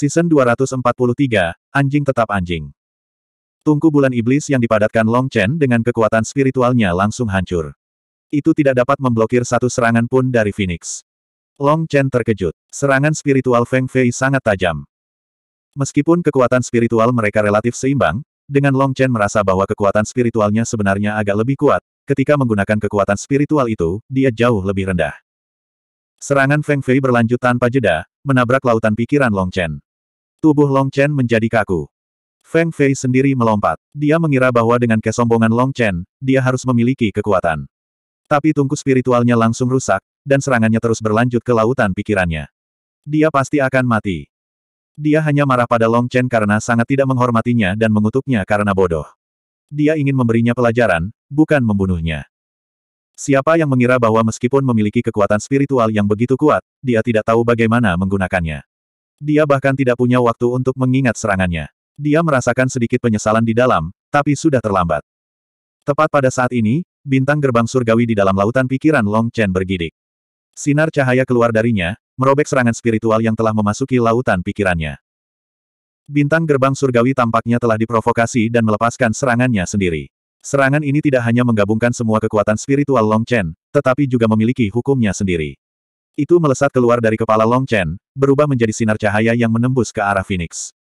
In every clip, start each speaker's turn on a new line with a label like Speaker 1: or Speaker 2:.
Speaker 1: Season 243, Anjing Tetap Anjing. Tungku bulan iblis yang dipadatkan Long Chen dengan kekuatan spiritualnya langsung hancur. Itu tidak dapat memblokir satu serangan pun dari Phoenix. Long Chen terkejut. Serangan spiritual Feng Fei sangat tajam. Meskipun kekuatan spiritual mereka relatif seimbang, dengan Long Chen merasa bahwa kekuatan spiritualnya sebenarnya agak lebih kuat, ketika menggunakan kekuatan spiritual itu, dia jauh lebih rendah. Serangan Feng Fei berlanjut tanpa jeda, menabrak lautan pikiran Long Chen. Tubuh Long Chen menjadi kaku. Feng Fei sendiri melompat. Dia mengira bahwa dengan kesombongan Long Chen, dia harus memiliki kekuatan. Tapi tungku spiritualnya langsung rusak, dan serangannya terus berlanjut ke lautan pikirannya. Dia pasti akan mati. Dia hanya marah pada Long Chen karena sangat tidak menghormatinya dan mengutuknya karena bodoh. Dia ingin memberinya pelajaran, bukan membunuhnya. Siapa yang mengira bahwa meskipun memiliki kekuatan spiritual yang begitu kuat, dia tidak tahu bagaimana menggunakannya. Dia bahkan tidak punya waktu untuk mengingat serangannya. Dia merasakan sedikit penyesalan di dalam, tapi sudah terlambat. Tepat pada saat ini, bintang gerbang surgawi di dalam lautan pikiran Long Chen bergidik. Sinar cahaya keluar darinya, merobek serangan spiritual yang telah memasuki lautan pikirannya. Bintang gerbang surgawi tampaknya telah diprovokasi dan melepaskan serangannya sendiri. Serangan ini tidak hanya menggabungkan semua kekuatan spiritual Long Chen, tetapi juga memiliki hukumnya sendiri. Itu melesat keluar dari kepala Long Chen, berubah menjadi sinar cahaya yang menembus ke arah Phoenix.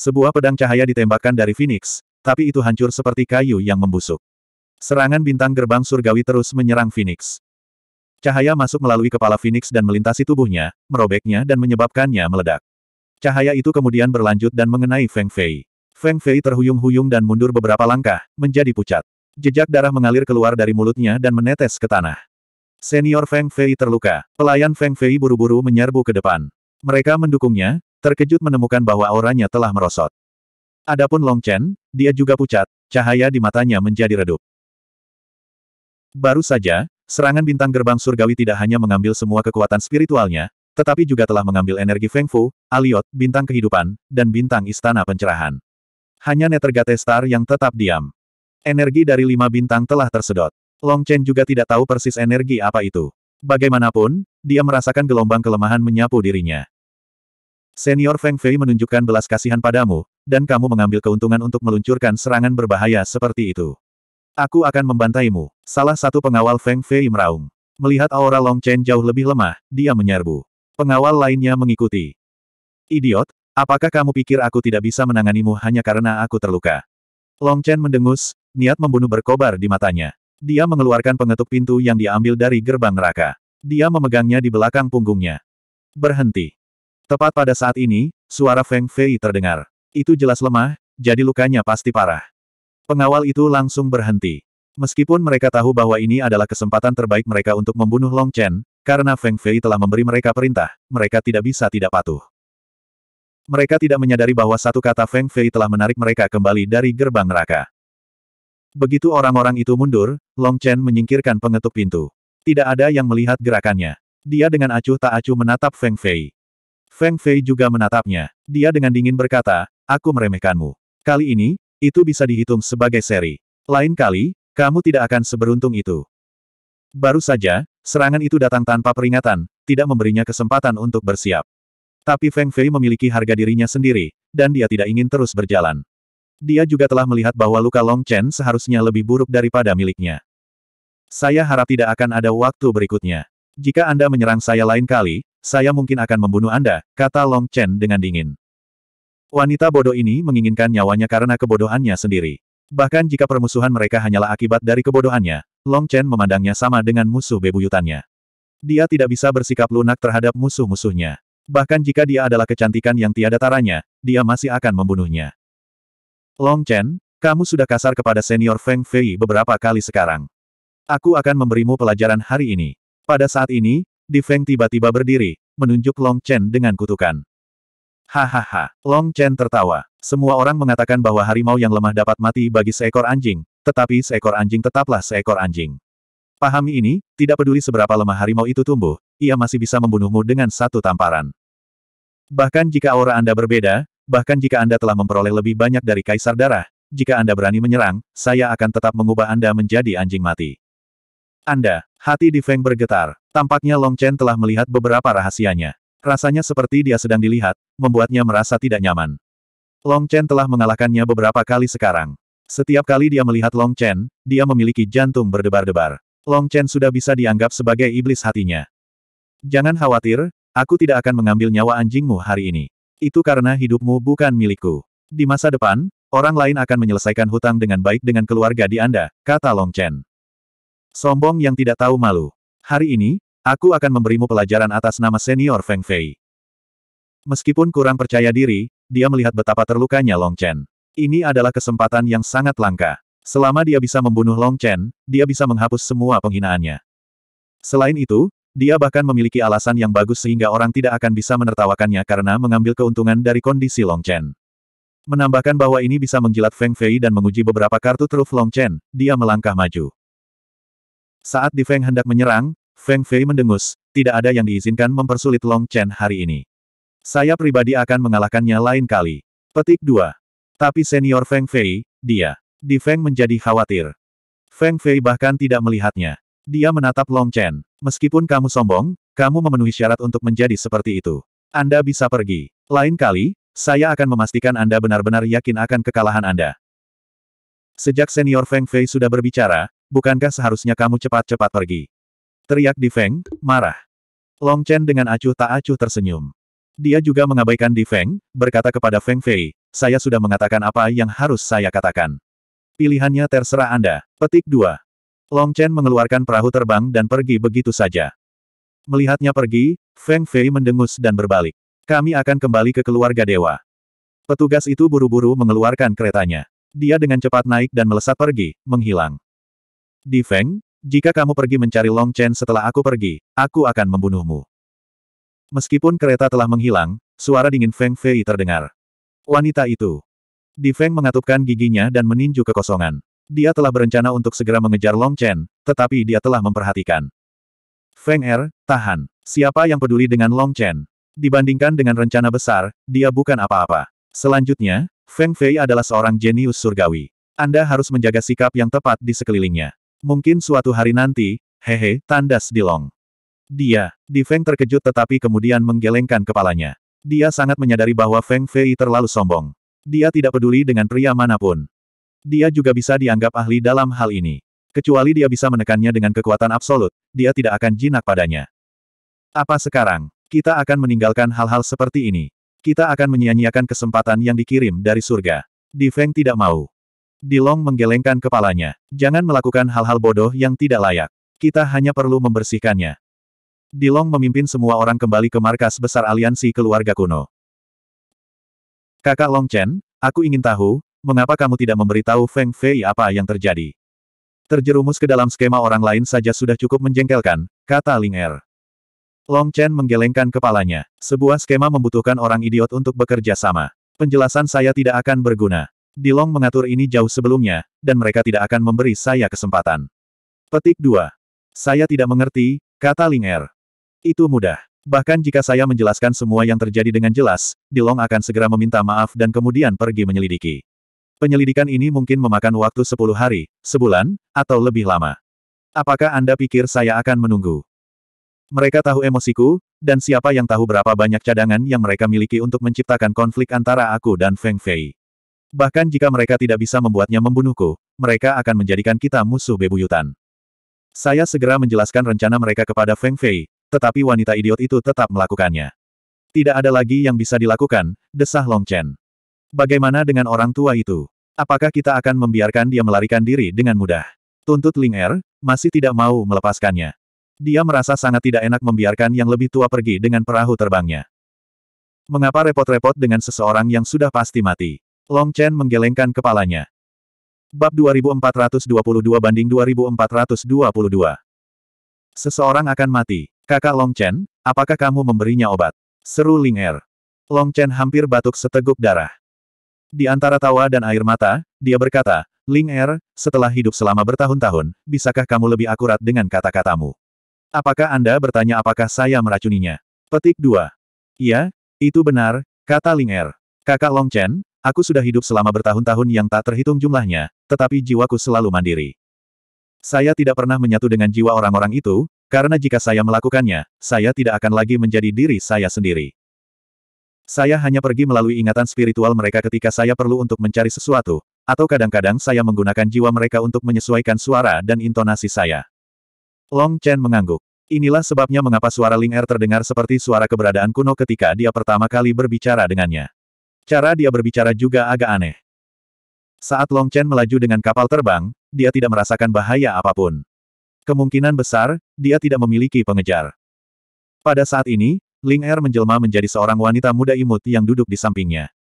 Speaker 1: Sebuah pedang cahaya ditembakkan dari Phoenix, tapi itu hancur seperti kayu yang membusuk. Serangan bintang gerbang surgawi terus menyerang Phoenix. Cahaya masuk melalui kepala Phoenix dan melintasi tubuhnya, merobeknya dan menyebabkannya meledak. Cahaya itu kemudian berlanjut dan mengenai Feng Fei. Feng Fei terhuyung-huyung dan mundur beberapa langkah, menjadi pucat. Jejak darah mengalir keluar dari mulutnya dan menetes ke tanah. Senior Feng Fei terluka. Pelayan Feng Fei buru-buru menyerbu ke depan. Mereka mendukungnya, terkejut menemukan bahwa auranya telah merosot. Adapun Long Chen, dia juga pucat, cahaya di matanya menjadi redup. Baru saja, serangan bintang gerbang surgawi tidak hanya mengambil semua kekuatan spiritualnya, tetapi juga telah mengambil energi Feng Fu, Aliot, bintang kehidupan, dan bintang istana pencerahan. Hanya Netergate Star yang tetap diam. Energi dari lima bintang telah tersedot. Long Chen juga tidak tahu persis energi apa itu. Bagaimanapun, dia merasakan gelombang kelemahan menyapu dirinya. Senior Feng Fei menunjukkan belas kasihan padamu, dan kamu mengambil keuntungan untuk meluncurkan serangan berbahaya seperti itu. Aku akan membantaimu. Salah satu pengawal Feng Fei meraung. Melihat aura Long Chen jauh lebih lemah, dia menyerbu. Pengawal lainnya mengikuti. Idiot, apakah kamu pikir aku tidak bisa menanganimu hanya karena aku terluka? Long Chen mendengus, niat membunuh berkobar di matanya. Dia mengeluarkan pengetuk pintu yang diambil dari gerbang neraka. Dia memegangnya di belakang punggungnya. Berhenti. Tepat pada saat ini, suara Feng Fei terdengar. Itu jelas lemah, jadi lukanya pasti parah. Pengawal itu langsung berhenti. Meskipun mereka tahu bahwa ini adalah kesempatan terbaik mereka untuk membunuh Long Chen, karena Feng Fei telah memberi mereka perintah, mereka tidak bisa tidak patuh. Mereka tidak menyadari bahwa satu kata Feng Fei telah menarik mereka kembali dari gerbang neraka. Begitu orang-orang itu mundur, Long Chen menyingkirkan pengetuk pintu. Tidak ada yang melihat gerakannya. Dia dengan acuh tak acuh menatap Feng Fei. Feng Fei juga menatapnya. Dia dengan dingin berkata, aku meremehkanmu. Kali ini, itu bisa dihitung sebagai seri. Lain kali, kamu tidak akan seberuntung itu. Baru saja, serangan itu datang tanpa peringatan, tidak memberinya kesempatan untuk bersiap. Tapi Feng Fei memiliki harga dirinya sendiri, dan dia tidak ingin terus berjalan. Dia juga telah melihat bahwa luka Long Chen seharusnya lebih buruk daripada miliknya. Saya harap tidak akan ada waktu berikutnya. Jika Anda menyerang saya lain kali, saya mungkin akan membunuh Anda, kata Long Chen dengan dingin. Wanita bodoh ini menginginkan nyawanya karena kebodohannya sendiri. Bahkan jika permusuhan mereka hanyalah akibat dari kebodohannya, Long Chen memandangnya sama dengan musuh bebuyutannya. Dia tidak bisa bersikap lunak terhadap musuh-musuhnya. Bahkan jika dia adalah kecantikan yang tiada taranya, dia masih akan membunuhnya. Long Chen, kamu sudah kasar kepada senior Feng Fei beberapa kali sekarang. Aku akan memberimu pelajaran hari ini. Pada saat ini, Di Feng tiba-tiba berdiri, menunjuk Long Chen dengan kutukan. Hahaha, Long Chen tertawa. Semua orang mengatakan bahwa harimau yang lemah dapat mati bagi seekor anjing, tetapi seekor anjing tetaplah seekor anjing. Pahami ini, tidak peduli seberapa lemah harimau itu tumbuh, ia masih bisa membunuhmu dengan satu tamparan. Bahkan jika aura Anda berbeda, Bahkan jika Anda telah memperoleh lebih banyak dari kaisar darah, jika Anda berani menyerang, saya akan tetap mengubah Anda menjadi anjing mati. Anda, hati di Feng bergetar. Tampaknya Long Chen telah melihat beberapa rahasianya. Rasanya seperti dia sedang dilihat, membuatnya merasa tidak nyaman. Long Chen telah mengalahkannya beberapa kali sekarang. Setiap kali dia melihat Long Chen, dia memiliki jantung berdebar-debar. Long Chen sudah bisa dianggap sebagai iblis hatinya. Jangan khawatir, aku tidak akan mengambil nyawa anjingmu hari ini. Itu karena hidupmu bukan milikku. Di masa depan, orang lain akan menyelesaikan hutang dengan baik dengan keluarga di Anda, kata Long Chen. Sombong yang tidak tahu malu. Hari ini, aku akan memberimu pelajaran atas nama senior Feng Fei. Meskipun kurang percaya diri, dia melihat betapa terlukanya Long Chen. Ini adalah kesempatan yang sangat langka. Selama dia bisa membunuh Long Chen, dia bisa menghapus semua penghinaannya. Selain itu, dia bahkan memiliki alasan yang bagus sehingga orang tidak akan bisa menertawakannya karena mengambil keuntungan dari kondisi Long Chen. Menambahkan bahwa ini bisa menjilat Feng Fei dan menguji beberapa kartu truf Long Chen, dia melangkah maju. Saat Di Feng hendak menyerang, Feng Fei mendengus, tidak ada yang diizinkan mempersulit Long Chen hari ini. Saya pribadi akan mengalahkannya lain kali. Petik 2. Tapi senior Feng Fei, dia. Di Feng menjadi khawatir. Feng Fei bahkan tidak melihatnya. Dia menatap Long Chen. Meskipun kamu sombong, kamu memenuhi syarat untuk menjadi seperti itu. Anda bisa pergi. Lain kali, saya akan memastikan Anda benar-benar yakin akan kekalahan Anda. Sejak senior Feng Fei sudah berbicara, bukankah seharusnya kamu cepat-cepat pergi? Teriak di Feng, marah. Long Chen dengan acuh tak acuh tersenyum. Dia juga mengabaikan Di Feng, berkata kepada Feng Fei, saya sudah mengatakan apa yang harus saya katakan. Pilihannya terserah Anda. Petik 2. Long Chen mengeluarkan perahu terbang dan pergi begitu saja. Melihatnya pergi, Feng Fei mendengus dan berbalik. Kami akan kembali ke keluarga dewa. Petugas itu buru-buru mengeluarkan keretanya. Dia dengan cepat naik dan melesat pergi, menghilang. Di Feng, jika kamu pergi mencari Long Chen setelah aku pergi, aku akan membunuhmu. Meskipun kereta telah menghilang, suara dingin Feng Fei terdengar. Wanita itu. Di Feng mengatupkan giginya dan meninju kekosongan. Dia telah berencana untuk segera mengejar Long Chen, tetapi dia telah memperhatikan. Feng Er, tahan. Siapa yang peduli dengan Long Chen? Dibandingkan dengan rencana besar, dia bukan apa-apa. Selanjutnya, Feng Fei adalah seorang jenius surgawi. Anda harus menjaga sikap yang tepat di sekelilingnya. Mungkin suatu hari nanti, hehe, tandas di Long. Dia, Di Feng terkejut tetapi kemudian menggelengkan kepalanya. Dia sangat menyadari bahwa Feng Fei terlalu sombong. Dia tidak peduli dengan pria manapun. Dia juga bisa dianggap ahli dalam hal ini. Kecuali dia bisa menekannya dengan kekuatan absolut, dia tidak akan jinak padanya. Apa sekarang? Kita akan meninggalkan hal-hal seperti ini. Kita akan menyia-nyiakan kesempatan yang dikirim dari surga. Di Feng tidak mau. Di Long menggelengkan kepalanya. Jangan melakukan hal-hal bodoh yang tidak layak. Kita hanya perlu membersihkannya. Di Long memimpin semua orang kembali ke markas besar aliansi keluarga kuno. Kakak Long Chen, aku ingin tahu, mengapa kamu tidak memberitahu Feng Fei apa yang terjadi? Terjerumus ke dalam skema orang lain saja sudah cukup menjengkelkan, kata Ling Er. Long Chen menggelengkan kepalanya. Sebuah skema membutuhkan orang idiot untuk bekerja sama. Penjelasan saya tidak akan berguna. Di Long mengatur ini jauh sebelumnya, dan mereka tidak akan memberi saya kesempatan. Petik 2. Saya tidak mengerti, kata Ling Er. Itu mudah. Bahkan jika saya menjelaskan semua yang terjadi dengan jelas, Di Long akan segera meminta maaf dan kemudian pergi menyelidiki. Penyelidikan ini mungkin memakan waktu sepuluh hari, sebulan, atau lebih lama. Apakah Anda pikir saya akan menunggu? Mereka tahu emosiku, dan siapa yang tahu berapa banyak cadangan yang mereka miliki untuk menciptakan konflik antara aku dan Feng Fei. Bahkan jika mereka tidak bisa membuatnya membunuhku, mereka akan menjadikan kita musuh bebuyutan. Saya segera menjelaskan rencana mereka kepada Feng Fei, tetapi wanita idiot itu tetap melakukannya. Tidak ada lagi yang bisa dilakukan, desah Long Chen. Bagaimana dengan orang tua itu? Apakah kita akan membiarkan dia melarikan diri dengan mudah? Tuntut Ling Er, masih tidak mau melepaskannya. Dia merasa sangat tidak enak membiarkan yang lebih tua pergi dengan perahu terbangnya. Mengapa repot-repot dengan seseorang yang sudah pasti mati? Long Chen menggelengkan kepalanya. Bab 2422 banding 2422 Seseorang akan mati. Kakak Long Chen, apakah kamu memberinya obat? Seru Ling Er. Long Chen hampir batuk seteguk darah. Di antara tawa dan air mata, dia berkata, Ling Er, setelah hidup selama bertahun-tahun, bisakah kamu lebih akurat dengan kata-katamu? Apakah Anda bertanya apakah saya meracuninya? Petik 2. Iya, itu benar, kata Ling Er. Kakak Long Chen, aku sudah hidup selama bertahun-tahun yang tak terhitung jumlahnya, tetapi jiwaku selalu mandiri. Saya tidak pernah menyatu dengan jiwa orang-orang itu, karena jika saya melakukannya, saya tidak akan lagi menjadi diri saya sendiri. Saya hanya pergi melalui ingatan spiritual mereka ketika saya perlu untuk mencari sesuatu, atau kadang-kadang saya menggunakan jiwa mereka untuk menyesuaikan suara dan intonasi saya. Long Chen mengangguk. Inilah sebabnya mengapa suara Ling Er terdengar seperti suara keberadaan kuno ketika dia pertama kali berbicara dengannya. Cara dia berbicara juga agak aneh. Saat Long Chen melaju dengan kapal terbang, dia tidak merasakan bahaya apapun. Kemungkinan besar, dia tidak memiliki pengejar. Pada saat ini, Ling Er menjelma menjadi seorang wanita muda imut yang duduk di sampingnya.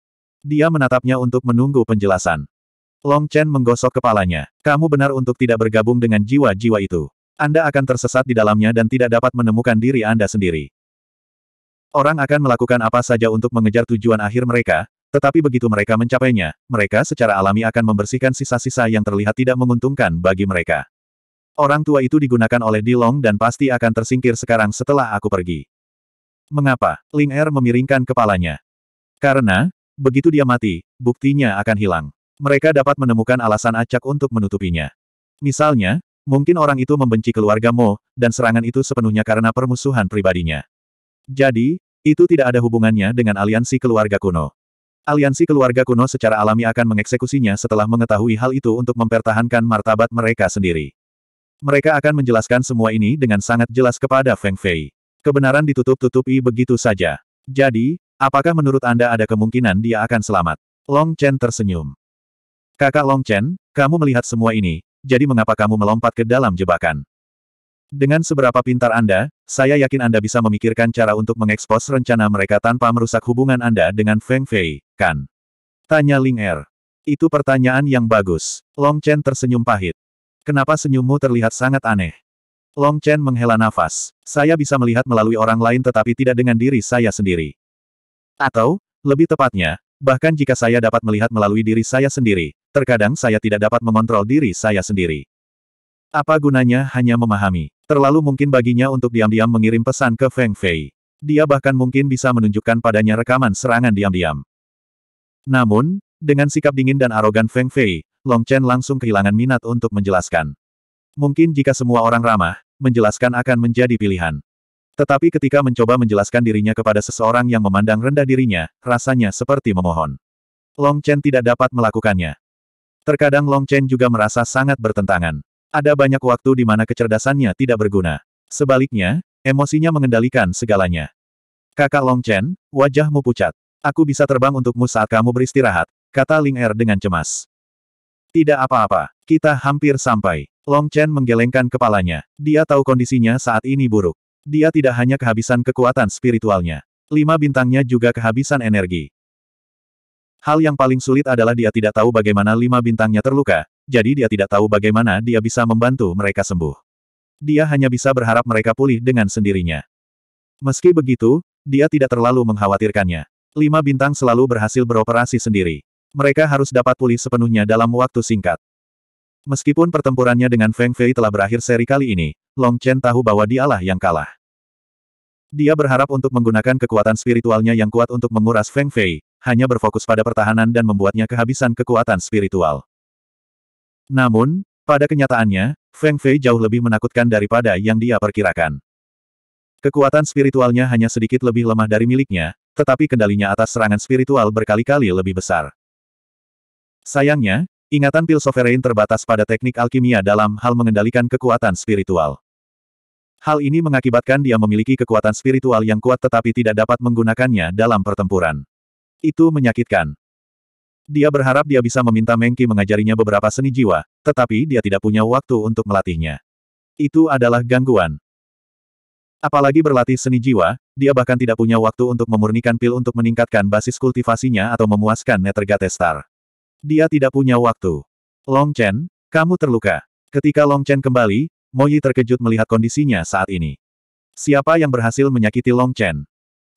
Speaker 1: Dia menatapnya untuk menunggu penjelasan. Long Chen menggosok kepalanya. Kamu benar untuk tidak bergabung dengan jiwa-jiwa itu. Anda akan tersesat di dalamnya dan tidak dapat menemukan diri Anda sendiri. Orang akan melakukan apa saja untuk mengejar tujuan akhir mereka, tetapi begitu mereka mencapainya, mereka secara alami akan membersihkan sisa-sisa yang terlihat tidak menguntungkan bagi mereka. Orang tua itu digunakan oleh Dilong dan pasti akan tersingkir sekarang setelah aku pergi. Mengapa? Ling Er memiringkan kepalanya. Karena, begitu dia mati, buktinya akan hilang. Mereka dapat menemukan alasan acak untuk menutupinya. Misalnya, mungkin orang itu membenci keluarga Mo, dan serangan itu sepenuhnya karena permusuhan pribadinya. Jadi, itu tidak ada hubungannya dengan aliansi keluarga kuno. Aliansi keluarga kuno secara alami akan mengeksekusinya setelah mengetahui hal itu untuk mempertahankan martabat mereka sendiri. Mereka akan menjelaskan semua ini dengan sangat jelas kepada Feng Fei. Kebenaran ditutup-tutupi begitu saja. Jadi, apakah menurut Anda ada kemungkinan dia akan selamat? Long Chen tersenyum. Kakak Long Chen, kamu melihat semua ini, jadi mengapa kamu melompat ke dalam jebakan? Dengan seberapa pintar Anda, saya yakin Anda bisa memikirkan cara untuk mengekspos rencana mereka tanpa merusak hubungan Anda dengan Feng Fei, kan? Tanya Ling Er. Itu pertanyaan yang bagus. Long Chen tersenyum pahit. Kenapa senyummu terlihat sangat aneh? Long Chen menghela nafas. Saya bisa melihat melalui orang lain tetapi tidak dengan diri saya sendiri. Atau, lebih tepatnya, bahkan jika saya dapat melihat melalui diri saya sendiri, terkadang saya tidak dapat mengontrol diri saya sendiri. Apa gunanya hanya memahami? Terlalu mungkin baginya untuk diam-diam mengirim pesan ke Feng Fei. Dia bahkan mungkin bisa menunjukkan padanya rekaman serangan diam-diam. Namun, dengan sikap dingin dan arogan Feng Fei, Long Chen langsung kehilangan minat untuk menjelaskan. Mungkin jika semua orang ramah, menjelaskan akan menjadi pilihan. Tetapi ketika mencoba menjelaskan dirinya kepada seseorang yang memandang rendah dirinya, rasanya seperti memohon. Long Chen tidak dapat melakukannya. Terkadang Long Chen juga merasa sangat bertentangan. Ada banyak waktu di mana kecerdasannya tidak berguna. Sebaliknya, emosinya mengendalikan segalanya. Kakak Long Chen, wajahmu pucat. Aku bisa terbang untukmu saat kamu beristirahat, kata Ling Er dengan cemas. Tidak apa-apa, kita hampir sampai. Long Chen menggelengkan kepalanya. Dia tahu kondisinya saat ini buruk. Dia tidak hanya kehabisan kekuatan spiritualnya. Lima bintangnya juga kehabisan energi. Hal yang paling sulit adalah dia tidak tahu bagaimana lima bintangnya terluka, jadi dia tidak tahu bagaimana dia bisa membantu mereka sembuh. Dia hanya bisa berharap mereka pulih dengan sendirinya. Meski begitu, dia tidak terlalu mengkhawatirkannya. Lima bintang selalu berhasil beroperasi sendiri. Mereka harus dapat pulih sepenuhnya dalam waktu singkat. Meskipun pertempurannya dengan Feng Fei telah berakhir seri kali ini, Long Chen tahu bahwa dialah yang kalah. Dia berharap untuk menggunakan kekuatan spiritualnya yang kuat untuk menguras Feng Fei, hanya berfokus pada pertahanan dan membuatnya kehabisan kekuatan spiritual. Namun, pada kenyataannya, Feng Fei jauh lebih menakutkan daripada yang dia perkirakan. Kekuatan spiritualnya hanya sedikit lebih lemah dari miliknya, tetapi kendalinya atas serangan spiritual berkali-kali lebih besar. Sayangnya, Ingatan pil sovereign terbatas pada teknik alkimia dalam hal mengendalikan kekuatan spiritual. Hal ini mengakibatkan dia memiliki kekuatan spiritual yang kuat tetapi tidak dapat menggunakannya dalam pertempuran. Itu menyakitkan. Dia berharap dia bisa meminta Mengki mengajarinya beberapa seni jiwa, tetapi dia tidak punya waktu untuk melatihnya. Itu adalah gangguan. Apalagi berlatih seni jiwa, dia bahkan tidak punya waktu untuk memurnikan pil untuk meningkatkan basis kultivasinya atau memuaskan Netergate Star. Dia tidak punya waktu. Long Chen, kamu terluka. Ketika Long Chen kembali, Mo Yi terkejut melihat kondisinya saat ini. Siapa yang berhasil menyakiti Long Chen?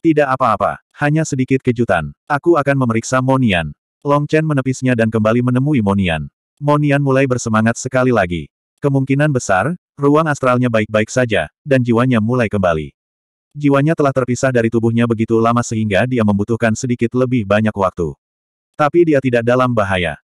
Speaker 1: Tidak apa-apa, hanya sedikit kejutan. Aku akan memeriksa Monian. Long Chen menepisnya dan kembali menemui Monian. Monian mulai bersemangat sekali lagi. Kemungkinan besar, ruang astralnya baik-baik saja, dan jiwanya mulai kembali. Jiwanya telah terpisah dari tubuhnya begitu lama sehingga dia membutuhkan sedikit lebih banyak waktu. Tapi dia tidak dalam bahaya.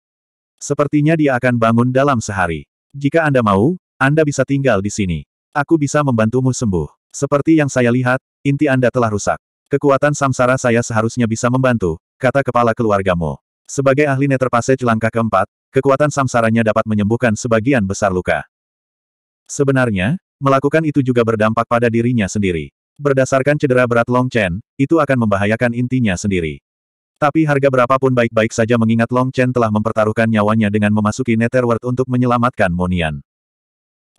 Speaker 1: Sepertinya dia akan bangun dalam sehari. Jika Anda mau, Anda bisa tinggal di sini. Aku bisa membantumu sembuh. Seperti yang saya lihat, inti Anda telah rusak. Kekuatan samsara saya seharusnya bisa membantu, kata kepala keluargamu. Sebagai ahli Nether langkah keempat, kekuatan samsaranya dapat menyembuhkan sebagian besar luka. Sebenarnya, melakukan itu juga berdampak pada dirinya sendiri. Berdasarkan cedera berat Long Chen, itu akan membahayakan intinya sendiri. Tapi harga berapapun baik-baik saja mengingat Long Chen telah mempertaruhkan nyawanya dengan memasuki Netherworld untuk menyelamatkan Monian.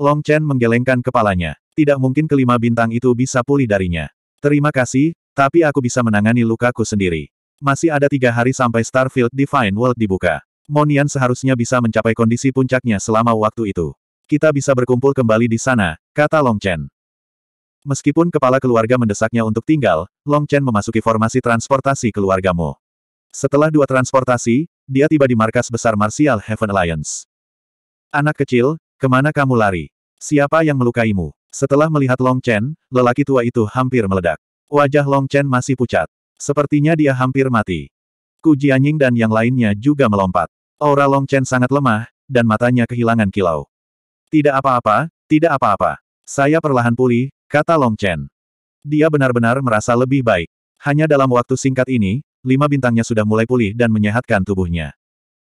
Speaker 1: Long Chen menggelengkan kepalanya. Tidak mungkin kelima bintang itu bisa pulih darinya. Terima kasih, tapi aku bisa menangani lukaku sendiri. Masih ada tiga hari sampai Starfield Divine World dibuka. Monian seharusnya bisa mencapai kondisi puncaknya selama waktu itu. Kita bisa berkumpul kembali di sana, kata Long Chen. Meskipun kepala keluarga mendesaknya untuk tinggal, Long Chen memasuki formasi transportasi keluargamu. Setelah dua transportasi, dia tiba di markas besar Martial Heaven Alliance. Anak kecil, kemana kamu lari? Siapa yang melukaimu? Setelah melihat Long Chen, lelaki tua itu hampir meledak. Wajah Long Chen masih pucat. Sepertinya dia hampir mati. Ku Jianying dan yang lainnya juga melompat. Aura Long Chen sangat lemah, dan matanya kehilangan kilau. Tidak apa-apa, tidak apa-apa. Saya perlahan pulih, kata Long Chen. Dia benar-benar merasa lebih baik. Hanya dalam waktu singkat ini, lima bintangnya sudah mulai pulih dan menyehatkan tubuhnya.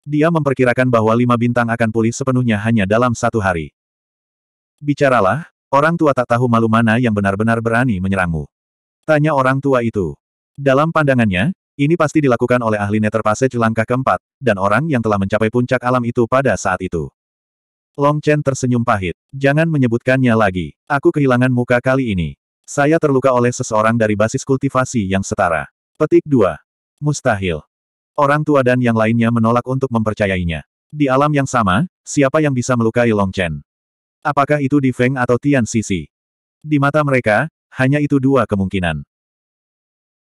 Speaker 1: Dia memperkirakan bahwa lima bintang akan pulih sepenuhnya hanya dalam satu hari. Bicaralah, orang tua tak tahu malu mana yang benar-benar berani menyerangmu. Tanya orang tua itu. Dalam pandangannya, ini pasti dilakukan oleh ahli Nether Passage langkah keempat, dan orang yang telah mencapai puncak alam itu pada saat itu. Long Chen tersenyum pahit. Jangan menyebutkannya lagi. Aku kehilangan muka kali ini. Saya terluka oleh seseorang dari basis kultivasi yang setara. Petik 2. Mustahil. Orang tua dan yang lainnya menolak untuk mempercayainya. Di alam yang sama, siapa yang bisa melukai Long Chen? Apakah itu Di Feng atau Tian Sisi? Di mata mereka, hanya itu dua kemungkinan.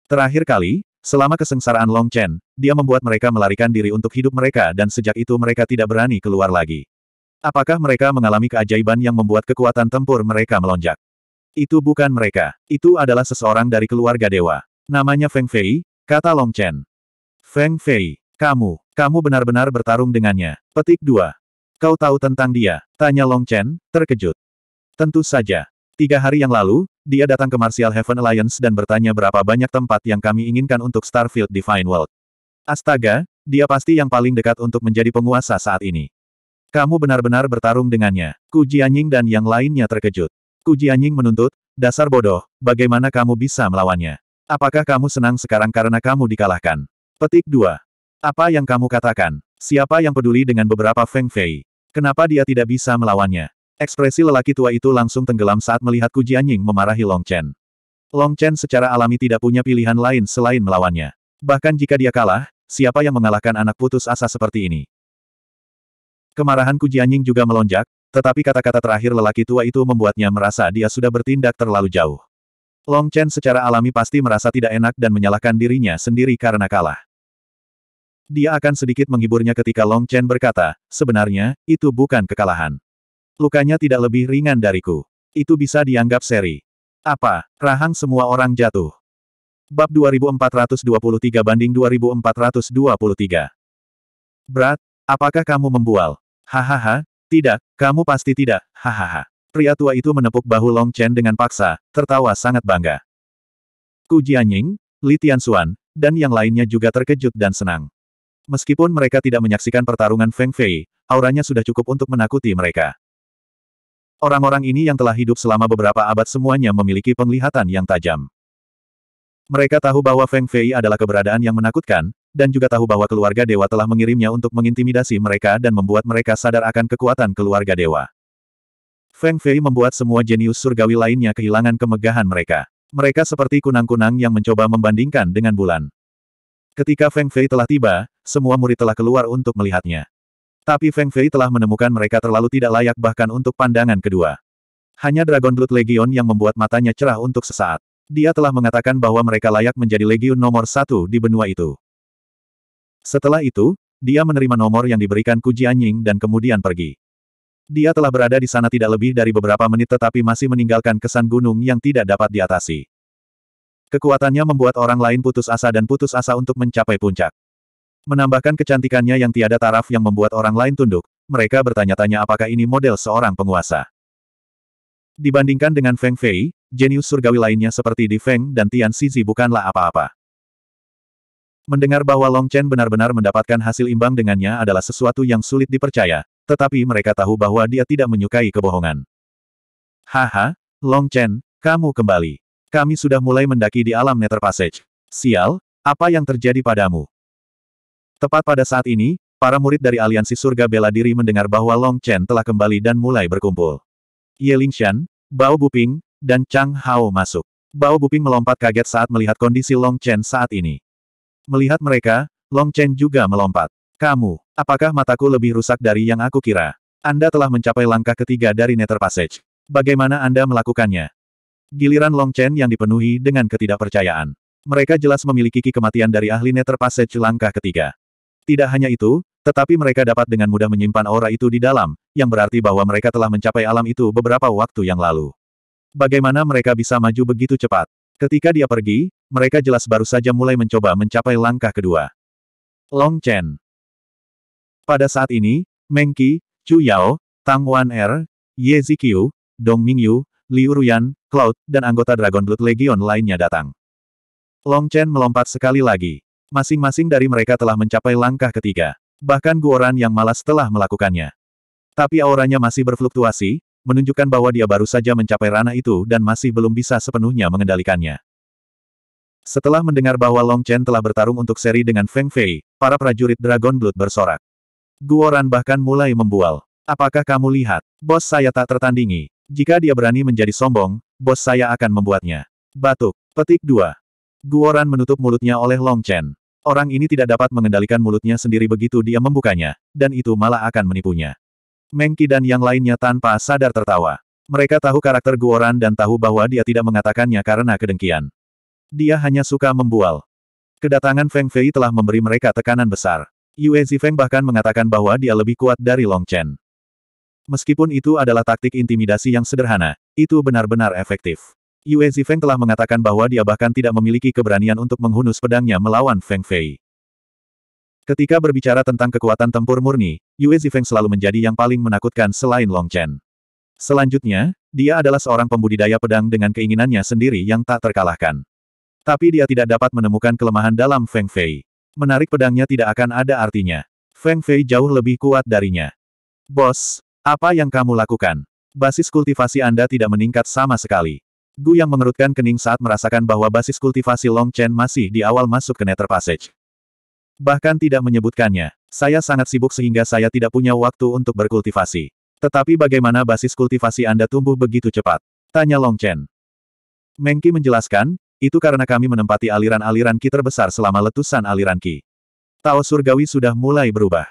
Speaker 1: Terakhir kali, selama kesengsaraan Long Chen, dia membuat mereka melarikan diri untuk hidup mereka dan sejak itu mereka tidak berani keluar lagi. Apakah mereka mengalami keajaiban yang membuat kekuatan tempur mereka melonjak? Itu bukan mereka. Itu adalah seseorang dari keluarga dewa. Namanya Feng Fei, Kata Long Chen. Feng Fei, kamu, kamu benar-benar bertarung dengannya. Petik 2. Kau tahu tentang dia? Tanya Long Chen, terkejut. Tentu saja. Tiga hari yang lalu, dia datang ke Martial Heaven Alliance dan bertanya berapa banyak tempat yang kami inginkan untuk Starfield Divine World. Astaga, dia pasti yang paling dekat untuk menjadi penguasa saat ini. Kamu benar-benar bertarung dengannya. Ku Jianying dan yang lainnya terkejut. Ku Jianying menuntut, dasar bodoh, bagaimana kamu bisa melawannya? Apakah kamu senang sekarang karena kamu dikalahkan? Petik 2. Apa yang kamu katakan? Siapa yang peduli dengan beberapa Feng Fei? Kenapa dia tidak bisa melawannya? Ekspresi lelaki tua itu langsung tenggelam saat melihat Kujian Ying memarahi Long Chen. Long Chen secara alami tidak punya pilihan lain selain melawannya. Bahkan jika dia kalah, siapa yang mengalahkan anak putus asa seperti ini? Kemarahan Kujian Ying juga melonjak, tetapi kata-kata terakhir lelaki tua itu membuatnya merasa dia sudah bertindak terlalu jauh. Long Chen secara alami pasti merasa tidak enak dan menyalahkan dirinya sendiri karena kalah. Dia akan sedikit menghiburnya ketika Long Chen berkata, sebenarnya, itu bukan kekalahan. Lukanya tidak lebih ringan dariku. Itu bisa dianggap seri. Apa, rahang semua orang jatuh. Bab 2423 banding 2423. Berat, apakah kamu membual? Hahaha, tidak, kamu pasti tidak, hahaha. Pria tua itu menepuk bahu Long Chen dengan paksa, tertawa sangat bangga. Ku Jianying, Li Tianxuan, dan yang lainnya juga terkejut dan senang. Meskipun mereka tidak menyaksikan pertarungan Feng Fei, auranya sudah cukup untuk menakuti mereka. Orang-orang ini yang telah hidup selama beberapa abad semuanya memiliki penglihatan yang tajam. Mereka tahu bahwa Feng Fei adalah keberadaan yang menakutkan, dan juga tahu bahwa keluarga dewa telah mengirimnya untuk mengintimidasi mereka dan membuat mereka sadar akan kekuatan keluarga dewa. Feng Fei membuat semua jenius surgawi lainnya kehilangan kemegahan mereka. Mereka seperti kunang-kunang yang mencoba membandingkan dengan bulan. Ketika Feng Fei telah tiba, semua murid telah keluar untuk melihatnya. Tapi Feng Fei telah menemukan mereka terlalu tidak layak bahkan untuk pandangan kedua. Hanya Dragon Blood Legion yang membuat matanya cerah untuk sesaat. Dia telah mengatakan bahwa mereka layak menjadi legion nomor satu di benua itu. Setelah itu, dia menerima nomor yang diberikan Kuji Ying dan kemudian pergi. Dia telah berada di sana tidak lebih dari beberapa menit tetapi masih meninggalkan kesan gunung yang tidak dapat diatasi. Kekuatannya membuat orang lain putus asa dan putus asa untuk mencapai puncak. Menambahkan kecantikannya yang tiada taraf yang membuat orang lain tunduk, mereka bertanya-tanya apakah ini model seorang penguasa. Dibandingkan dengan Feng Fei, jenius surgawi lainnya seperti Di Feng dan Tian Xizi bukanlah apa-apa. Mendengar bahwa Long Chen benar-benar mendapatkan hasil imbang dengannya adalah sesuatu yang sulit dipercaya, tetapi mereka tahu bahwa dia tidak menyukai kebohongan. Haha, Long Chen, kamu kembali. Kami sudah mulai mendaki di alam Nether Passage. Sial, apa yang terjadi padamu? Tepat pada saat ini, para murid dari Aliansi Surga Bela Diri mendengar bahwa Long Chen telah kembali dan mulai berkumpul. Ye Lingshan, Bao Buping, dan Chang Hao masuk. Bao Buping melompat kaget saat melihat kondisi Long Chen saat ini. Melihat mereka, Long Chen juga melompat. Kamu, apakah mataku lebih rusak dari yang aku kira? Anda telah mencapai langkah ketiga dari Nether Passage. Bagaimana Anda melakukannya? Giliran Long Chen yang dipenuhi dengan ketidakpercayaan. Mereka jelas memiliki ki kematian dari ahli Nether Passage langkah ketiga. Tidak hanya itu, tetapi mereka dapat dengan mudah menyimpan aura itu di dalam, yang berarti bahwa mereka telah mencapai alam itu beberapa waktu yang lalu. Bagaimana mereka bisa maju begitu cepat? Ketika dia pergi, mereka jelas baru saja mulai mencoba mencapai langkah kedua. Long Chen, pada saat ini, Mengki, Chu Yao, Tang Wan Er, Ye Zikyu, Dong Mingyu, Liu Ruyan, Cloud, dan anggota Dragon Blood Legion lainnya datang. Long Chen melompat sekali lagi. Masing-masing dari mereka telah mencapai langkah ketiga. Bahkan Guoran yang malas telah melakukannya. Tapi auranya masih berfluktuasi, menunjukkan bahwa dia baru saja mencapai ranah itu dan masih belum bisa sepenuhnya mengendalikannya. Setelah mendengar bahwa Long Chen telah bertarung untuk seri dengan Feng Fei, para prajurit Dragon Blood bersorak. Guoran bahkan mulai membual. Apakah kamu lihat? Bos saya tak tertandingi. Jika dia berani menjadi sombong, bos saya akan membuatnya. Batuk. Petik 2. Guoran menutup mulutnya oleh Long Chen. Orang ini tidak dapat mengendalikan mulutnya sendiri begitu dia membukanya, dan itu malah akan menipunya. Mengki dan yang lainnya tanpa sadar tertawa. Mereka tahu karakter Guoran dan tahu bahwa dia tidak mengatakannya karena kedengkian. Dia hanya suka membual. Kedatangan Feng Fei telah memberi mereka tekanan besar. Yue Zifeng bahkan mengatakan bahwa dia lebih kuat dari Long Chen. Meskipun itu adalah taktik intimidasi yang sederhana, itu benar-benar efektif. Yue Zifeng telah mengatakan bahwa dia bahkan tidak memiliki keberanian untuk menghunus pedangnya melawan Feng Fei. Ketika berbicara tentang kekuatan tempur murni, Yue Zifeng selalu menjadi yang paling menakutkan selain Long Chen. Selanjutnya, dia adalah seorang pembudidaya pedang dengan keinginannya sendiri yang tak terkalahkan. Tapi dia tidak dapat menemukan kelemahan dalam Feng Fei menarik pedangnya tidak akan ada artinya. Feng Fei jauh lebih kuat darinya. Bos, apa yang kamu lakukan? Basis kultivasi Anda tidak meningkat sama sekali. Gu yang mengerutkan kening saat merasakan bahwa basis kultivasi Long Chen masih di awal masuk ke Nether Passage. Bahkan tidak menyebutkannya. Saya sangat sibuk sehingga saya tidak punya waktu untuk berkultivasi. Tetapi bagaimana basis kultivasi Anda tumbuh begitu cepat? Tanya Long Chen. Mengki menjelaskan, itu karena kami menempati aliran-aliran Ki terbesar selama letusan aliran Ki. Tao surgawi sudah mulai berubah.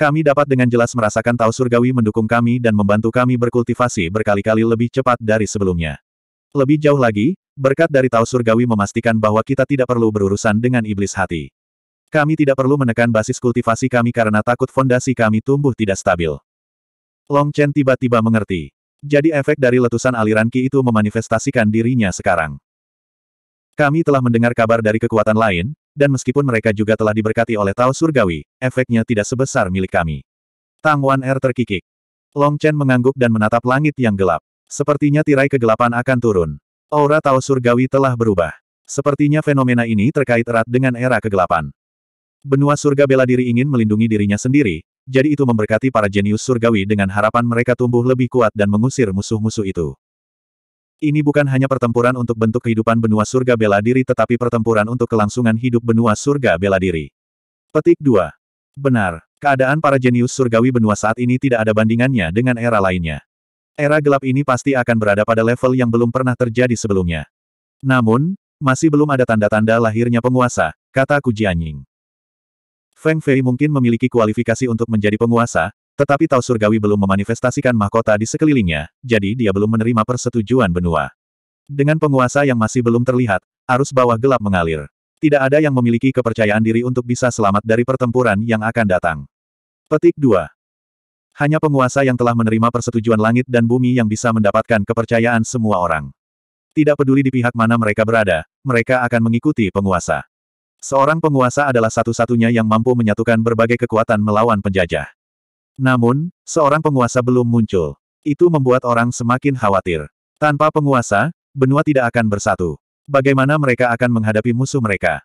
Speaker 1: Kami dapat dengan jelas merasakan Tao surgawi mendukung kami dan membantu kami berkultivasi berkali-kali lebih cepat dari sebelumnya. Lebih jauh lagi, berkat dari Tao surgawi memastikan bahwa kita tidak perlu berurusan dengan iblis hati. Kami tidak perlu menekan basis kultivasi kami karena takut fondasi kami tumbuh tidak stabil. Long Chen tiba-tiba mengerti. Jadi efek dari letusan aliran Ki itu memanifestasikan dirinya sekarang. Kami telah mendengar kabar dari kekuatan lain, dan meskipun mereka juga telah diberkati oleh Tao Surgawi, efeknya tidak sebesar milik kami. Tang Wan Er terkikik. Long Chen mengangguk dan menatap langit yang gelap. Sepertinya tirai kegelapan akan turun. Aura Tao Surgawi telah berubah. Sepertinya fenomena ini terkait erat dengan era kegelapan. Benua surga bela diri ingin melindungi dirinya sendiri, jadi itu memberkati para jenius surgawi dengan harapan mereka tumbuh lebih kuat dan mengusir musuh-musuh itu. Ini bukan hanya pertempuran untuk bentuk kehidupan benua surga bela diri tetapi pertempuran untuk kelangsungan hidup benua surga bela diri. Petik 2. Benar, keadaan para jenius surgawi benua saat ini tidak ada bandingannya dengan era lainnya. Era gelap ini pasti akan berada pada level yang belum pernah terjadi sebelumnya. Namun, masih belum ada tanda-tanda lahirnya penguasa, kata Kuji Feng Fei mungkin memiliki kualifikasi untuk menjadi penguasa, tetapi Tau Surgawi belum memanifestasikan mahkota di sekelilingnya, jadi dia belum menerima persetujuan benua. Dengan penguasa yang masih belum terlihat, arus bawah gelap mengalir. Tidak ada yang memiliki kepercayaan diri untuk bisa selamat dari pertempuran yang akan datang. Petik 2. Hanya penguasa yang telah menerima persetujuan langit dan bumi yang bisa mendapatkan kepercayaan semua orang. Tidak peduli di pihak mana mereka berada, mereka akan mengikuti penguasa. Seorang penguasa adalah satu-satunya yang mampu menyatukan berbagai kekuatan melawan penjajah. Namun, seorang penguasa belum muncul. Itu membuat orang semakin khawatir. Tanpa penguasa, benua tidak akan bersatu. Bagaimana mereka akan menghadapi musuh mereka?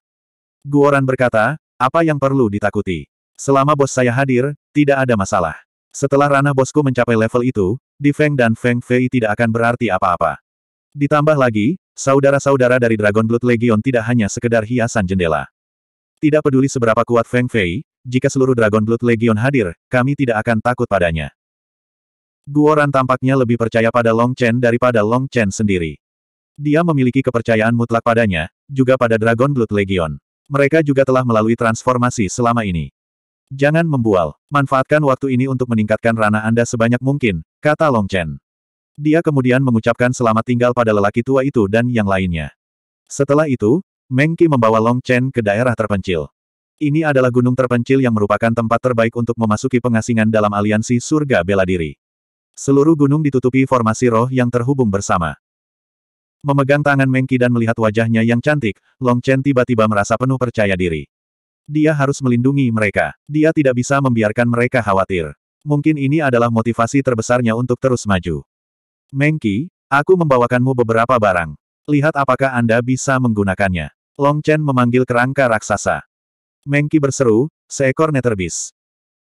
Speaker 1: Guoran berkata, apa yang perlu ditakuti? Selama bos saya hadir, tidak ada masalah. Setelah ranah bosku mencapai level itu, di Feng dan Feng Fei tidak akan berarti apa-apa. Ditambah lagi, saudara-saudara dari Dragon Blood Legion tidak hanya sekedar hiasan jendela. Tidak peduli seberapa kuat Feng Fei, jika seluruh Dragon Blood Legion hadir, kami tidak akan takut padanya. Guoran tampaknya lebih percaya pada Long Chen daripada Long Chen sendiri. Dia memiliki kepercayaan mutlak padanya, juga pada Dragon Blood Legion. Mereka juga telah melalui transformasi selama ini. Jangan membual, manfaatkan waktu ini untuk meningkatkan ranah Anda sebanyak mungkin, kata Long Chen. Dia kemudian mengucapkan selamat tinggal pada lelaki tua itu dan yang lainnya. Setelah itu, Mengki membawa Long Chen ke daerah terpencil. Ini adalah gunung terpencil yang merupakan tempat terbaik untuk memasuki pengasingan dalam aliansi surga bela diri. Seluruh gunung ditutupi formasi roh yang terhubung bersama. Memegang tangan Mengki dan melihat wajahnya yang cantik, Long Chen tiba-tiba merasa penuh percaya diri. Dia harus melindungi mereka. Dia tidak bisa membiarkan mereka khawatir. Mungkin ini adalah motivasi terbesarnya untuk terus maju. Mengki, aku membawakanmu beberapa barang. Lihat apakah Anda bisa menggunakannya. Long Chen memanggil kerangka raksasa. Mengki berseru, seekor neterbis.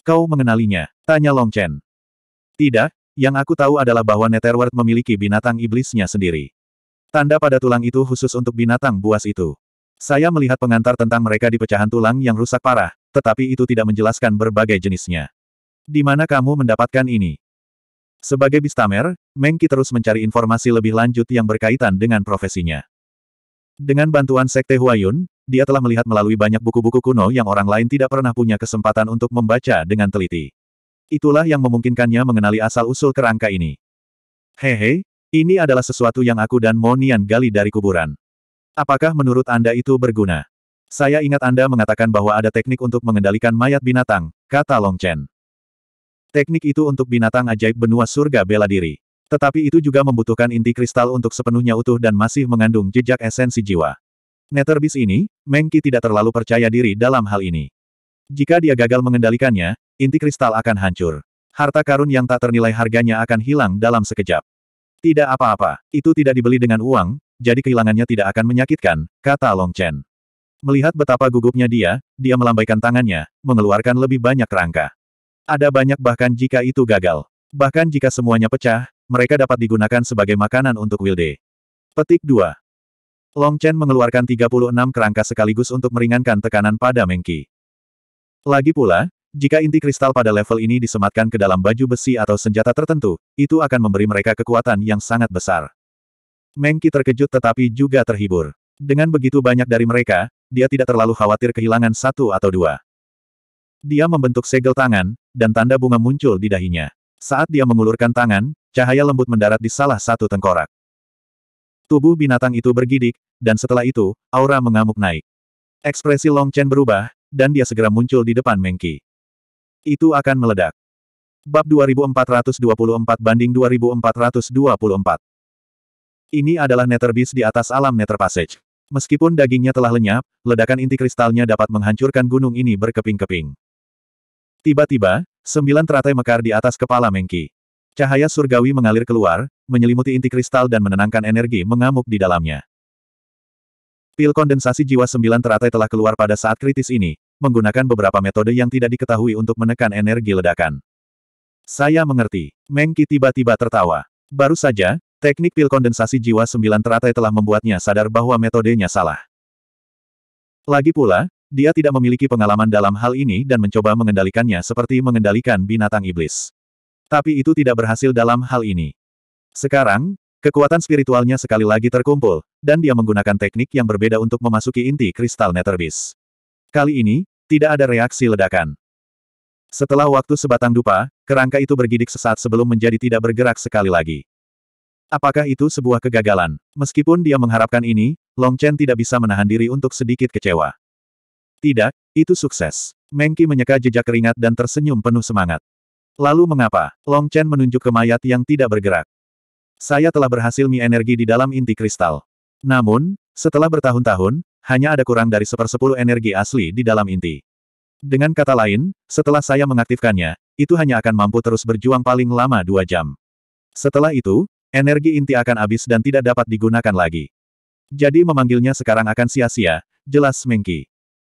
Speaker 1: Kau mengenalinya, tanya Long Chen. Tidak, yang aku tahu adalah bahwa Netherworld memiliki binatang iblisnya sendiri. Tanda pada tulang itu khusus untuk binatang buas itu. Saya melihat pengantar tentang mereka di pecahan tulang yang rusak parah, tetapi itu tidak menjelaskan berbagai jenisnya. Di mana kamu mendapatkan ini? Sebagai Bistamer, Mengki terus mencari informasi lebih lanjut yang berkaitan dengan profesinya. Dengan bantuan Sekte Huayun, dia telah melihat melalui banyak buku-buku kuno yang orang lain tidak pernah punya kesempatan untuk membaca dengan teliti. Itulah yang memungkinkannya mengenali asal-usul kerangka ini. Hehe, ini adalah sesuatu yang aku dan Monian gali dari kuburan. Apakah menurut Anda itu berguna? Saya ingat Anda mengatakan bahwa ada teknik untuk mengendalikan mayat binatang, kata Long Chen. Teknik itu untuk binatang ajaib benua surga bela diri. Tetapi itu juga membutuhkan inti kristal untuk sepenuhnya utuh dan masih mengandung jejak esensi jiwa. Neterbis ini, Mengki tidak terlalu percaya diri dalam hal ini. Jika dia gagal mengendalikannya, inti kristal akan hancur. Harta karun yang tak ternilai harganya akan hilang dalam sekejap. Tidak apa-apa, itu tidak dibeli dengan uang, jadi kehilangannya tidak akan menyakitkan, kata Long Chen. Melihat betapa gugupnya dia, dia melambaikan tangannya, mengeluarkan lebih banyak rangka. Ada banyak bahkan jika itu gagal. Bahkan jika semuanya pecah, mereka dapat digunakan sebagai makanan untuk Wilde. Petik 2. Long Chen mengeluarkan 36 kerangka sekaligus untuk meringankan tekanan pada Mengki. Lagi pula, jika inti kristal pada level ini disematkan ke dalam baju besi atau senjata tertentu, itu akan memberi mereka kekuatan yang sangat besar. Mengki terkejut tetapi juga terhibur. Dengan begitu banyak dari mereka, dia tidak terlalu khawatir kehilangan satu atau dua. Dia membentuk segel tangan, dan tanda bunga muncul di dahinya. Saat dia mengulurkan tangan, cahaya lembut mendarat di salah satu tengkorak. Tubuh binatang itu bergidik, dan setelah itu, aura mengamuk naik. Ekspresi Long Chen berubah, dan dia segera muncul di depan Mengki. Itu akan meledak. Bab 2424 banding 2424. Ini adalah Netherbeast di atas alam Nether Passage. Meskipun dagingnya telah lenyap, ledakan inti kristalnya dapat menghancurkan gunung ini berkeping-keping. Tiba-tiba, sembilan teratai mekar di atas kepala Mengki. Cahaya surgawi mengalir keluar, menyelimuti inti kristal dan menenangkan energi mengamuk di dalamnya. Pil kondensasi jiwa sembilan teratai telah keluar pada saat kritis ini, menggunakan beberapa metode yang tidak diketahui untuk menekan energi ledakan. Saya mengerti. Mengki tiba-tiba tertawa. Baru saja, teknik pil kondensasi jiwa sembilan teratai telah membuatnya sadar bahwa metodenya salah. Lagi pula, dia tidak memiliki pengalaman dalam hal ini dan mencoba mengendalikannya seperti mengendalikan binatang iblis tapi itu tidak berhasil dalam hal ini. Sekarang, kekuatan spiritualnya sekali lagi terkumpul, dan dia menggunakan teknik yang berbeda untuk memasuki inti kristal Netherbeast. Kali ini, tidak ada reaksi ledakan. Setelah waktu sebatang dupa, kerangka itu bergidik sesaat sebelum menjadi tidak bergerak sekali lagi. Apakah itu sebuah kegagalan? Meskipun dia mengharapkan ini, Long Chen tidak bisa menahan diri untuk sedikit kecewa. Tidak, itu sukses. Mengki menyeka jejak keringat dan tersenyum penuh semangat. Lalu mengapa? Long Chen menunjuk ke mayat yang tidak bergerak. Saya telah berhasil mie energi di dalam inti kristal. Namun, setelah bertahun-tahun, hanya ada kurang dari sepersepuluh energi asli di dalam inti. Dengan kata lain, setelah saya mengaktifkannya, itu hanya akan mampu terus berjuang paling lama dua jam. Setelah itu, energi inti akan habis dan tidak dapat digunakan lagi. Jadi memanggilnya sekarang akan sia-sia, jelas Mengki.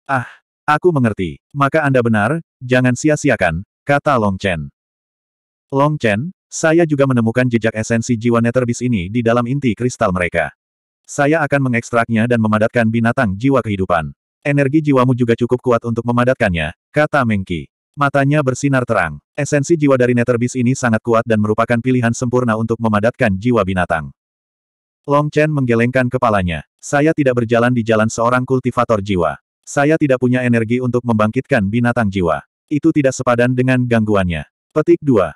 Speaker 1: Ah, aku mengerti. Maka Anda benar, jangan sia-siakan, kata Long Chen. Long Chen, saya juga menemukan jejak esensi jiwa neterbis ini di dalam inti kristal mereka. Saya akan mengekstraknya dan memadatkan binatang jiwa kehidupan. Energi jiwamu juga cukup kuat untuk memadatkannya, kata Mengki. Matanya bersinar terang. Esensi jiwa dari neterbis ini sangat kuat dan merupakan pilihan sempurna untuk memadatkan jiwa binatang. Long Chen menggelengkan kepalanya. Saya tidak berjalan di jalan seorang kultivator jiwa. Saya tidak punya energi untuk membangkitkan binatang jiwa. Itu tidak sepadan dengan gangguannya. Petik 2.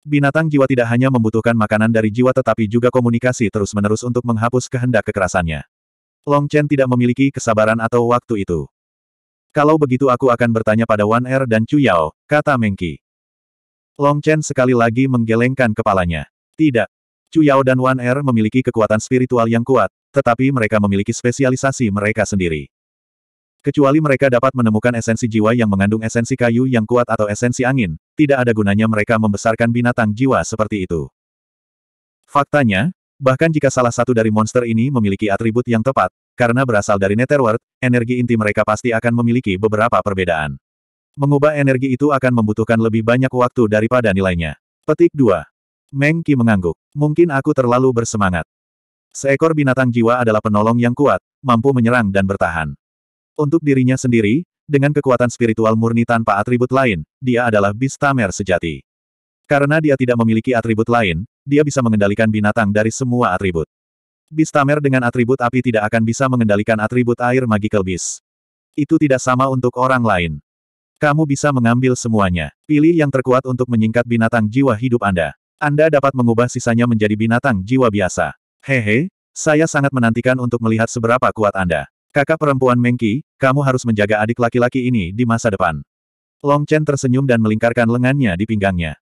Speaker 1: Binatang jiwa tidak hanya membutuhkan makanan dari jiwa tetapi juga komunikasi terus-menerus untuk menghapus kehendak kekerasannya. Long Chen tidak memiliki kesabaran atau waktu itu. Kalau begitu aku akan bertanya pada Wan Er dan Chu Yao, kata Mengki. Long Chen sekali lagi menggelengkan kepalanya. Tidak. Chu Yao dan Wan Er memiliki kekuatan spiritual yang kuat, tetapi mereka memiliki spesialisasi mereka sendiri. Kecuali mereka dapat menemukan esensi jiwa yang mengandung esensi kayu yang kuat atau esensi angin, tidak ada gunanya mereka membesarkan binatang jiwa seperti itu. Faktanya, bahkan jika salah satu dari monster ini memiliki atribut yang tepat, karena berasal dari Netherworld, energi inti mereka pasti akan memiliki beberapa perbedaan. Mengubah energi itu akan membutuhkan lebih banyak waktu daripada nilainya. Petik 2. Meng Qi mengangguk. Mungkin aku terlalu bersemangat. Seekor binatang jiwa adalah penolong yang kuat, mampu menyerang dan bertahan. Untuk dirinya sendiri, dengan kekuatan spiritual murni tanpa atribut lain, dia adalah Bistamer sejati. Karena dia tidak memiliki atribut lain, dia bisa mengendalikan binatang dari semua atribut. Bistamer dengan atribut api tidak akan bisa mengendalikan atribut air magical beast. Itu tidak sama untuk orang lain. Kamu bisa mengambil semuanya. Pilih yang terkuat untuk menyingkat binatang jiwa hidup Anda. Anda dapat mengubah sisanya menjadi binatang jiwa biasa. Hehe, saya sangat menantikan untuk melihat seberapa kuat Anda. Kakak perempuan Mengki, kamu harus menjaga adik laki-laki ini di masa depan. Long Chen tersenyum dan melingkarkan lengannya di pinggangnya.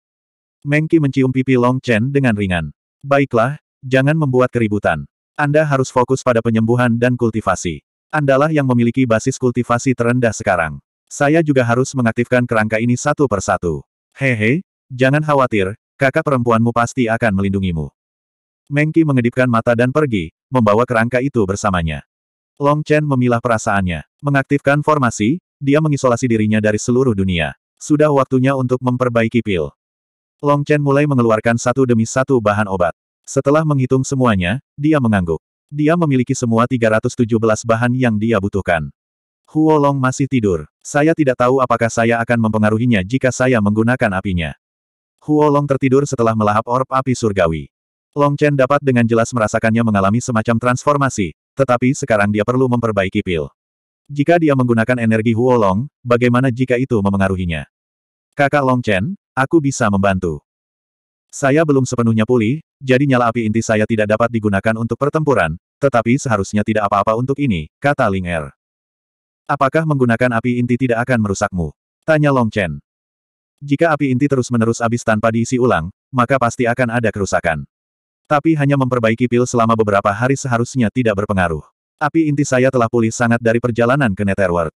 Speaker 1: Mengki mencium pipi Long Chen dengan ringan. Baiklah, jangan membuat keributan. Anda harus fokus pada penyembuhan dan kultivasi. Andalah yang memiliki basis kultivasi terendah sekarang. Saya juga harus mengaktifkan kerangka ini satu persatu. Hehe, jangan khawatir, kakak perempuanmu pasti akan melindungimu. Mengki mengedipkan mata dan pergi, membawa kerangka itu bersamanya. Long Chen memilah perasaannya. Mengaktifkan formasi, dia mengisolasi dirinya dari seluruh dunia. Sudah waktunya untuk memperbaiki pil. Long Chen mulai mengeluarkan satu demi satu bahan obat. Setelah menghitung semuanya, dia mengangguk. Dia memiliki semua 317 bahan yang dia butuhkan. Huo Long masih tidur. Saya tidak tahu apakah saya akan mempengaruhinya jika saya menggunakan apinya. Huo Long tertidur setelah melahap orb api surgawi. Long Chen dapat dengan jelas merasakannya mengalami semacam transformasi, tetapi sekarang dia perlu memperbaiki pil. Jika dia menggunakan energi Huolong, bagaimana jika itu memengaruhinya? Kakak Long Chen, aku bisa membantu. Saya belum sepenuhnya pulih, jadi nyala api inti saya tidak dapat digunakan untuk pertempuran, tetapi seharusnya tidak apa-apa untuk ini, kata Ling Er. Apakah menggunakan api inti tidak akan merusakmu? Tanya Long Chen. Jika api inti terus-menerus habis tanpa diisi ulang, maka pasti akan ada kerusakan. Tapi hanya memperbaiki pil selama beberapa hari seharusnya tidak berpengaruh. Api inti saya telah pulih sangat dari perjalanan ke Netherworld.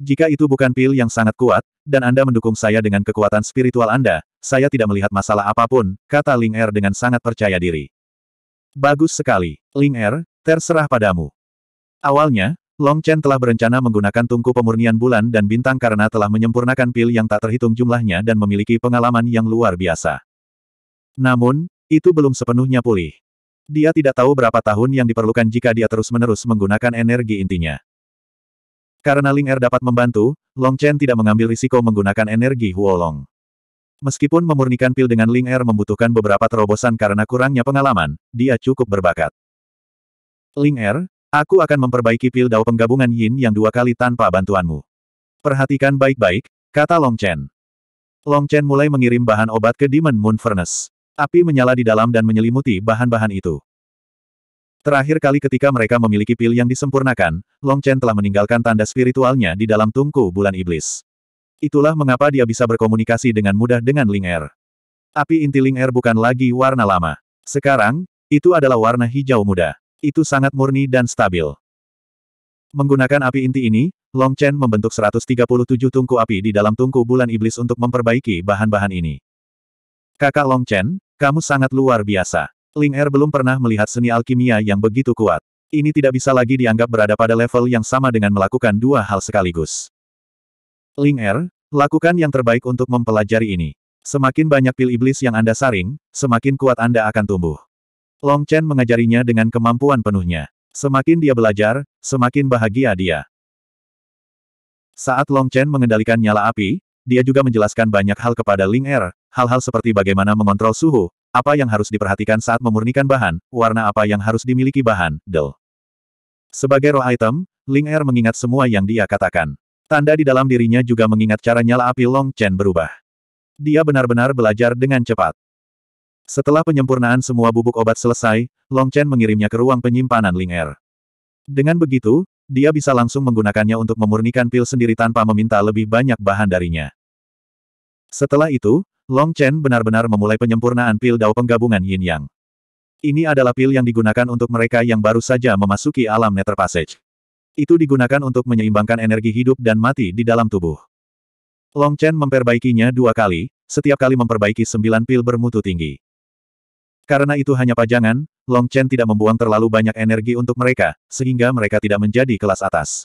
Speaker 1: Jika itu bukan pil yang sangat kuat, dan Anda mendukung saya dengan kekuatan spiritual Anda, saya tidak melihat masalah apapun, kata Ling Er dengan sangat percaya diri. Bagus sekali, Ling Er, terserah padamu. Awalnya, Long Chen telah berencana menggunakan tungku pemurnian bulan dan bintang karena telah menyempurnakan pil yang tak terhitung jumlahnya dan memiliki pengalaman yang luar biasa. Namun, itu belum sepenuhnya pulih. Dia tidak tahu berapa tahun yang diperlukan jika dia terus-menerus menggunakan energi intinya. Karena Ling Er dapat membantu, Long Chen tidak mengambil risiko menggunakan energi Huolong. Meskipun memurnikan pil dengan Ling Er membutuhkan beberapa terobosan karena kurangnya pengalaman, dia cukup berbakat. Ling Er, aku akan memperbaiki pil dao penggabungan Yin yang dua kali tanpa bantuanmu. Perhatikan baik-baik, kata Long Chen. Long Chen mulai mengirim bahan obat ke Demon Moon Furnace. Api menyala di dalam dan menyelimuti bahan-bahan itu. Terakhir kali ketika mereka memiliki pil yang disempurnakan, Long Chen telah meninggalkan tanda spiritualnya di dalam tungku bulan iblis. Itulah mengapa dia bisa berkomunikasi dengan mudah dengan Ling Er. Api inti Ling Er bukan lagi warna lama. Sekarang, itu adalah warna hijau muda. Itu sangat murni dan stabil. Menggunakan api inti ini, Long Chen membentuk 137 tungku api di dalam tungku bulan iblis untuk memperbaiki bahan-bahan ini. Kakak Long Chen, kamu sangat luar biasa. Ling Er belum pernah melihat seni alkimia yang begitu kuat. Ini tidak bisa lagi dianggap berada pada level yang sama dengan melakukan dua hal sekaligus. Ling Er, lakukan yang terbaik untuk mempelajari ini. Semakin banyak pil iblis yang Anda saring, semakin kuat Anda akan tumbuh. Long Chen mengajarinya dengan kemampuan penuhnya. Semakin dia belajar, semakin bahagia dia. Saat Long Chen mengendalikan nyala api, dia juga menjelaskan banyak hal kepada Ling Er, hal-hal seperti bagaimana mengontrol suhu, apa yang harus diperhatikan saat memurnikan bahan, warna apa yang harus dimiliki bahan, del. Sebagai roh item, Ling Er mengingat semua yang dia katakan. Tanda di dalam dirinya juga mengingat cara nyala api Long Chen berubah. Dia benar-benar belajar dengan cepat. Setelah penyempurnaan semua bubuk obat selesai, Long Chen mengirimnya ke ruang penyimpanan Ling Er. Dengan begitu, dia bisa langsung menggunakannya untuk memurnikan pil sendiri tanpa meminta lebih banyak bahan darinya. Setelah itu, Long Chen benar-benar memulai penyempurnaan pil Dao penggabungan Yin Yang. Ini adalah pil yang digunakan untuk mereka yang baru saja memasuki alam Nether Passage. Itu digunakan untuk menyeimbangkan energi hidup dan mati di dalam tubuh. Long Chen memperbaikinya dua kali, setiap kali memperbaiki sembilan pil bermutu tinggi. Karena itu hanya pajangan, Long Chen tidak membuang terlalu banyak energi untuk mereka, sehingga mereka tidak menjadi kelas atas.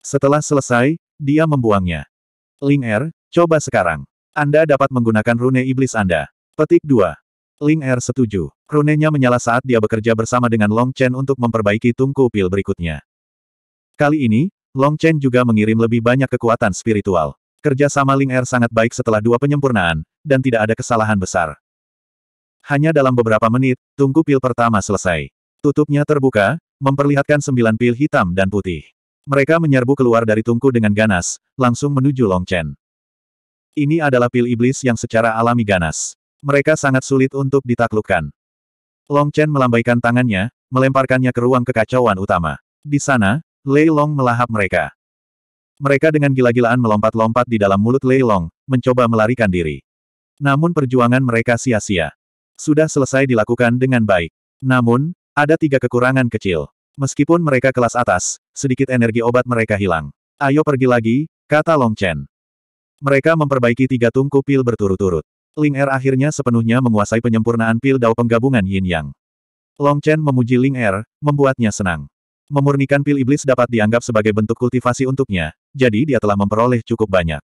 Speaker 1: Setelah selesai, dia membuangnya. Ling Er, coba sekarang. Anda dapat menggunakan rune iblis Anda. Petik 2. Ling Er setuju. Runenya menyala saat dia bekerja bersama dengan Long Chen untuk memperbaiki tungku pil berikutnya. Kali ini, Long Chen juga mengirim lebih banyak kekuatan spiritual. Kerja sama Ling Er sangat baik setelah dua penyempurnaan, dan tidak ada kesalahan besar. Hanya dalam beberapa menit, tungku pil pertama selesai. Tutupnya terbuka, memperlihatkan sembilan pil hitam dan putih. Mereka menyerbu keluar dari tungku dengan ganas, langsung menuju Long Chen. Ini adalah pil iblis yang secara alami ganas. Mereka sangat sulit untuk ditaklukkan. Long Chen melambaikan tangannya, melemparkannya ke ruang kekacauan utama. Di sana, Lei Long melahap mereka. Mereka dengan gila-gilaan melompat-lompat di dalam mulut Lei Long, mencoba melarikan diri. Namun perjuangan mereka sia-sia. Sudah selesai dilakukan dengan baik. Namun, ada tiga kekurangan kecil. Meskipun mereka kelas atas, sedikit energi obat mereka hilang. Ayo pergi lagi, kata Long Chen. Mereka memperbaiki tiga tungku pil berturut-turut. Ling Er akhirnya sepenuhnya menguasai penyempurnaan pil dao penggabungan yin yang. Long Chen memuji Ling Er, membuatnya senang. Memurnikan pil iblis dapat dianggap sebagai bentuk kultivasi untuknya, jadi dia telah memperoleh cukup banyak.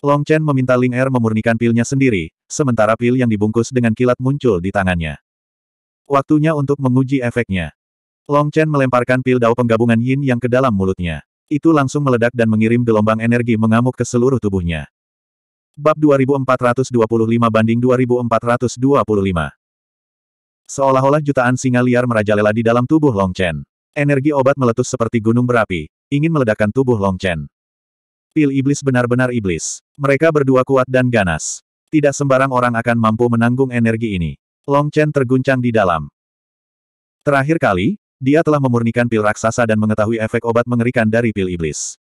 Speaker 1: Long Chen meminta Ling Er memurnikan pilnya sendiri, sementara pil yang dibungkus dengan kilat muncul di tangannya. Waktunya untuk menguji efeknya. Long Chen melemparkan pil dao penggabungan yin yang ke dalam mulutnya itu langsung meledak dan mengirim gelombang energi mengamuk ke seluruh tubuhnya. Bab 2425 banding 2425 Seolah-olah jutaan singa liar merajalela di dalam tubuh Long Chen. Energi obat meletus seperti gunung berapi, ingin meledakkan tubuh Long Chen. Pil iblis benar-benar iblis. Mereka berdua kuat dan ganas. Tidak sembarang orang akan mampu menanggung energi ini. Long Chen terguncang di dalam. Terakhir kali, dia telah memurnikan pil raksasa dan mengetahui efek obat mengerikan dari pil iblis.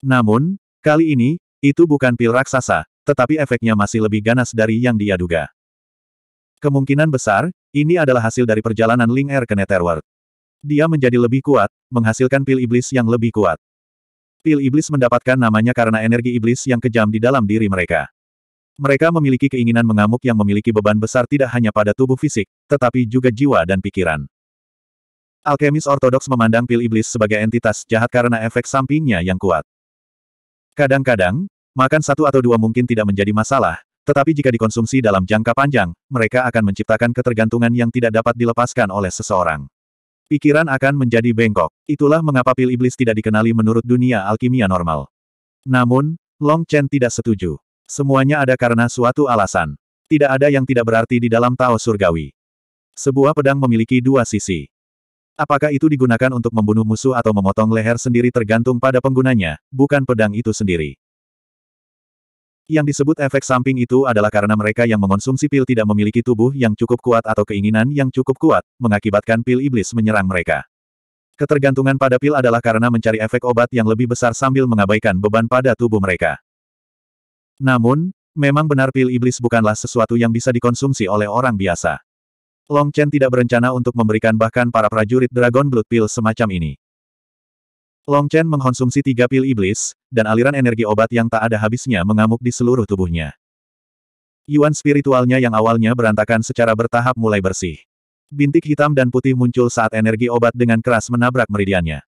Speaker 1: Namun, kali ini, itu bukan pil raksasa, tetapi efeknya masih lebih ganas dari yang dia duga. Kemungkinan besar, ini adalah hasil dari perjalanan Ling Er ke Netherworld. Dia menjadi lebih kuat, menghasilkan pil iblis yang lebih kuat. Pil iblis mendapatkan namanya karena energi iblis yang kejam di dalam diri mereka. Mereka memiliki keinginan mengamuk yang memiliki beban besar tidak hanya pada tubuh fisik, tetapi juga jiwa dan pikiran. Alkemis ortodoks memandang pil iblis sebagai entitas jahat karena efek sampingnya yang kuat. Kadang-kadang, makan satu atau dua mungkin tidak menjadi masalah, tetapi jika dikonsumsi dalam jangka panjang, mereka akan menciptakan ketergantungan yang tidak dapat dilepaskan oleh seseorang. Pikiran akan menjadi bengkok. Itulah mengapa pil iblis tidak dikenali menurut dunia alkimia normal. Namun, Long Chen tidak setuju. Semuanya ada karena suatu alasan. Tidak ada yang tidak berarti di dalam Tao Surgawi. Sebuah pedang memiliki dua sisi. Apakah itu digunakan untuk membunuh musuh atau memotong leher sendiri tergantung pada penggunanya, bukan pedang itu sendiri. Yang disebut efek samping itu adalah karena mereka yang mengonsumsi pil tidak memiliki tubuh yang cukup kuat atau keinginan yang cukup kuat, mengakibatkan pil iblis menyerang mereka. Ketergantungan pada pil adalah karena mencari efek obat yang lebih besar sambil mengabaikan beban pada tubuh mereka. Namun, memang benar pil iblis bukanlah sesuatu yang bisa dikonsumsi oleh orang biasa. Long Chen tidak berencana untuk memberikan bahkan para prajurit Dragon Blood Pill semacam ini. Long Chen mengkonsumsi tiga pil iblis, dan aliran energi obat yang tak ada habisnya mengamuk di seluruh tubuhnya. Yuan spiritualnya yang awalnya berantakan secara bertahap mulai bersih. Bintik hitam dan putih muncul saat energi obat dengan keras menabrak meridiannya.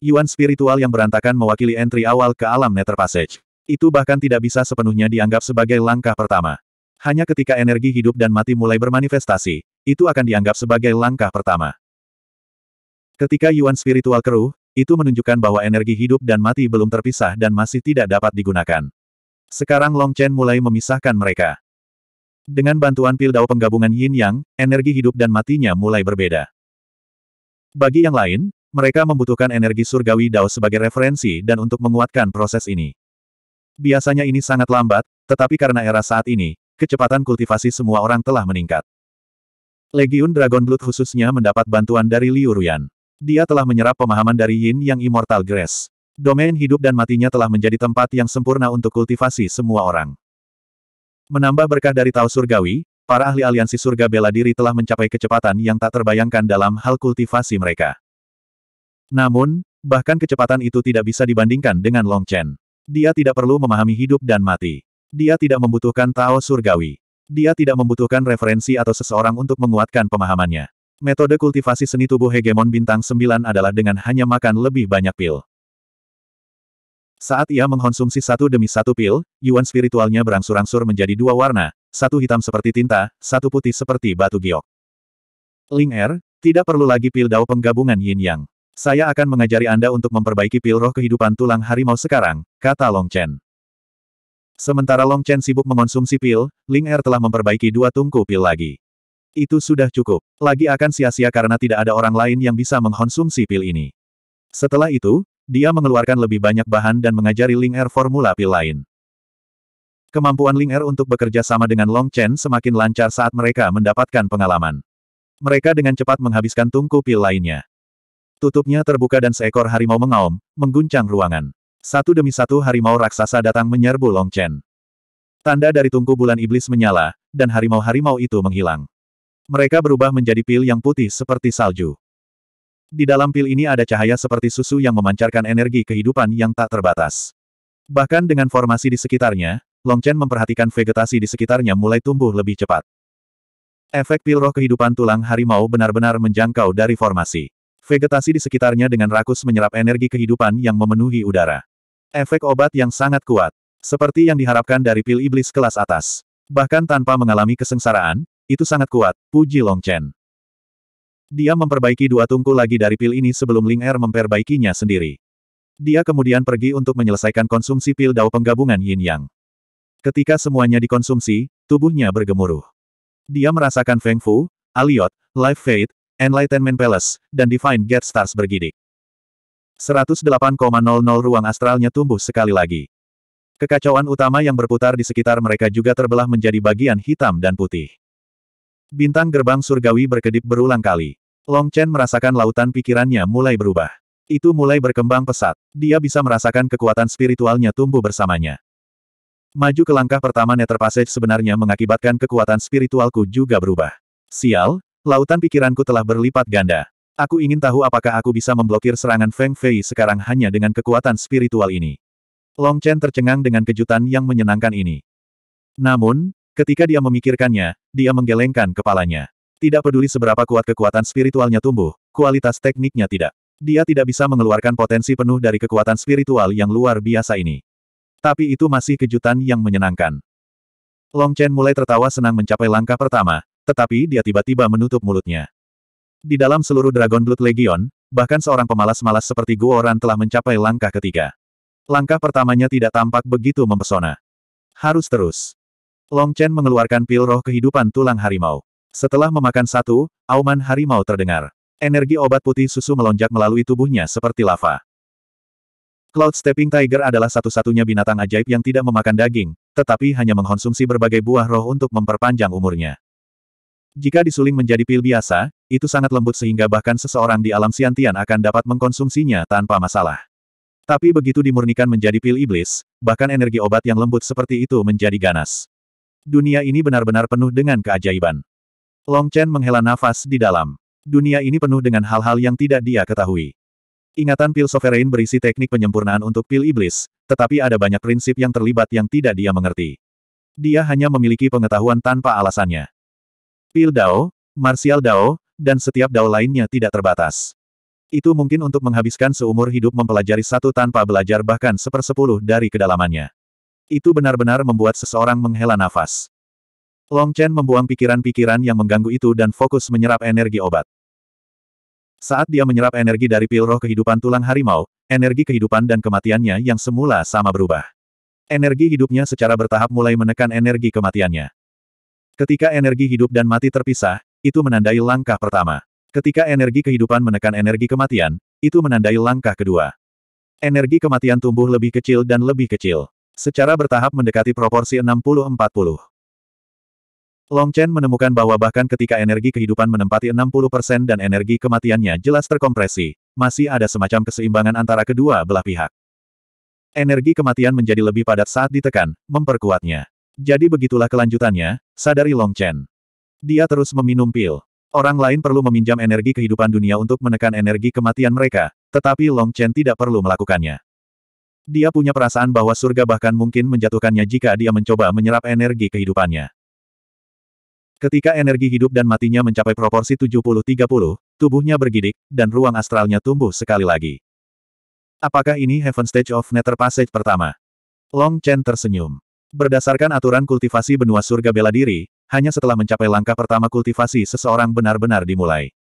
Speaker 1: Yuan spiritual yang berantakan mewakili entry awal ke alam Nether Passage. Itu bahkan tidak bisa sepenuhnya dianggap sebagai langkah pertama. Hanya ketika energi hidup dan mati mulai bermanifestasi, itu akan dianggap sebagai langkah pertama. Ketika Yuan Spiritual Keruh, itu menunjukkan bahwa energi hidup dan mati belum terpisah dan masih tidak dapat digunakan. Sekarang Long Chen mulai memisahkan mereka. Dengan bantuan pil dao penggabungan yin yang, energi hidup dan matinya mulai berbeda. Bagi yang lain, mereka membutuhkan energi surgawi dao sebagai referensi dan untuk menguatkan proses ini. Biasanya ini sangat lambat, tetapi karena era saat ini, kecepatan kultivasi semua orang telah meningkat. Legiun Dragon Blood khususnya mendapat bantuan dari Liu Ruyan. Dia telah menyerap pemahaman dari Yin yang Immortal Grass. Domain hidup dan matinya telah menjadi tempat yang sempurna untuk kultivasi semua orang. Menambah berkah dari Tao Surgawi, para ahli aliansi surga bela diri telah mencapai kecepatan yang tak terbayangkan dalam hal kultivasi mereka. Namun, bahkan kecepatan itu tidak bisa dibandingkan dengan Long Chen. Dia tidak perlu memahami hidup dan mati. Dia tidak membutuhkan Tao surgawi. Dia tidak membutuhkan referensi atau seseorang untuk menguatkan pemahamannya. Metode kultivasi seni tubuh hegemon bintang 9 adalah dengan hanya makan lebih banyak pil. Saat ia mengkonsumsi satu demi satu pil, yuan spiritualnya berangsur-angsur menjadi dua warna, satu hitam seperti tinta, satu putih seperti batu giok. Ling Er, tidak perlu lagi pil dao penggabungan yin yang. Saya akan mengajari Anda untuk memperbaiki pil roh kehidupan tulang harimau sekarang, kata Long Chen. Sementara Long Chen sibuk mengonsumsi pil, Ling Er telah memperbaiki dua tungku pil lagi. Itu sudah cukup. Lagi akan sia-sia karena tidak ada orang lain yang bisa mengkonsumsi pil ini. Setelah itu, dia mengeluarkan lebih banyak bahan dan mengajari Ling Er formula pil lain. Kemampuan Ling Er untuk bekerja sama dengan Long Chen semakin lancar saat mereka mendapatkan pengalaman. Mereka dengan cepat menghabiskan tungku pil lainnya. Tutupnya terbuka dan seekor harimau mengaum, mengguncang ruangan. Satu demi satu harimau raksasa datang menyerbu Long Chen. Tanda dari tungku bulan iblis menyala, dan harimau-harimau itu menghilang. Mereka berubah menjadi pil yang putih seperti salju. Di dalam pil ini ada cahaya seperti susu yang memancarkan energi kehidupan yang tak terbatas. Bahkan dengan formasi di sekitarnya, Long Chen memperhatikan vegetasi di sekitarnya mulai tumbuh lebih cepat. Efek pil roh kehidupan tulang harimau benar-benar menjangkau dari formasi. Vegetasi di sekitarnya dengan rakus menyerap energi kehidupan yang memenuhi udara. Efek obat yang sangat kuat. Seperti yang diharapkan dari pil iblis kelas atas. Bahkan tanpa mengalami kesengsaraan, itu sangat kuat, puji Long Chen. Dia memperbaiki dua tungku lagi dari pil ini sebelum Ling Er memperbaikinya sendiri. Dia kemudian pergi untuk menyelesaikan konsumsi pil dao penggabungan yin yang. Ketika semuanya dikonsumsi, tubuhnya bergemuruh. Dia merasakan Feng Fu, Aliot, Life Fate, Enlightenment Palace, dan Divine Get Stars bergidik. 108,00 ruang astralnya tumbuh sekali lagi. Kekacauan utama yang berputar di sekitar mereka juga terbelah menjadi bagian hitam dan putih. Bintang gerbang surgawi berkedip berulang kali. Long Chen merasakan lautan pikirannya mulai berubah. Itu mulai berkembang pesat. Dia bisa merasakan kekuatan spiritualnya tumbuh bersamanya. Maju ke langkah pertama Nether Passage sebenarnya mengakibatkan kekuatan spiritualku juga berubah. Sial, lautan pikiranku telah berlipat ganda. Aku ingin tahu apakah aku bisa memblokir serangan Feng Fei sekarang hanya dengan kekuatan spiritual ini. Long Chen tercengang dengan kejutan yang menyenangkan ini. Namun, ketika dia memikirkannya, dia menggelengkan kepalanya. Tidak peduli seberapa kuat kekuatan spiritualnya tumbuh, kualitas tekniknya tidak. Dia tidak bisa mengeluarkan potensi penuh dari kekuatan spiritual yang luar biasa ini. Tapi itu masih kejutan yang menyenangkan. Long Chen mulai tertawa senang mencapai langkah pertama, tetapi dia tiba-tiba menutup mulutnya. Di dalam seluruh Dragon Blood Legion, bahkan seorang pemalas-malas seperti Guoran telah mencapai langkah ketiga. Langkah pertamanya tidak tampak begitu mempesona. Harus terus. Long Chen mengeluarkan pil roh kehidupan tulang harimau. Setelah memakan satu, auman harimau terdengar. Energi obat putih susu melonjak melalui tubuhnya seperti lava. Cloud Stepping Tiger adalah satu-satunya binatang ajaib yang tidak memakan daging, tetapi hanya mengkonsumsi berbagai buah roh untuk memperpanjang umurnya. Jika disuling menjadi pil biasa, itu sangat lembut sehingga bahkan seseorang di alam siantian akan dapat mengkonsumsinya tanpa masalah. Tapi begitu dimurnikan menjadi pil iblis, bahkan energi obat yang lembut seperti itu menjadi ganas. Dunia ini benar-benar penuh dengan keajaiban. Long Chen menghela nafas di dalam. Dunia ini penuh dengan hal-hal yang tidak dia ketahui. Ingatan pil sovereign berisi teknik penyempurnaan untuk pil iblis, tetapi ada banyak prinsip yang terlibat yang tidak dia mengerti. Dia hanya memiliki pengetahuan tanpa alasannya. Pil Dao, Martial Dao, dan setiap dao lainnya tidak terbatas. Itu mungkin untuk menghabiskan seumur hidup mempelajari satu tanpa belajar bahkan sepersepuluh dari kedalamannya. Itu benar-benar membuat seseorang menghela nafas. Long Chen membuang pikiran-pikiran yang mengganggu itu dan fokus menyerap energi obat. Saat dia menyerap energi dari pil roh kehidupan tulang harimau, energi kehidupan dan kematiannya yang semula sama berubah. Energi hidupnya secara bertahap mulai menekan energi kematiannya. Ketika energi hidup dan mati terpisah, itu menandai langkah pertama. Ketika energi kehidupan menekan energi kematian, itu menandai langkah kedua. Energi kematian tumbuh lebih kecil dan lebih kecil. Secara bertahap mendekati proporsi 60-40. Long Chen menemukan bahwa bahkan ketika energi kehidupan menempati 60% dan energi kematiannya jelas terkompresi, masih ada semacam keseimbangan antara kedua belah pihak. Energi kematian menjadi lebih padat saat ditekan, memperkuatnya. Jadi begitulah kelanjutannya, sadari Long Chen. Dia terus meminum pil. Orang lain perlu meminjam energi kehidupan dunia untuk menekan energi kematian mereka, tetapi Long Chen tidak perlu melakukannya. Dia punya perasaan bahwa surga bahkan mungkin menjatuhkannya jika dia mencoba menyerap energi kehidupannya. Ketika energi hidup dan matinya mencapai proporsi 70-30, tubuhnya bergidik, dan ruang astralnya tumbuh sekali lagi. Apakah ini Heaven Stage of Nether Passage pertama? Long Chen tersenyum. Berdasarkan aturan kultivasi benua surga bela diri, hanya setelah mencapai langkah pertama kultivasi seseorang benar-benar dimulai.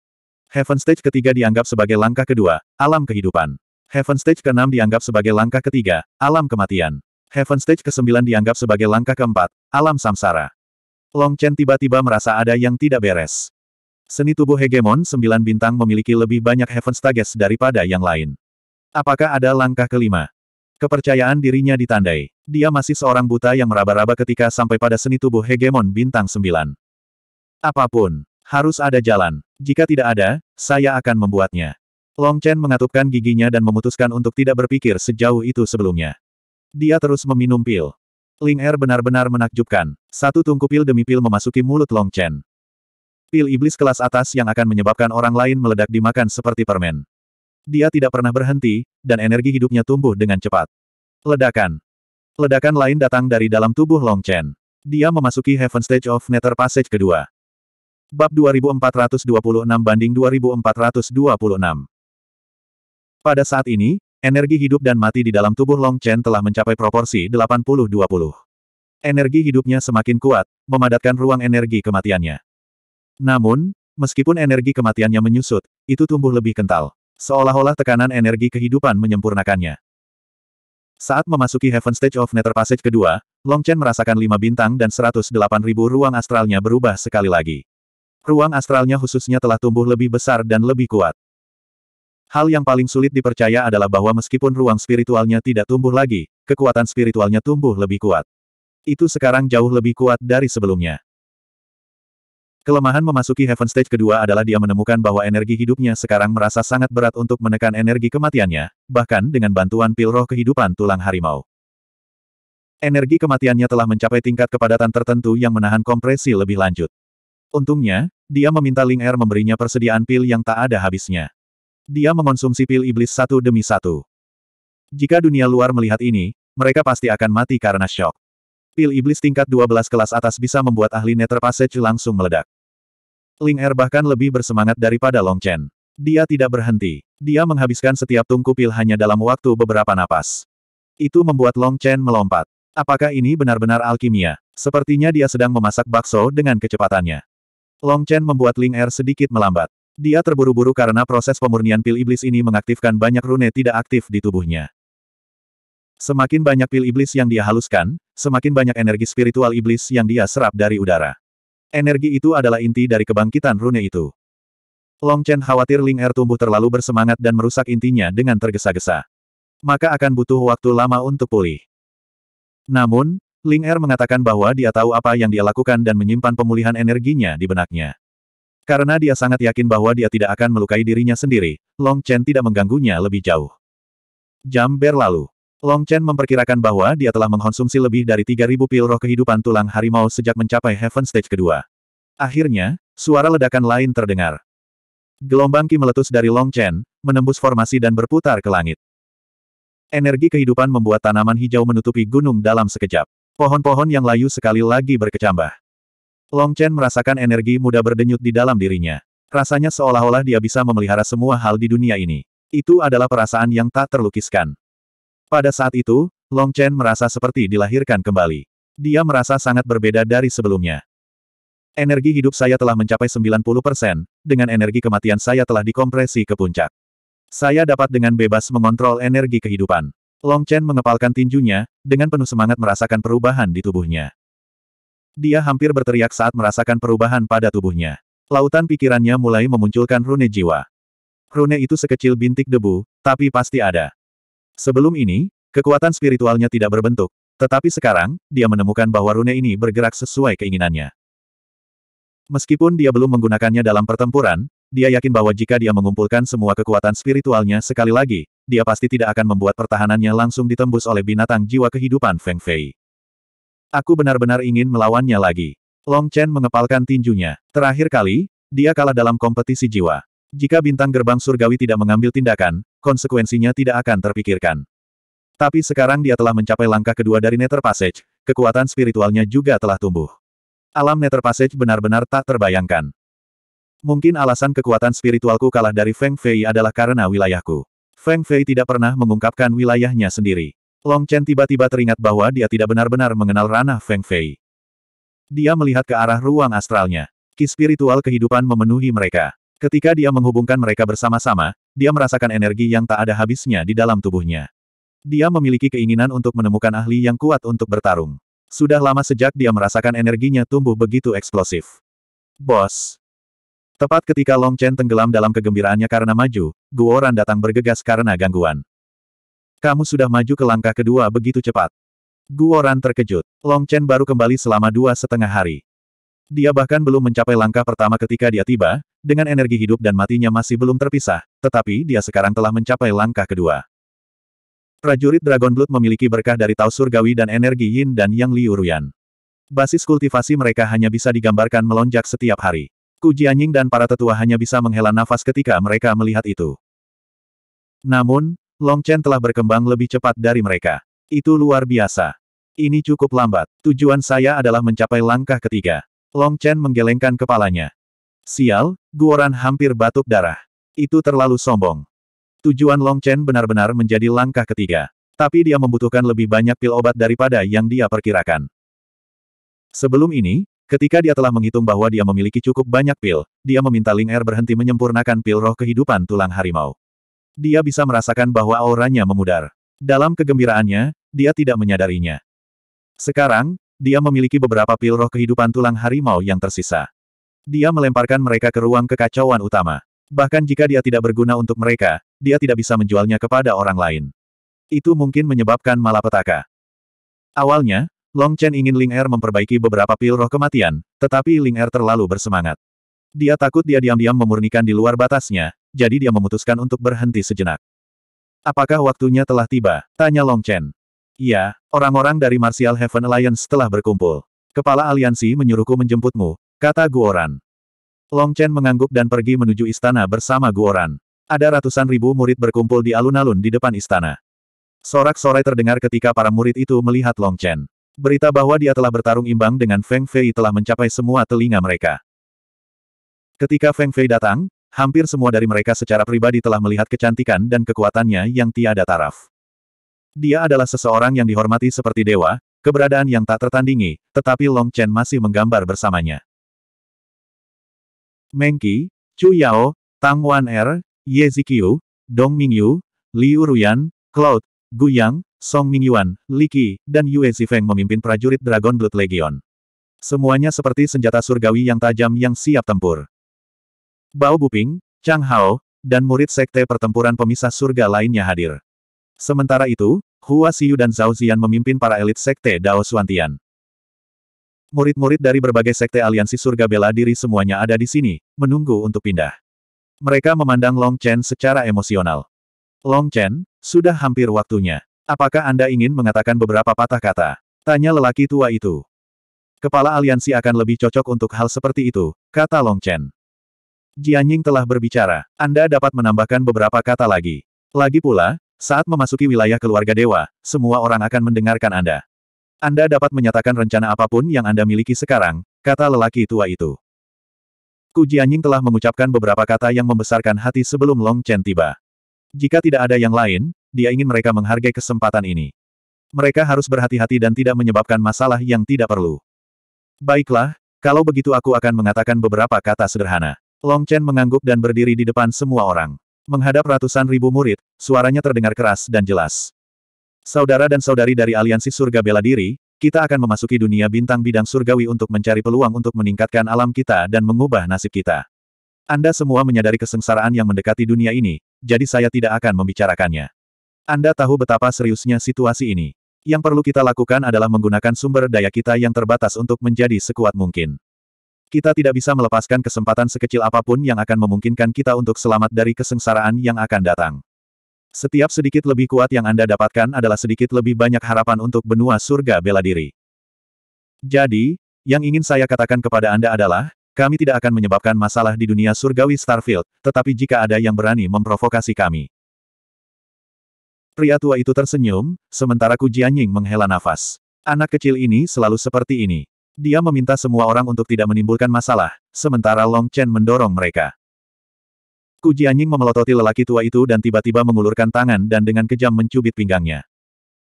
Speaker 1: Heaven Stage ketiga dianggap sebagai langkah kedua, alam kehidupan. Heaven Stage ke-6 dianggap sebagai langkah ketiga, alam kematian. Heaven Stage ke-9 dianggap sebagai langkah keempat, alam samsara. Long Chen tiba-tiba merasa ada yang tidak beres. Seni tubuh hegemon sembilan bintang memiliki lebih banyak Heaven Stages daripada yang lain. Apakah ada langkah kelima? Kepercayaan dirinya ditandai. Dia masih seorang buta yang meraba-raba ketika sampai pada seni tubuh hegemon bintang sembilan. Apapun, harus ada jalan. Jika tidak ada, saya akan membuatnya. Long Chen mengatupkan giginya dan memutuskan untuk tidak berpikir sejauh itu sebelumnya. Dia terus meminum pil. Ling Er benar-benar menakjubkan. Satu tungku pil demi pil memasuki mulut Long Chen. Pil iblis kelas atas yang akan menyebabkan orang lain meledak dimakan seperti permen. Dia tidak pernah berhenti, dan energi hidupnya tumbuh dengan cepat. Ledakan. Ledakan lain datang dari dalam tubuh Long Chen. Dia memasuki Heaven Stage of Nether Passage kedua. Bab 2426 banding 2426. Pada saat ini, energi hidup dan mati di dalam tubuh Long Chen telah mencapai proporsi 80-20. Energi hidupnya semakin kuat, memadatkan ruang energi kematiannya. Namun, meskipun energi kematiannya menyusut, itu tumbuh lebih kental. Seolah-olah tekanan energi kehidupan menyempurnakannya. Saat memasuki Heaven Stage of Nether Passage kedua, Long Chen merasakan lima bintang dan ribu ruang astralnya berubah sekali lagi. Ruang astralnya khususnya telah tumbuh lebih besar dan lebih kuat. Hal yang paling sulit dipercaya adalah bahwa meskipun ruang spiritualnya tidak tumbuh lagi, kekuatan spiritualnya tumbuh lebih kuat. Itu sekarang jauh lebih kuat dari sebelumnya. Kelemahan memasuki Heaven Stage kedua adalah dia menemukan bahwa energi hidupnya sekarang merasa sangat berat untuk menekan energi kematiannya, bahkan dengan bantuan pil roh kehidupan tulang harimau. Energi kematiannya telah mencapai tingkat kepadatan tertentu yang menahan kompresi lebih lanjut. Untungnya, dia meminta Ling Er memberinya persediaan pil yang tak ada habisnya. Dia mengonsumsi pil iblis satu demi satu. Jika dunia luar melihat ini, mereka pasti akan mati karena shock. Pil iblis tingkat 12 kelas atas bisa membuat ahli Nether Passage langsung meledak. Ling Er bahkan lebih bersemangat daripada Long Chen. Dia tidak berhenti. Dia menghabiskan setiap tungku pil hanya dalam waktu beberapa napas. Itu membuat Long Chen melompat. Apakah ini benar-benar alkimia? Sepertinya dia sedang memasak bakso dengan kecepatannya. Long Chen membuat Ling Er sedikit melambat. Dia terburu-buru karena proses pemurnian pil iblis ini mengaktifkan banyak rune tidak aktif di tubuhnya. Semakin banyak pil iblis yang dia haluskan, semakin banyak energi spiritual iblis yang dia serap dari udara. Energi itu adalah inti dari kebangkitan rune itu. Long Chen khawatir Ling Er tumbuh terlalu bersemangat dan merusak intinya dengan tergesa-gesa. Maka akan butuh waktu lama untuk pulih. Namun, Ling Er mengatakan bahwa dia tahu apa yang dia lakukan dan menyimpan pemulihan energinya di benaknya. Karena dia sangat yakin bahwa dia tidak akan melukai dirinya sendiri, Long Chen tidak mengganggunya lebih jauh. Jam berlalu. Long Chen memperkirakan bahwa dia telah mengkonsumsi lebih dari 3.000 pil roh kehidupan tulang harimau sejak mencapai Heaven Stage kedua. Akhirnya, suara ledakan lain terdengar. Gelombang Ki meletus dari Long Chen, menembus formasi dan berputar ke langit. Energi kehidupan membuat tanaman hijau menutupi gunung dalam sekejap. Pohon-pohon yang layu sekali lagi berkecambah. Long Chen merasakan energi muda berdenyut di dalam dirinya. Rasanya seolah-olah dia bisa memelihara semua hal di dunia ini. Itu adalah perasaan yang tak terlukiskan. Pada saat itu, Long Chen merasa seperti dilahirkan kembali. Dia merasa sangat berbeda dari sebelumnya. Energi hidup saya telah mencapai 90 persen, dengan energi kematian saya telah dikompresi ke puncak. Saya dapat dengan bebas mengontrol energi kehidupan. Long Chen mengepalkan tinjunya, dengan penuh semangat merasakan perubahan di tubuhnya. Dia hampir berteriak saat merasakan perubahan pada tubuhnya. Lautan pikirannya mulai memunculkan rune jiwa. Rune itu sekecil bintik debu, tapi pasti ada. Sebelum ini, kekuatan spiritualnya tidak berbentuk, tetapi sekarang, dia menemukan bahwa rune ini bergerak sesuai keinginannya. Meskipun dia belum menggunakannya dalam pertempuran, dia yakin bahwa jika dia mengumpulkan semua kekuatan spiritualnya sekali lagi, dia pasti tidak akan membuat pertahanannya langsung ditembus oleh binatang jiwa kehidupan Feng Fei. Aku benar-benar ingin melawannya lagi. Long Chen mengepalkan tinjunya. Terakhir kali, dia kalah dalam kompetisi jiwa. Jika bintang gerbang surgawi tidak mengambil tindakan, konsekuensinya tidak akan terpikirkan. Tapi sekarang dia telah mencapai langkah kedua dari Nether Passage, kekuatan spiritualnya juga telah tumbuh. Alam Nether Passage benar-benar tak terbayangkan. Mungkin alasan kekuatan spiritualku kalah dari Feng Fei adalah karena wilayahku. Feng Fei tidak pernah mengungkapkan wilayahnya sendiri. Long Chen tiba-tiba teringat bahwa dia tidak benar-benar mengenal ranah Feng Fei. Dia melihat ke arah ruang astralnya. Ki spiritual kehidupan memenuhi mereka. Ketika dia menghubungkan mereka bersama-sama, dia merasakan energi yang tak ada habisnya di dalam tubuhnya. Dia memiliki keinginan untuk menemukan ahli yang kuat untuk bertarung. Sudah lama sejak dia merasakan energinya tumbuh begitu eksplosif. Bos. Tepat ketika Long Chen tenggelam dalam kegembiraannya karena maju, Guoran datang bergegas karena gangguan. Kamu sudah maju ke langkah kedua begitu cepat. Guoran terkejut. Long Chen baru kembali selama dua setengah hari. Dia bahkan belum mencapai langkah pertama ketika dia tiba, dengan energi hidup dan matinya masih belum terpisah, tetapi dia sekarang telah mencapai langkah kedua. Prajurit Dragon Blood memiliki berkah dari Tao Surgawi dan energi Yin dan Yang Liu Ruyan. Basis kultivasi mereka hanya bisa digambarkan melonjak setiap hari. Ku Jianying dan para tetua hanya bisa menghela nafas ketika mereka melihat itu. Namun, Long Chen telah berkembang lebih cepat dari mereka. Itu luar biasa. Ini cukup lambat. Tujuan saya adalah mencapai langkah ketiga. Long Chen menggelengkan kepalanya. Sial, Guoran hampir batuk darah. Itu terlalu sombong. Tujuan Long Chen benar-benar menjadi langkah ketiga. Tapi dia membutuhkan lebih banyak pil obat daripada yang dia perkirakan. Sebelum ini, ketika dia telah menghitung bahwa dia memiliki cukup banyak pil, dia meminta Ling Er berhenti menyempurnakan pil roh kehidupan tulang harimau. Dia bisa merasakan bahwa auranya memudar. Dalam kegembiraannya, dia tidak menyadarinya. Sekarang, dia memiliki beberapa pil roh kehidupan tulang harimau yang tersisa. Dia melemparkan mereka ke ruang kekacauan utama. Bahkan jika dia tidak berguna untuk mereka, dia tidak bisa menjualnya kepada orang lain. Itu mungkin menyebabkan malapetaka. Awalnya, Long Chen ingin Ling Er memperbaiki beberapa pil roh kematian, tetapi Ling Er terlalu bersemangat. Dia takut dia diam-diam memurnikan di luar batasnya, jadi dia memutuskan untuk berhenti sejenak. Apakah waktunya telah tiba? Tanya Long Chen. Iya, orang-orang dari Martial Heaven Alliance telah berkumpul. Kepala aliansi menyuruhku menjemputmu, Kata Guoran. Long Chen mengangguk dan pergi menuju istana bersama Guoran. Ada ratusan ribu murid berkumpul di alun-alun di depan istana. Sorak-sorai terdengar ketika para murid itu melihat Long Chen. Berita bahwa dia telah bertarung imbang dengan Feng Fei telah mencapai semua telinga mereka. Ketika Feng Fei datang, hampir semua dari mereka secara pribadi telah melihat kecantikan dan kekuatannya yang tiada taraf. Dia adalah seseorang yang dihormati seperti dewa, keberadaan yang tak tertandingi, tetapi Long Chen masih menggambar bersamanya. Mengqi, Chu Yao, Tang Wan Er, Ye Zikyu, Dong Mingyu, Liu Ruyan, Cloud, Gu Yang, Song Mingyuan, Li Qi, dan Yue Zifeng memimpin prajurit Dragon Blood Legion. Semuanya seperti senjata surgawi yang tajam yang siap tempur. Bao Buping, Chang Hao, dan murid sekte pertempuran pemisah surga lainnya hadir. Sementara itu, Hua Siyu dan Zhao Zian memimpin para elit sekte Dao Suantian. Murid-murid dari berbagai sekte aliansi surga bela diri semuanya ada di sini, menunggu untuk pindah. Mereka memandang Long Chen secara emosional. Long Chen, sudah hampir waktunya. Apakah Anda ingin mengatakan beberapa patah kata? Tanya lelaki tua itu. Kepala aliansi akan lebih cocok untuk hal seperti itu, kata Long Chen. Jianying telah berbicara, Anda dapat menambahkan beberapa kata lagi. Lagi pula, saat memasuki wilayah keluarga dewa, semua orang akan mendengarkan Anda. Anda dapat menyatakan rencana apapun yang Anda miliki sekarang, kata lelaki tua itu. Ku Jianying telah mengucapkan beberapa kata yang membesarkan hati sebelum Long Chen tiba. Jika tidak ada yang lain, dia ingin mereka menghargai kesempatan ini. Mereka harus berhati-hati dan tidak menyebabkan masalah yang tidak perlu. Baiklah, kalau begitu aku akan mengatakan beberapa kata sederhana. Long Chen mengangguk dan berdiri di depan semua orang. Menghadap ratusan ribu murid, suaranya terdengar keras dan jelas. Saudara dan saudari dari Aliansi Surga Bela Diri, kita akan memasuki dunia bintang bidang surgawi untuk mencari peluang untuk meningkatkan alam kita dan mengubah nasib kita. Anda semua menyadari kesengsaraan yang mendekati dunia ini, jadi saya tidak akan membicarakannya. Anda tahu betapa seriusnya situasi ini. Yang perlu kita lakukan adalah menggunakan sumber daya kita yang terbatas untuk menjadi sekuat mungkin. Kita tidak bisa melepaskan kesempatan sekecil apapun yang akan memungkinkan kita untuk selamat dari kesengsaraan yang akan datang. Setiap sedikit lebih kuat yang Anda dapatkan adalah sedikit lebih banyak harapan untuk benua surga bela diri. Jadi, yang ingin saya katakan kepada Anda adalah, kami tidak akan menyebabkan masalah di dunia surgawi Starfield, tetapi jika ada yang berani memprovokasi kami. Pria tua itu tersenyum, sementara Ku Jianying menghela nafas. Anak kecil ini selalu seperti ini. Dia meminta semua orang untuk tidak menimbulkan masalah, sementara Long Chen mendorong mereka. Ku Jianying memelototi lelaki tua itu dan tiba-tiba mengulurkan tangan dan dengan kejam mencubit pinggangnya.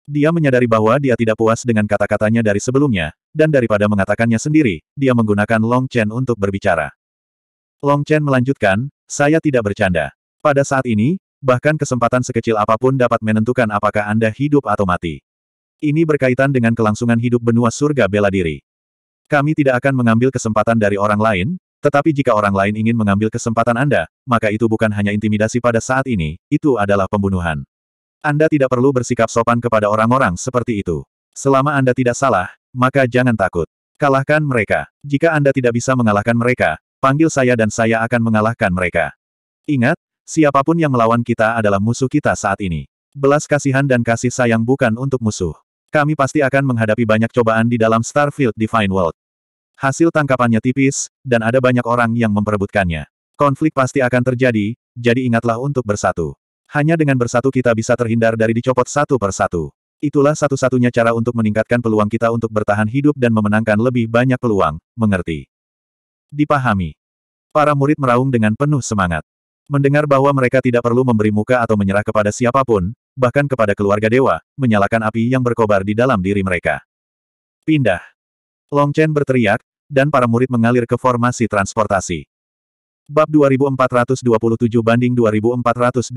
Speaker 1: Dia menyadari bahwa dia tidak puas dengan kata-katanya dari sebelumnya, dan daripada mengatakannya sendiri, dia menggunakan Long Chen untuk berbicara. Long Chen melanjutkan, saya tidak bercanda. Pada saat ini, bahkan kesempatan sekecil apapun dapat menentukan apakah Anda hidup atau mati. Ini berkaitan dengan kelangsungan hidup benua surga bela diri. Kami tidak akan mengambil kesempatan dari orang lain, tetapi jika orang lain ingin mengambil kesempatan Anda, maka itu bukan hanya intimidasi pada saat ini, itu adalah pembunuhan. Anda tidak perlu bersikap sopan kepada orang-orang seperti itu. Selama Anda tidak salah, maka jangan takut. Kalahkan mereka. Jika Anda tidak bisa mengalahkan mereka, panggil saya dan saya akan mengalahkan mereka. Ingat, siapapun yang melawan kita adalah musuh kita saat ini. Belas kasihan dan kasih sayang bukan untuk musuh. Kami pasti akan menghadapi banyak cobaan di dalam Starfield Divine World. Hasil tangkapannya tipis, dan ada banyak orang yang memperebutkannya. Konflik pasti akan terjadi, jadi ingatlah untuk bersatu. Hanya dengan bersatu kita bisa terhindar dari dicopot satu per satu Itulah satu-satunya cara untuk meningkatkan peluang kita untuk bertahan hidup dan memenangkan lebih banyak peluang, mengerti. Dipahami. Para murid meraung dengan penuh semangat. Mendengar bahwa mereka tidak perlu memberi muka atau menyerah kepada siapapun, bahkan kepada keluarga dewa, menyalakan api yang berkobar di dalam diri mereka. Pindah. Long Chen berteriak, dan para murid mengalir ke formasi transportasi. Bab 2427 banding 2427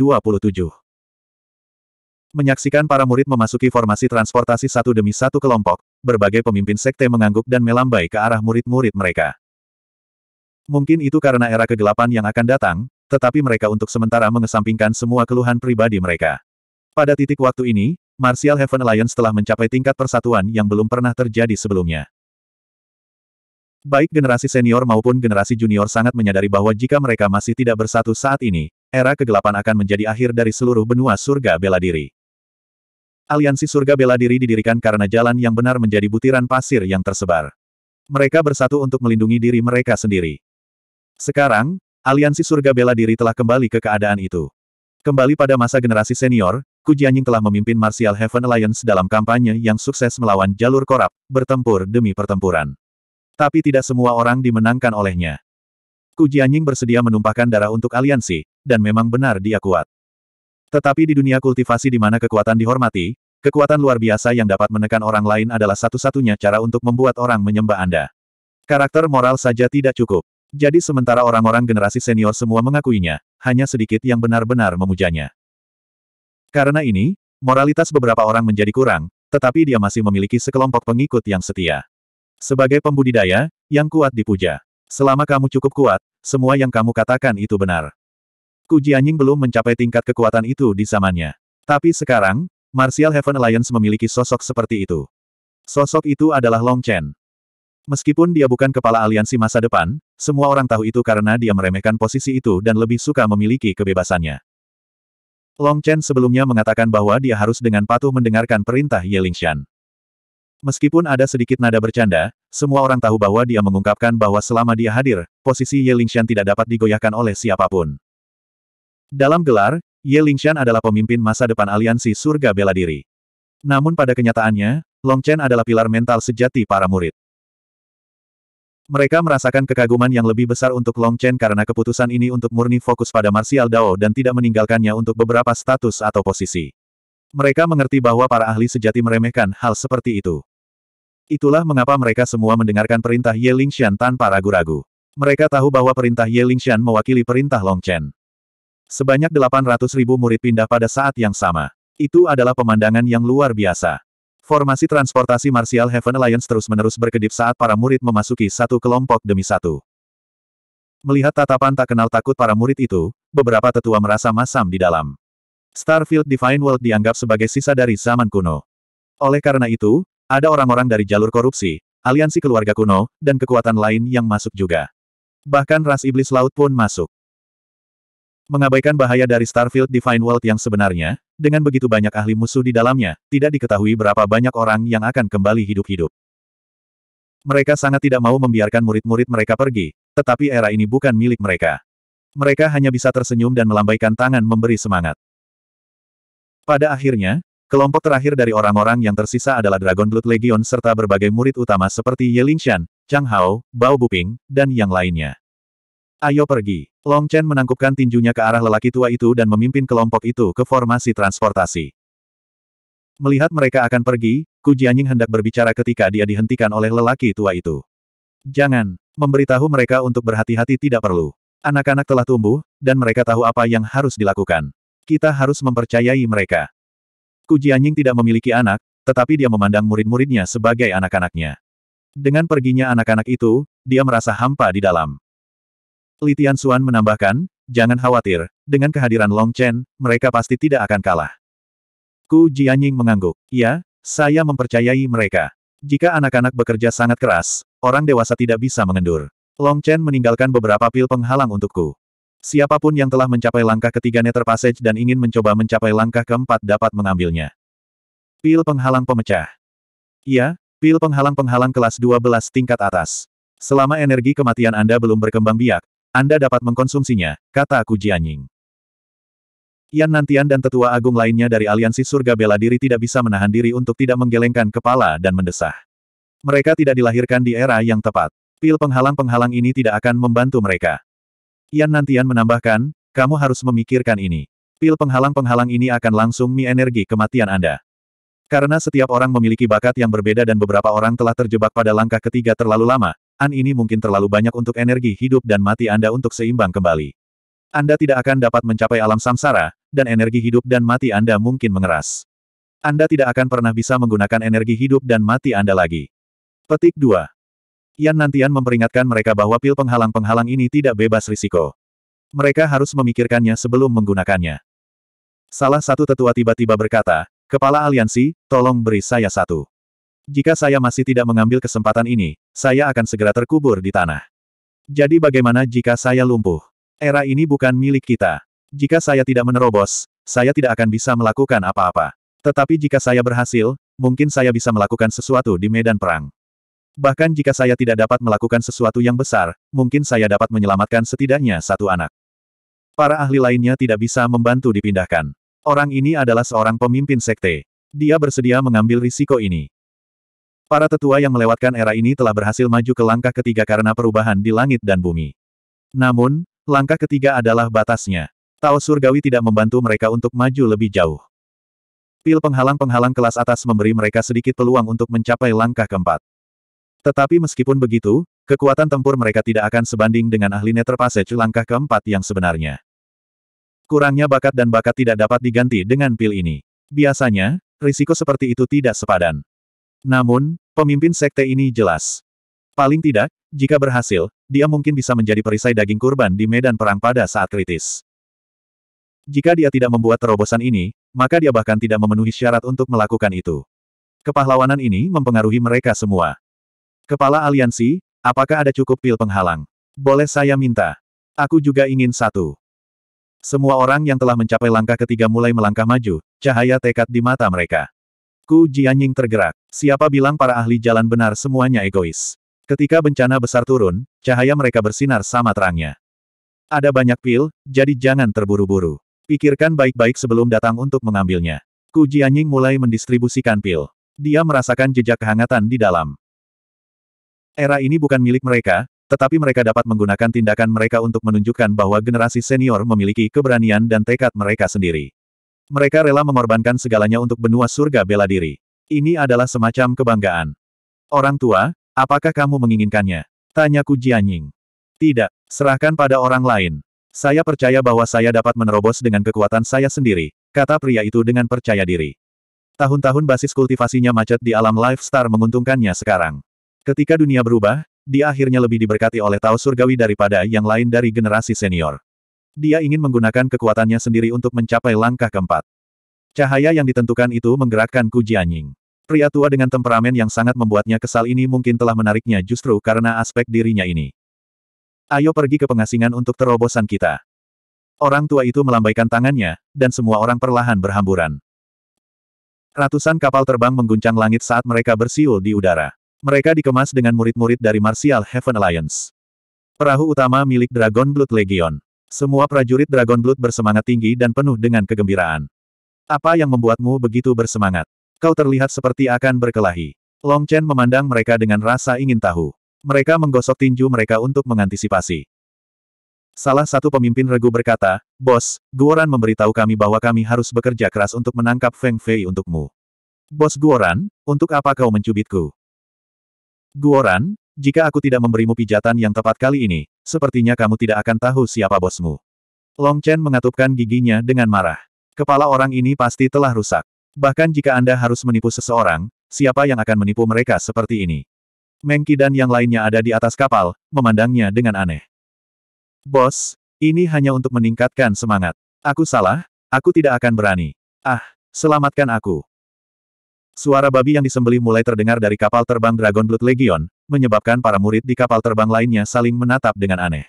Speaker 1: Menyaksikan para murid memasuki formasi transportasi satu demi satu kelompok, berbagai pemimpin sekte mengangguk dan melambai ke arah murid-murid mereka. Mungkin itu karena era kegelapan yang akan datang, tetapi mereka untuk sementara mengesampingkan semua keluhan pribadi mereka. Pada titik waktu ini, Martial Heaven Alliance telah mencapai tingkat persatuan yang belum pernah terjadi sebelumnya. Baik generasi senior maupun generasi junior sangat menyadari bahwa jika mereka masih tidak bersatu saat ini, era kegelapan akan menjadi akhir dari seluruh benua surga bela diri. Aliansi surga bela diri didirikan karena jalan yang benar menjadi butiran pasir yang tersebar. Mereka bersatu untuk melindungi diri mereka sendiri. Sekarang, aliansi surga bela diri telah kembali ke keadaan itu. Kembali pada masa generasi senior, Kujianying telah memimpin Martial Heaven Alliance dalam kampanye yang sukses melawan jalur korap, bertempur demi pertempuran. Tapi tidak semua orang dimenangkan olehnya. Ku Jianying bersedia menumpahkan darah untuk aliansi, dan memang benar dia kuat. Tetapi di dunia kultivasi di mana kekuatan dihormati, kekuatan luar biasa yang dapat menekan orang lain adalah satu-satunya cara untuk membuat orang menyembah Anda. Karakter moral saja tidak cukup. Jadi sementara orang-orang generasi senior semua mengakuinya, hanya sedikit yang benar-benar memujanya. Karena ini, moralitas beberapa orang menjadi kurang, tetapi dia masih memiliki sekelompok pengikut yang setia. Sebagai pembudidaya, yang kuat dipuja. Selama kamu cukup kuat, semua yang kamu katakan itu benar. Kuji anjing belum mencapai tingkat kekuatan itu di zamannya. Tapi sekarang, Martial Heaven Alliance memiliki sosok seperti itu. Sosok itu adalah Long Chen. Meskipun dia bukan kepala aliansi masa depan, semua orang tahu itu karena dia meremehkan posisi itu dan lebih suka memiliki kebebasannya. Long Chen sebelumnya mengatakan bahwa dia harus dengan patuh mendengarkan perintah Ye Lingshan. Meskipun ada sedikit nada bercanda, semua orang tahu bahwa dia mengungkapkan bahwa selama dia hadir, posisi Ye Lingshan tidak dapat digoyahkan oleh siapapun. Dalam gelar, Ye Lingshan adalah pemimpin masa depan aliansi surga bela diri. Namun pada kenyataannya, Long Chen adalah pilar mental sejati para murid. Mereka merasakan kekaguman yang lebih besar untuk Long Chen karena keputusan ini untuk murni fokus pada Martial Dao dan tidak meninggalkannya untuk beberapa status atau posisi. Mereka mengerti bahwa para ahli sejati meremehkan hal seperti itu. Itulah mengapa mereka semua mendengarkan perintah Ye Lingxian tanpa ragu-ragu. Mereka tahu bahwa perintah Ye Lingxian mewakili perintah Long Chen. Sebanyak 800 ribu murid pindah pada saat yang sama. Itu adalah pemandangan yang luar biasa. Formasi transportasi Martial Heaven Alliance terus-menerus berkedip saat para murid memasuki satu kelompok demi satu. Melihat tatapan tak kenal takut para murid itu, beberapa tetua merasa masam di dalam. Starfield Divine World dianggap sebagai sisa dari zaman kuno. Oleh karena itu, ada orang-orang dari jalur korupsi, aliansi keluarga kuno, dan kekuatan lain yang masuk juga. Bahkan ras iblis laut pun masuk. Mengabaikan bahaya dari Starfield Divine World yang sebenarnya, dengan begitu banyak ahli musuh di dalamnya, tidak diketahui berapa banyak orang yang akan kembali hidup-hidup. Mereka sangat tidak mau membiarkan murid-murid mereka pergi, tetapi era ini bukan milik mereka. Mereka hanya bisa tersenyum dan melambaikan tangan memberi semangat. Pada akhirnya, Kelompok terakhir dari orang-orang yang tersisa adalah Dragon Blood Legion serta berbagai murid utama seperti Ye Lingshan, Chang Hao, Bao Buping, dan yang lainnya. Ayo pergi. Long Chen menangkupkan tinjunya ke arah lelaki tua itu dan memimpin kelompok itu ke formasi transportasi. Melihat mereka akan pergi, Ku Jianying hendak berbicara ketika dia dihentikan oleh lelaki tua itu. Jangan. Memberitahu mereka untuk berhati-hati tidak perlu. Anak-anak telah tumbuh, dan mereka tahu apa yang harus dilakukan. Kita harus mempercayai mereka. Ku Jianying tidak memiliki anak, tetapi dia memandang murid-muridnya sebagai anak-anaknya. Dengan perginya anak-anak itu, dia merasa hampa di dalam. Li Tianxuan menambahkan, jangan khawatir, dengan kehadiran Long Chen, mereka pasti tidak akan kalah. Ku Jianying mengangguk. Ya, saya mempercayai mereka. Jika anak-anak bekerja sangat keras, orang dewasa tidak bisa mengendur. Long Chen meninggalkan beberapa pil penghalang untukku. Siapapun yang telah mencapai langkah ketiga Nether Passage dan ingin mencoba mencapai langkah keempat dapat mengambilnya. Pil penghalang pemecah. Iya, pil penghalang-penghalang kelas 12 tingkat atas. Selama energi kematian Anda belum berkembang biak, Anda dapat mengkonsumsinya, kata Jianying. Yan Nantian dan tetua agung lainnya dari aliansi surga bela diri tidak bisa menahan diri untuk tidak menggelengkan kepala dan mendesah. Mereka tidak dilahirkan di era yang tepat. Pil penghalang-penghalang ini tidak akan membantu mereka. Yan Nantian menambahkan, kamu harus memikirkan ini. Pil penghalang-penghalang ini akan langsung mi energi kematian Anda. Karena setiap orang memiliki bakat yang berbeda dan beberapa orang telah terjebak pada langkah ketiga terlalu lama, An ini mungkin terlalu banyak untuk energi hidup dan mati Anda untuk seimbang kembali. Anda tidak akan dapat mencapai alam samsara, dan energi hidup dan mati Anda mungkin mengeras. Anda tidak akan pernah bisa menggunakan energi hidup dan mati Anda lagi. Petik 2. Yan Nantian memperingatkan mereka bahwa pil penghalang-penghalang ini tidak bebas risiko. Mereka harus memikirkannya sebelum menggunakannya. Salah satu tetua tiba-tiba berkata, Kepala Aliansi, tolong beri saya satu. Jika saya masih tidak mengambil kesempatan ini, saya akan segera terkubur di tanah. Jadi bagaimana jika saya lumpuh? Era ini bukan milik kita. Jika saya tidak menerobos, saya tidak akan bisa melakukan apa-apa. Tetapi jika saya berhasil, mungkin saya bisa melakukan sesuatu di medan perang. Bahkan jika saya tidak dapat melakukan sesuatu yang besar, mungkin saya dapat menyelamatkan setidaknya satu anak. Para ahli lainnya tidak bisa membantu dipindahkan. Orang ini adalah seorang pemimpin sekte. Dia bersedia mengambil risiko ini. Para tetua yang melewatkan era ini telah berhasil maju ke langkah ketiga karena perubahan di langit dan bumi. Namun, langkah ketiga adalah batasnya. Tao surgawi tidak membantu mereka untuk maju lebih jauh. Pil penghalang-penghalang kelas atas memberi mereka sedikit peluang untuk mencapai langkah keempat. Tetapi meskipun begitu, kekuatan tempur mereka tidak akan sebanding dengan ahli Nether langkah keempat yang sebenarnya. Kurangnya bakat dan bakat tidak dapat diganti dengan pil ini. Biasanya, risiko seperti itu tidak sepadan. Namun, pemimpin sekte ini jelas. Paling tidak, jika berhasil, dia mungkin bisa menjadi perisai daging kurban di medan perang pada saat kritis. Jika dia tidak membuat terobosan ini, maka dia bahkan tidak memenuhi syarat untuk melakukan itu. Kepahlawanan ini mempengaruhi mereka semua. Kepala aliansi, apakah ada cukup pil penghalang? Boleh saya minta? Aku juga ingin satu. Semua orang yang telah mencapai langkah ketiga mulai melangkah maju, cahaya tekad di mata mereka. Ku Jianying tergerak. Siapa bilang para ahli jalan benar semuanya egois? Ketika bencana besar turun, cahaya mereka bersinar sama terangnya. Ada banyak pil, jadi jangan terburu-buru. Pikirkan baik-baik sebelum datang untuk mengambilnya. Ku Jianying mulai mendistribusikan pil. Dia merasakan jejak kehangatan di dalam. Era ini bukan milik mereka, tetapi mereka dapat menggunakan tindakan mereka untuk menunjukkan bahwa generasi senior memiliki keberanian dan tekad mereka sendiri. Mereka rela mengorbankan segalanya untuk benua surga bela diri. Ini adalah semacam kebanggaan. Orang tua, apakah kamu menginginkannya? Tanya Ku Jianying. Tidak, serahkan pada orang lain. Saya percaya bahwa saya dapat menerobos dengan kekuatan saya sendiri, kata pria itu dengan percaya diri. Tahun-tahun basis kultivasinya macet di alam Life Star menguntungkannya sekarang. Ketika dunia berubah, dia akhirnya lebih diberkati oleh Tao Surgawi daripada yang lain dari generasi senior. Dia ingin menggunakan kekuatannya sendiri untuk mencapai langkah keempat. Cahaya yang ditentukan itu menggerakkan Ku Jianying. Pria tua dengan temperamen yang sangat membuatnya kesal ini mungkin telah menariknya justru karena aspek dirinya ini. Ayo pergi ke pengasingan untuk terobosan kita. Orang tua itu melambaikan tangannya, dan semua orang perlahan berhamburan. Ratusan kapal terbang mengguncang langit saat mereka bersiul di udara. Mereka dikemas dengan murid-murid dari Martial Heaven Alliance. Perahu utama milik Dragon Blood Legion. Semua prajurit Dragon Blood bersemangat tinggi dan penuh dengan kegembiraan. Apa yang membuatmu begitu bersemangat? Kau terlihat seperti akan berkelahi. Long Chen memandang mereka dengan rasa ingin tahu. Mereka menggosok tinju mereka untuk mengantisipasi. Salah satu pemimpin regu berkata, Bos, Guoran memberitahu kami bahwa kami harus bekerja keras untuk menangkap Feng Fei untukmu. Bos Guoran, untuk apa kau mencubitku? Guoran, jika aku tidak memberimu pijatan yang tepat kali ini, sepertinya kamu tidak akan tahu siapa bosmu. Long Chen mengatupkan giginya dengan marah. Kepala orang ini pasti telah rusak. Bahkan jika Anda harus menipu seseorang, siapa yang akan menipu mereka seperti ini? Mengki dan yang lainnya ada di atas kapal, memandangnya dengan aneh. Bos, ini hanya untuk meningkatkan semangat. Aku salah, aku tidak akan berani. Ah, selamatkan aku. Suara babi yang disembelih mulai terdengar dari kapal terbang Dragon Blood Legion, menyebabkan para murid di kapal terbang lainnya saling menatap dengan aneh.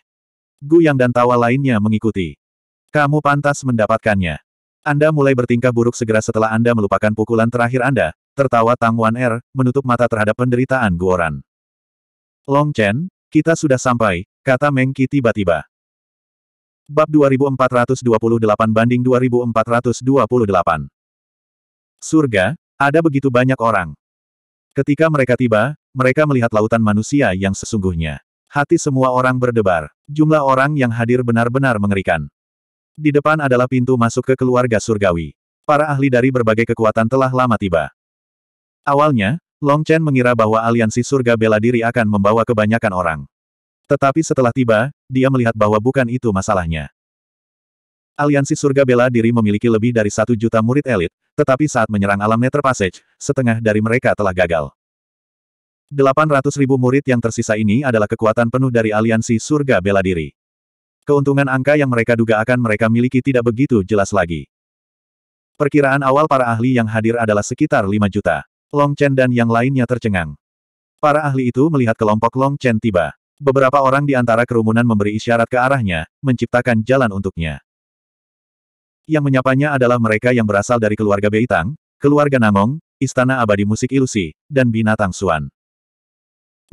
Speaker 1: Gu Yang dan tawa lainnya mengikuti. Kamu pantas mendapatkannya. Anda mulai bertingkah buruk segera setelah Anda melupakan pukulan terakhir Anda, tertawa Tang Wan Er, menutup mata terhadap penderitaan Guoran. Long Chen, kita sudah sampai, kata Meng Qi tiba-tiba. Bab 2428 banding 2428. Surga, ada begitu banyak orang. Ketika mereka tiba, mereka melihat lautan manusia yang sesungguhnya. Hati semua orang berdebar. Jumlah orang yang hadir benar-benar mengerikan. Di depan adalah pintu masuk ke keluarga surgawi. Para ahli dari berbagai kekuatan telah lama tiba. Awalnya, Long Chen mengira bahwa aliansi surga bela diri akan membawa kebanyakan orang. Tetapi setelah tiba, dia melihat bahwa bukan itu masalahnya. Aliansi Surga Bela Diri memiliki lebih dari satu juta murid elit, tetapi saat menyerang alam Nether Passage, setengah dari mereka telah gagal. 800 ribu murid yang tersisa ini adalah kekuatan penuh dari aliansi Surga Bela Diri. Keuntungan angka yang mereka duga akan mereka miliki tidak begitu jelas lagi. Perkiraan awal para ahli yang hadir adalah sekitar 5 juta. Long Chen dan yang lainnya tercengang. Para ahli itu melihat kelompok Long Chen tiba. Beberapa orang di antara kerumunan memberi isyarat ke arahnya, menciptakan jalan untuknya. Yang menyapanya adalah mereka yang berasal dari keluarga Beitang, keluarga Namong, Istana Abadi Musik Ilusi, dan Binatang Suan.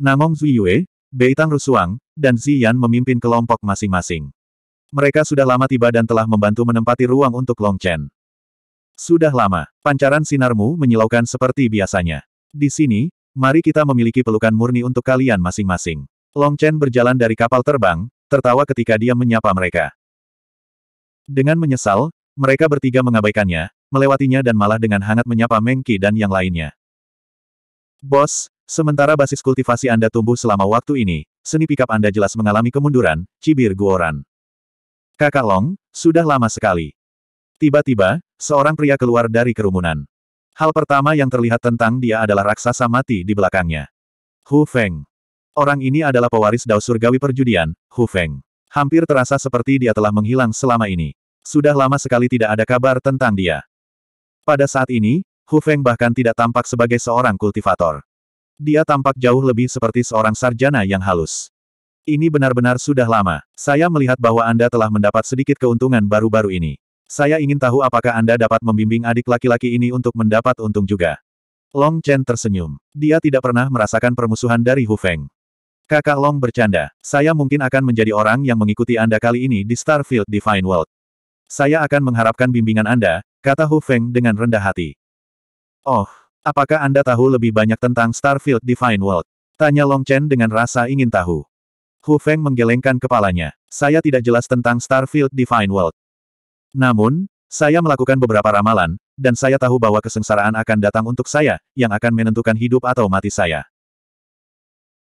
Speaker 1: Namong Zuiyue, Beitang Rusuang, dan Ziyan memimpin kelompok masing-masing. Mereka sudah lama tiba dan telah membantu menempati ruang untuk Longchen. Sudah lama, pancaran sinarmu menyilaukan seperti biasanya. Di sini, mari kita memiliki pelukan murni untuk kalian masing-masing. Longchen berjalan dari kapal terbang, tertawa ketika dia menyapa mereka. Dengan menyesal, mereka bertiga mengabaikannya, melewatinya dan malah dengan hangat menyapa Mengki dan yang lainnya. Bos, sementara basis kultivasi Anda tumbuh selama waktu ini, seni pikap Anda jelas mengalami kemunduran, cibir Guoran. Kakak Long, sudah lama sekali. Tiba-tiba, seorang pria keluar dari kerumunan. Hal pertama yang terlihat tentang dia adalah raksasa mati di belakangnya. Hu Feng. Orang ini adalah pewaris Dao Surgawi Perjudian, Hu Feng. Hampir terasa seperti dia telah menghilang selama ini. Sudah lama sekali tidak ada kabar tentang dia. Pada saat ini, Hu Feng bahkan tidak tampak sebagai seorang kultivator. Dia tampak jauh lebih seperti seorang sarjana yang halus. Ini benar-benar sudah lama. Saya melihat bahwa Anda telah mendapat sedikit keuntungan baru-baru ini. Saya ingin tahu apakah Anda dapat membimbing adik laki-laki ini untuk mendapat untung juga. Long Chen tersenyum. Dia tidak pernah merasakan permusuhan dari Hu Feng. Kakak Long bercanda. Saya mungkin akan menjadi orang yang mengikuti Anda kali ini di Starfield Divine World. Saya akan mengharapkan bimbingan Anda, kata Hu Feng dengan rendah hati. Oh, apakah Anda tahu lebih banyak tentang Starfield Divine World? Tanya Long Chen dengan rasa ingin tahu. Hu Feng menggelengkan kepalanya. Saya tidak jelas tentang Starfield Divine World. Namun, saya melakukan beberapa ramalan, dan saya tahu bahwa kesengsaraan akan datang untuk saya, yang akan menentukan hidup atau mati saya.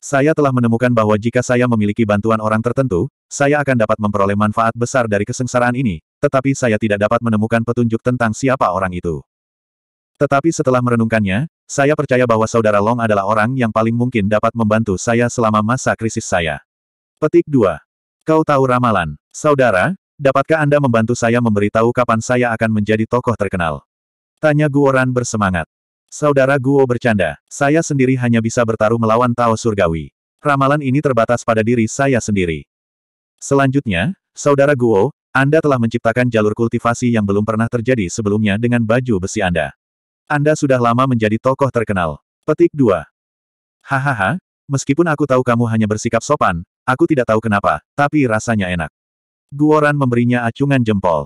Speaker 1: Saya telah menemukan bahwa jika saya memiliki bantuan orang tertentu, saya akan dapat memperoleh manfaat besar dari kesengsaraan ini, tetapi saya tidak dapat menemukan petunjuk tentang siapa orang itu. Tetapi setelah merenungkannya, saya percaya bahwa saudara Long adalah orang yang paling mungkin dapat membantu saya selama masa krisis saya. Petik 2. Kau tahu ramalan. Saudara, dapatkah Anda membantu saya memberitahu kapan saya akan menjadi tokoh terkenal? Tanya Guoran bersemangat. Saudara Guo bercanda, saya sendiri hanya bisa bertaruh melawan Tao Surgawi. Ramalan ini terbatas pada diri saya sendiri. Selanjutnya, Saudara Guo, Anda telah menciptakan jalur kultivasi yang belum pernah terjadi sebelumnya dengan baju besi Anda. Anda sudah lama menjadi tokoh terkenal. Petik 2. Hahaha, meskipun aku tahu kamu hanya bersikap sopan, aku tidak tahu kenapa, tapi rasanya enak. Guoran memberinya acungan jempol.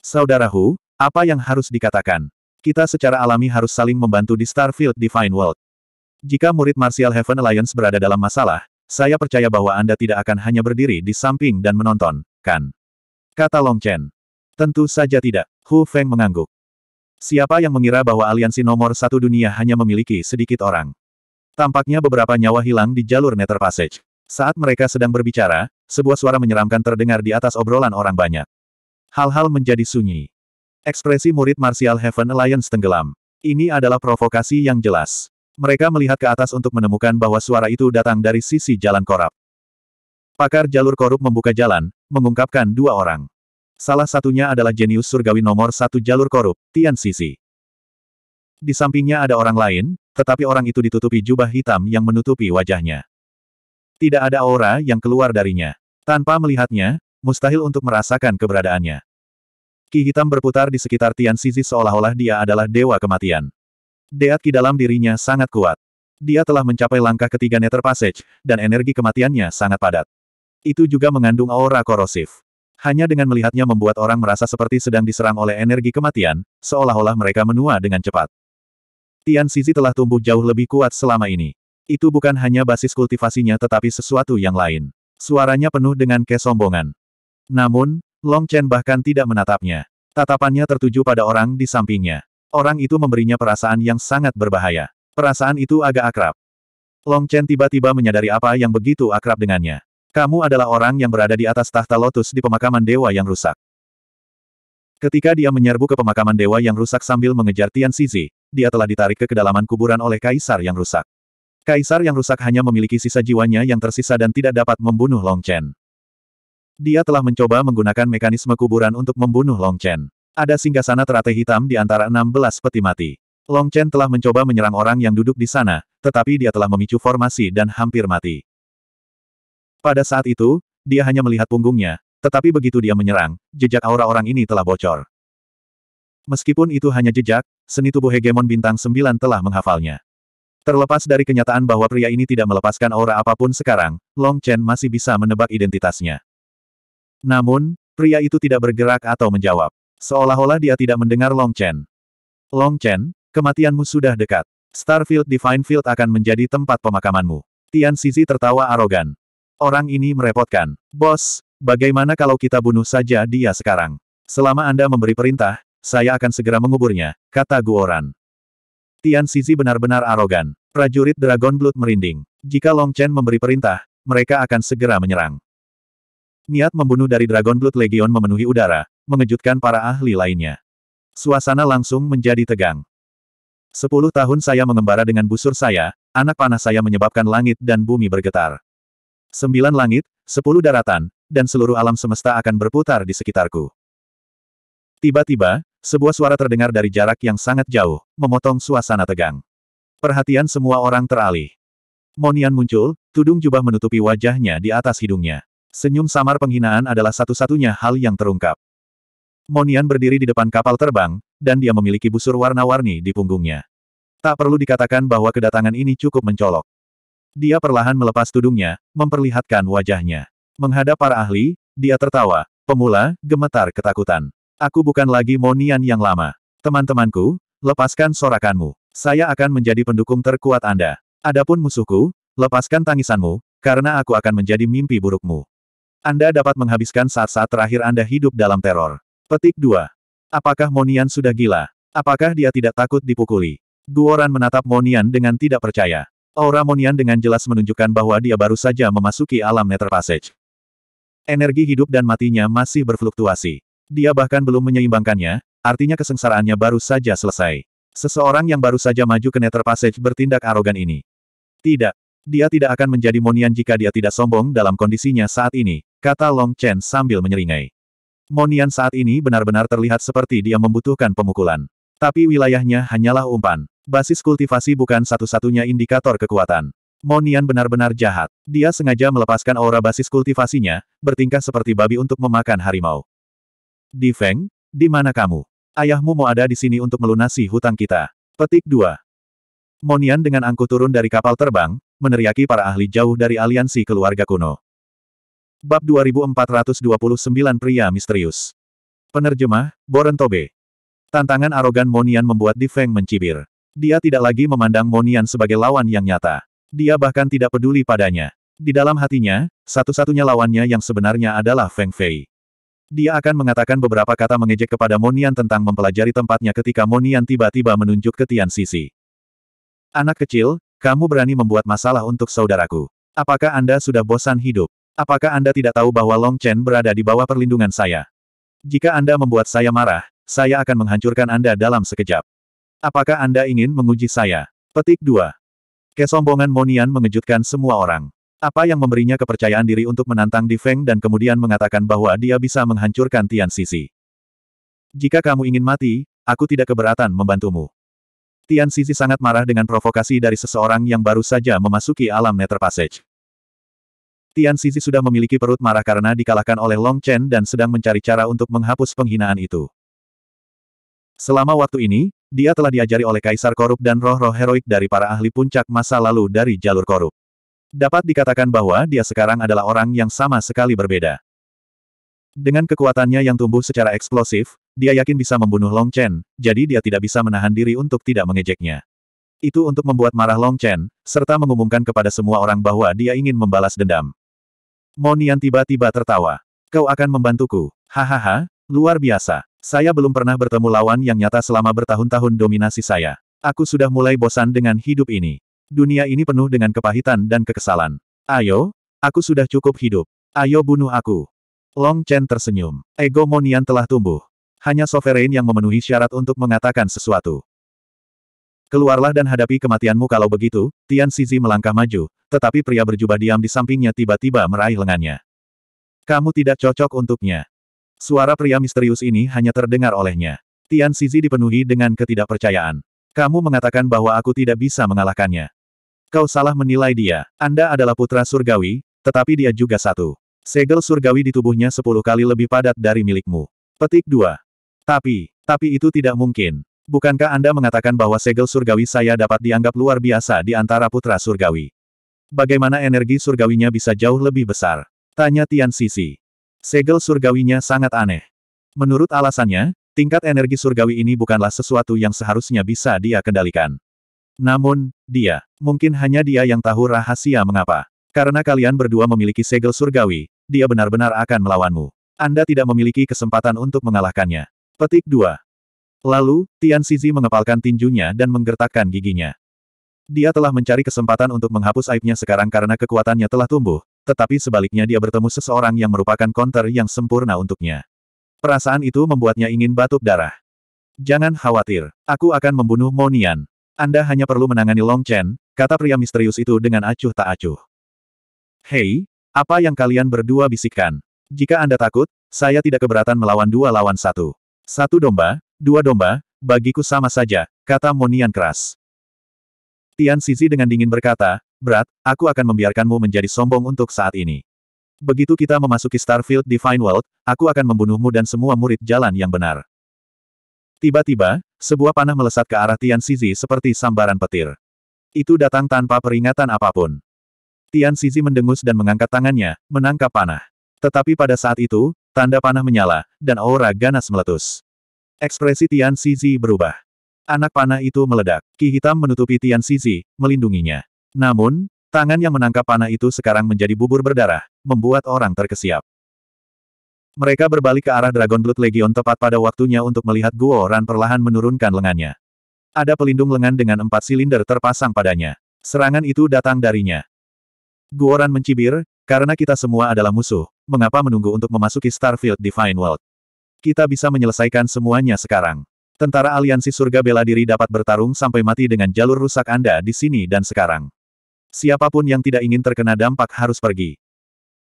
Speaker 1: Saudara Hu, apa yang harus dikatakan? kita secara alami harus saling membantu di Starfield Divine World. Jika murid Martial Heaven Alliance berada dalam masalah, saya percaya bahwa Anda tidak akan hanya berdiri di samping dan menonton, kan? Kata Long Chen. Tentu saja tidak, Hu Feng mengangguk. Siapa yang mengira bahwa aliansi nomor satu dunia hanya memiliki sedikit orang? Tampaknya beberapa nyawa hilang di jalur Nether Passage. Saat mereka sedang berbicara, sebuah suara menyeramkan terdengar di atas obrolan orang banyak. Hal-hal menjadi sunyi. Ekspresi murid Martial Heaven Alliance tenggelam. Ini adalah provokasi yang jelas. Mereka melihat ke atas untuk menemukan bahwa suara itu datang dari sisi jalan korup. Pakar jalur korup membuka jalan, mengungkapkan dua orang. Salah satunya adalah jenius surgawi nomor satu jalur korup, Tian Sisi. Di sampingnya ada orang lain, tetapi orang itu ditutupi jubah hitam yang menutupi wajahnya. Tidak ada aura yang keluar darinya. Tanpa melihatnya, mustahil untuk merasakan keberadaannya. Ki hitam berputar di sekitar Tian Sizi seolah-olah dia adalah dewa kematian. Deat Ki dalam dirinya sangat kuat. Dia telah mencapai langkah ketiga Nether Passage, dan energi kematiannya sangat padat. Itu juga mengandung aura korosif. Hanya dengan melihatnya membuat orang merasa seperti sedang diserang oleh energi kematian, seolah-olah mereka menua dengan cepat. Tian Sizi telah tumbuh jauh lebih kuat selama ini. Itu bukan hanya basis kultivasinya tetapi sesuatu yang lain. Suaranya penuh dengan kesombongan. Namun, Long Chen bahkan tidak menatapnya. Tatapannya tertuju pada orang di sampingnya. Orang itu memberinya perasaan yang sangat berbahaya. Perasaan itu agak akrab. Long Chen tiba-tiba menyadari apa yang begitu akrab dengannya. Kamu adalah orang yang berada di atas tahta lotus di pemakaman dewa yang rusak. Ketika dia menyerbu ke pemakaman dewa yang rusak sambil mengejar Tian Sizi, dia telah ditarik ke kedalaman kuburan oleh kaisar yang rusak. Kaisar yang rusak hanya memiliki sisa jiwanya yang tersisa dan tidak dapat membunuh Long Chen. Dia telah mencoba menggunakan mekanisme kuburan untuk membunuh Long Chen. Ada singgasana teratai hitam di antara 16 peti mati. Long Chen telah mencoba menyerang orang yang duduk di sana, tetapi dia telah memicu formasi dan hampir mati. Pada saat itu, dia hanya melihat punggungnya, tetapi begitu dia menyerang, jejak aura orang ini telah bocor. Meskipun itu hanya jejak, seni tubuh hegemon bintang 9 telah menghafalnya. Terlepas dari kenyataan bahwa pria ini tidak melepaskan aura apapun sekarang, Long Chen masih bisa menebak identitasnya. Namun, pria itu tidak bergerak atau menjawab. Seolah-olah dia tidak mendengar Long Chen. Long Chen, kematianmu sudah dekat. Starfield Divine Field akan menjadi tempat pemakamanmu. Tian Sizi tertawa arogan. Orang ini merepotkan. Bos, bagaimana kalau kita bunuh saja dia sekarang? Selama Anda memberi perintah, saya akan segera menguburnya, kata Guoran. Tian Sizi benar-benar arogan. Prajurit Dragon Blood merinding. Jika Long Chen memberi perintah, mereka akan segera menyerang. Niat membunuh dari Dragon Blood Legion memenuhi udara, mengejutkan para ahli lainnya. Suasana langsung menjadi tegang. Sepuluh tahun saya mengembara dengan busur saya, anak panah saya menyebabkan langit dan bumi bergetar. Sembilan langit, sepuluh daratan, dan seluruh alam semesta akan berputar di sekitarku. Tiba-tiba, sebuah suara terdengar dari jarak yang sangat jauh, memotong suasana tegang. Perhatian semua orang teralih. Monian muncul, tudung jubah menutupi wajahnya di atas hidungnya. Senyum samar penghinaan adalah satu-satunya hal yang terungkap. Monian berdiri di depan kapal terbang, dan dia memiliki busur warna-warni di punggungnya. Tak perlu dikatakan bahwa kedatangan ini cukup mencolok. Dia perlahan melepas tudungnya, memperlihatkan wajahnya. Menghadap para ahli, dia tertawa, pemula, gemetar ketakutan. Aku bukan lagi Monian yang lama. Teman-temanku, lepaskan sorakanmu. Saya akan menjadi pendukung terkuat Anda. Adapun musuhku, lepaskan tangisanmu, karena aku akan menjadi mimpi burukmu. Anda dapat menghabiskan saat-saat terakhir Anda hidup dalam teror. Petik 2. Apakah Monian sudah gila? Apakah dia tidak takut dipukuli? Guoran menatap Monian dengan tidak percaya. Aura Monian dengan jelas menunjukkan bahwa dia baru saja memasuki alam Nether Passage. Energi hidup dan matinya masih berfluktuasi. Dia bahkan belum menyeimbangkannya, artinya kesengsaraannya baru saja selesai. Seseorang yang baru saja maju ke Nether Passage bertindak arogan ini. Tidak. Dia tidak akan menjadi Monian jika dia tidak sombong dalam kondisinya saat ini kata Long Chen sambil menyeringai. Monian saat ini benar-benar terlihat seperti dia membutuhkan pemukulan. Tapi wilayahnya hanyalah umpan. Basis kultivasi bukan satu-satunya indikator kekuatan. Monian benar-benar jahat. Dia sengaja melepaskan aura basis kultivasinya, bertingkah seperti babi untuk memakan harimau. Di Feng, di mana kamu? Ayahmu mau ada di sini untuk melunasi hutang kita. Petik 2. Monian dengan angku turun dari kapal terbang, meneriaki para ahli jauh dari aliansi keluarga kuno. Bab 2429 Pria Misterius Penerjemah, Boren Tobe Tantangan arogan Monian membuat Di Feng mencibir. Dia tidak lagi memandang Monian sebagai lawan yang nyata. Dia bahkan tidak peduli padanya. Di dalam hatinya, satu-satunya lawannya yang sebenarnya adalah Feng Fei. Dia akan mengatakan beberapa kata mengejek kepada Monian tentang mempelajari tempatnya ketika Monian tiba-tiba menunjuk ke Tian Sisi. Anak kecil, kamu berani membuat masalah untuk saudaraku. Apakah Anda sudah bosan hidup? Apakah Anda tidak tahu bahwa Long Chen berada di bawah perlindungan saya? Jika Anda membuat saya marah, saya akan menghancurkan Anda dalam sekejap. Apakah Anda ingin menguji saya? Petik 2. Kesombongan Monian mengejutkan semua orang. Apa yang memberinya kepercayaan diri untuk menantang Di Feng dan kemudian mengatakan bahwa dia bisa menghancurkan Tian Sisi. Jika kamu ingin mati, aku tidak keberatan membantumu. Tian Sisi sangat marah dengan provokasi dari seseorang yang baru saja memasuki alam Nether Passage. Tian Sisi sudah memiliki perut marah karena dikalahkan oleh Long Chen dan sedang mencari cara untuk menghapus penghinaan itu. Selama waktu ini, dia telah diajari oleh kaisar korup dan roh-roh heroik dari para ahli puncak masa lalu dari jalur korup. Dapat dikatakan bahwa dia sekarang adalah orang yang sama sekali berbeda. Dengan kekuatannya yang tumbuh secara eksplosif, dia yakin bisa membunuh Long Chen, jadi dia tidak bisa menahan diri untuk tidak mengejeknya. Itu untuk membuat marah Long Chen, serta mengumumkan kepada semua orang bahwa dia ingin membalas dendam. Monian tiba-tiba tertawa. Kau akan membantuku. Hahaha, luar biasa. Saya belum pernah bertemu lawan yang nyata selama bertahun-tahun dominasi saya. Aku sudah mulai bosan dengan hidup ini. Dunia ini penuh dengan kepahitan dan kekesalan. Ayo, aku sudah cukup hidup. Ayo bunuh aku. Long Chen tersenyum. Ego Monian telah tumbuh. Hanya Sovereign yang memenuhi syarat untuk mengatakan sesuatu. Keluarlah dan hadapi kematianmu kalau begitu, Tian Sizi melangkah maju, tetapi pria berjubah diam di sampingnya tiba-tiba meraih lengannya. Kamu tidak cocok untuknya. Suara pria misterius ini hanya terdengar olehnya. Tian Sizi dipenuhi dengan ketidakpercayaan. Kamu mengatakan bahwa aku tidak bisa mengalahkannya. Kau salah menilai dia. Anda adalah putra surgawi, tetapi dia juga satu. Segel surgawi di tubuhnya sepuluh kali lebih padat dari milikmu. Petik dua. Tapi, tapi itu tidak mungkin. Bukankah Anda mengatakan bahwa segel surgawi saya dapat dianggap luar biasa di antara putra surgawi? Bagaimana energi surgawinya bisa jauh lebih besar? Tanya Tian Sisi. Segel surgawinya sangat aneh. Menurut alasannya, tingkat energi surgawi ini bukanlah sesuatu yang seharusnya bisa dia kendalikan. Namun, dia, mungkin hanya dia yang tahu rahasia mengapa. Karena kalian berdua memiliki segel surgawi, dia benar-benar akan melawanmu. Anda tidak memiliki kesempatan untuk mengalahkannya. Petik 2. Lalu, Tian Sizi mengepalkan tinjunya dan menggertakkan giginya. Dia telah mencari kesempatan untuk menghapus aibnya sekarang karena kekuatannya telah tumbuh, tetapi sebaliknya dia bertemu seseorang yang merupakan konter yang sempurna untuknya. Perasaan itu membuatnya ingin batuk darah. Jangan khawatir, aku akan membunuh Monian. Anda hanya perlu menangani Long Chen, kata pria misterius itu dengan acuh tak acuh. Hei, apa yang kalian berdua bisikkan? Jika Anda takut, saya tidak keberatan melawan dua lawan satu. Satu domba, Dua domba, bagiku sama saja, kata Monian keras. Tian Sizi dengan dingin berkata, Berat, aku akan membiarkanmu menjadi sombong untuk saat ini. Begitu kita memasuki Starfield Divine World, aku akan membunuhmu dan semua murid jalan yang benar. Tiba-tiba, sebuah panah melesat ke arah Tian Sizi seperti sambaran petir. Itu datang tanpa peringatan apapun. Tian Sizi mendengus dan mengangkat tangannya, menangkap panah. Tetapi pada saat itu, tanda panah menyala, dan aura ganas meletus. Ekspresi Tian Xizi berubah. Anak panah itu meledak. Ki hitam menutupi Tian Xizi, melindunginya. Namun, tangan yang menangkap panah itu sekarang menjadi bubur berdarah, membuat orang terkesiap. Mereka berbalik ke arah Dragon Blood Legion tepat pada waktunya untuk melihat Guo Ran perlahan menurunkan lengannya. Ada pelindung lengan dengan empat silinder terpasang padanya. Serangan itu datang darinya. Guo Ran mencibir, karena kita semua adalah musuh, mengapa menunggu untuk memasuki Starfield Divine World? Kita bisa menyelesaikan semuanya sekarang. Tentara aliansi surga bela diri dapat bertarung sampai mati dengan jalur rusak Anda di sini dan sekarang. Siapapun yang tidak ingin terkena dampak harus pergi.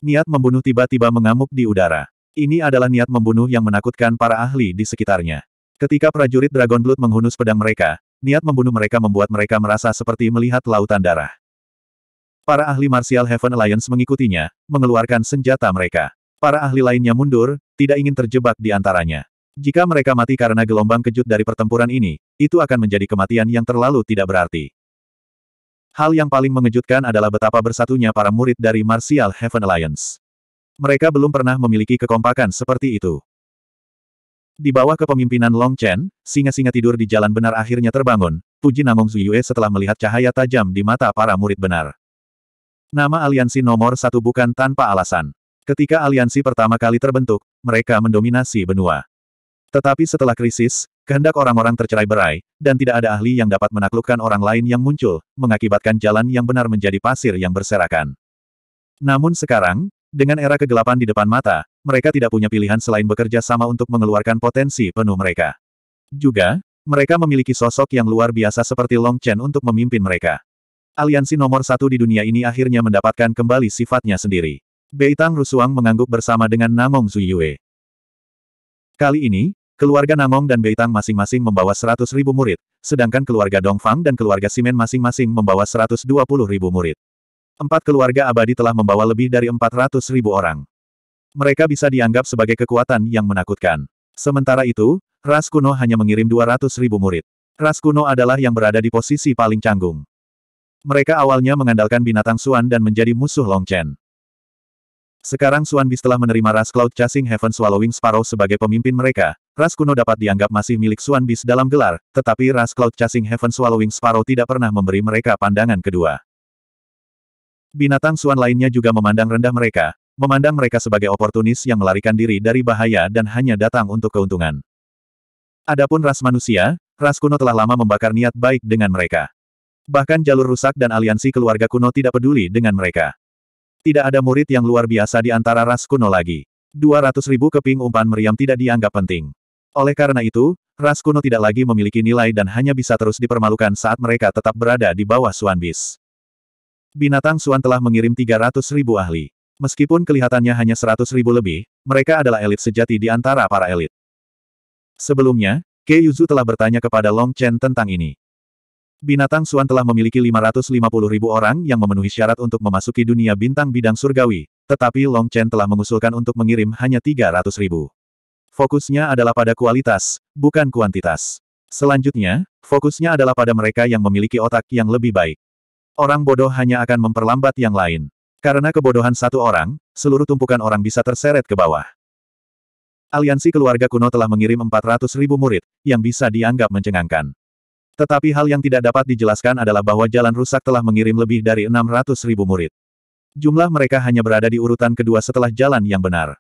Speaker 1: Niat membunuh tiba-tiba mengamuk di udara. Ini adalah niat membunuh yang menakutkan para ahli di sekitarnya. Ketika prajurit Dragon Blood menghunus pedang mereka, niat membunuh mereka membuat mereka merasa seperti melihat lautan darah. Para ahli Martial Heaven Alliance mengikutinya, mengeluarkan senjata mereka. Para ahli lainnya mundur, tidak ingin terjebak di antaranya. Jika mereka mati karena gelombang kejut dari pertempuran ini, itu akan menjadi kematian yang terlalu tidak berarti. Hal yang paling mengejutkan adalah betapa bersatunya para murid dari Martial Heaven Alliance. Mereka belum pernah memiliki kekompakan seperti itu. Di bawah kepemimpinan Long Chen, singa-singa tidur di jalan benar akhirnya terbangun, puji Namong Zuyue setelah melihat cahaya tajam di mata para murid benar. Nama aliansi nomor satu bukan tanpa alasan. Ketika aliansi pertama kali terbentuk, mereka mendominasi benua. Tetapi setelah krisis, kehendak orang-orang tercerai berai, dan tidak ada ahli yang dapat menaklukkan orang lain yang muncul, mengakibatkan jalan yang benar menjadi pasir yang berserakan. Namun sekarang, dengan era kegelapan di depan mata, mereka tidak punya pilihan selain bekerja sama untuk mengeluarkan potensi penuh mereka. Juga, mereka memiliki sosok yang luar biasa seperti Long Chen untuk memimpin mereka. Aliansi nomor satu di dunia ini akhirnya mendapatkan kembali sifatnya sendiri. Beitang Rusuang mengangguk bersama dengan Namong Zuyue. Kali ini, keluarga Namong dan Beitang masing-masing membawa 100 ribu murid, sedangkan keluarga Dongfang dan keluarga Simen masing-masing membawa 120 ribu murid. Empat keluarga abadi telah membawa lebih dari 400 ribu orang. Mereka bisa dianggap sebagai kekuatan yang menakutkan. Sementara itu, Ras Kuno hanya mengirim 200 ribu murid. Ras Kuno adalah yang berada di posisi paling canggung. Mereka awalnya mengandalkan binatang Suan dan menjadi musuh Long Chen. Sekarang Suanbi setelah menerima ras Cloud Chasing Heaven Swallowing Sparrow sebagai pemimpin mereka, ras kuno dapat dianggap masih milik Suan Suanbis dalam gelar, tetapi ras Cloud Chasing Heaven Swallowing Sparrow tidak pernah memberi mereka pandangan kedua. Binatang Suan lainnya juga memandang rendah mereka, memandang mereka sebagai oportunis yang melarikan diri dari bahaya dan hanya datang untuk keuntungan. Adapun ras manusia, ras kuno telah lama membakar niat baik dengan mereka. Bahkan jalur rusak dan aliansi keluarga kuno tidak peduli dengan mereka. Tidak ada murid yang luar biasa di antara ras kuno lagi. 200 ribu keping umpan meriam tidak dianggap penting. Oleh karena itu, ras kuno tidak lagi memiliki nilai dan hanya bisa terus dipermalukan saat mereka tetap berada di bawah Suan Bis. Binatang Suan telah mengirim 300 ribu ahli. Meskipun kelihatannya hanya 100 ribu lebih, mereka adalah elit sejati di antara para elit. Sebelumnya, Ke Yuzu telah bertanya kepada Long Chen tentang ini. Binatang Suan telah memiliki 550 ribu orang yang memenuhi syarat untuk memasuki dunia bintang bidang surgawi, tetapi Long Chen telah mengusulkan untuk mengirim hanya 300 ribu. Fokusnya adalah pada kualitas, bukan kuantitas. Selanjutnya, fokusnya adalah pada mereka yang memiliki otak yang lebih baik. Orang bodoh hanya akan memperlambat yang lain. Karena kebodohan satu orang, seluruh tumpukan orang bisa terseret ke bawah. Aliansi keluarga kuno telah mengirim 400 ribu murid, yang bisa dianggap mencengangkan. Tetapi hal yang tidak dapat dijelaskan adalah bahwa jalan rusak telah mengirim lebih dari 600 ribu murid. Jumlah mereka hanya berada di urutan kedua setelah jalan yang benar.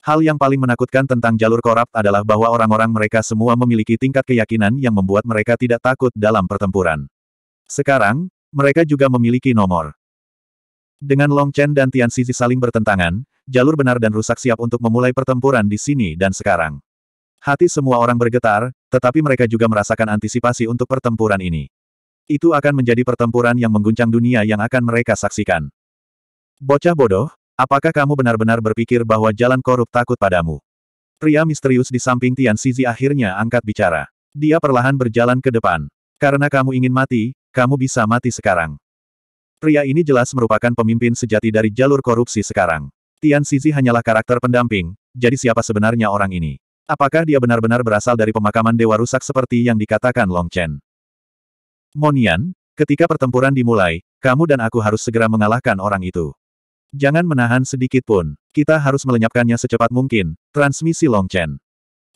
Speaker 1: Hal yang paling menakutkan tentang jalur korap adalah bahwa orang-orang mereka semua memiliki tingkat keyakinan yang membuat mereka tidak takut dalam pertempuran. Sekarang, mereka juga memiliki nomor. Dengan Long Chen dan Tian Sisi saling bertentangan, jalur benar dan rusak siap untuk memulai pertempuran di sini dan sekarang. Hati semua orang bergetar, tetapi mereka juga merasakan antisipasi untuk pertempuran ini. Itu akan menjadi pertempuran yang mengguncang dunia yang akan mereka saksikan. Bocah bodoh, apakah kamu benar-benar berpikir bahwa jalan korup takut padamu? Pria misterius di samping Tian Sizi akhirnya angkat bicara. Dia perlahan berjalan ke depan. Karena kamu ingin mati, kamu bisa mati sekarang. Pria ini jelas merupakan pemimpin sejati dari jalur korupsi sekarang. Tian Sizi hanyalah karakter pendamping, jadi siapa sebenarnya orang ini? Apakah dia benar-benar berasal dari pemakaman dewa rusak seperti yang dikatakan Long Chen? Monian, ketika pertempuran dimulai, kamu dan aku harus segera mengalahkan orang itu. Jangan menahan sedikit pun. Kita harus melenyapkannya secepat mungkin, transmisi Long Chen.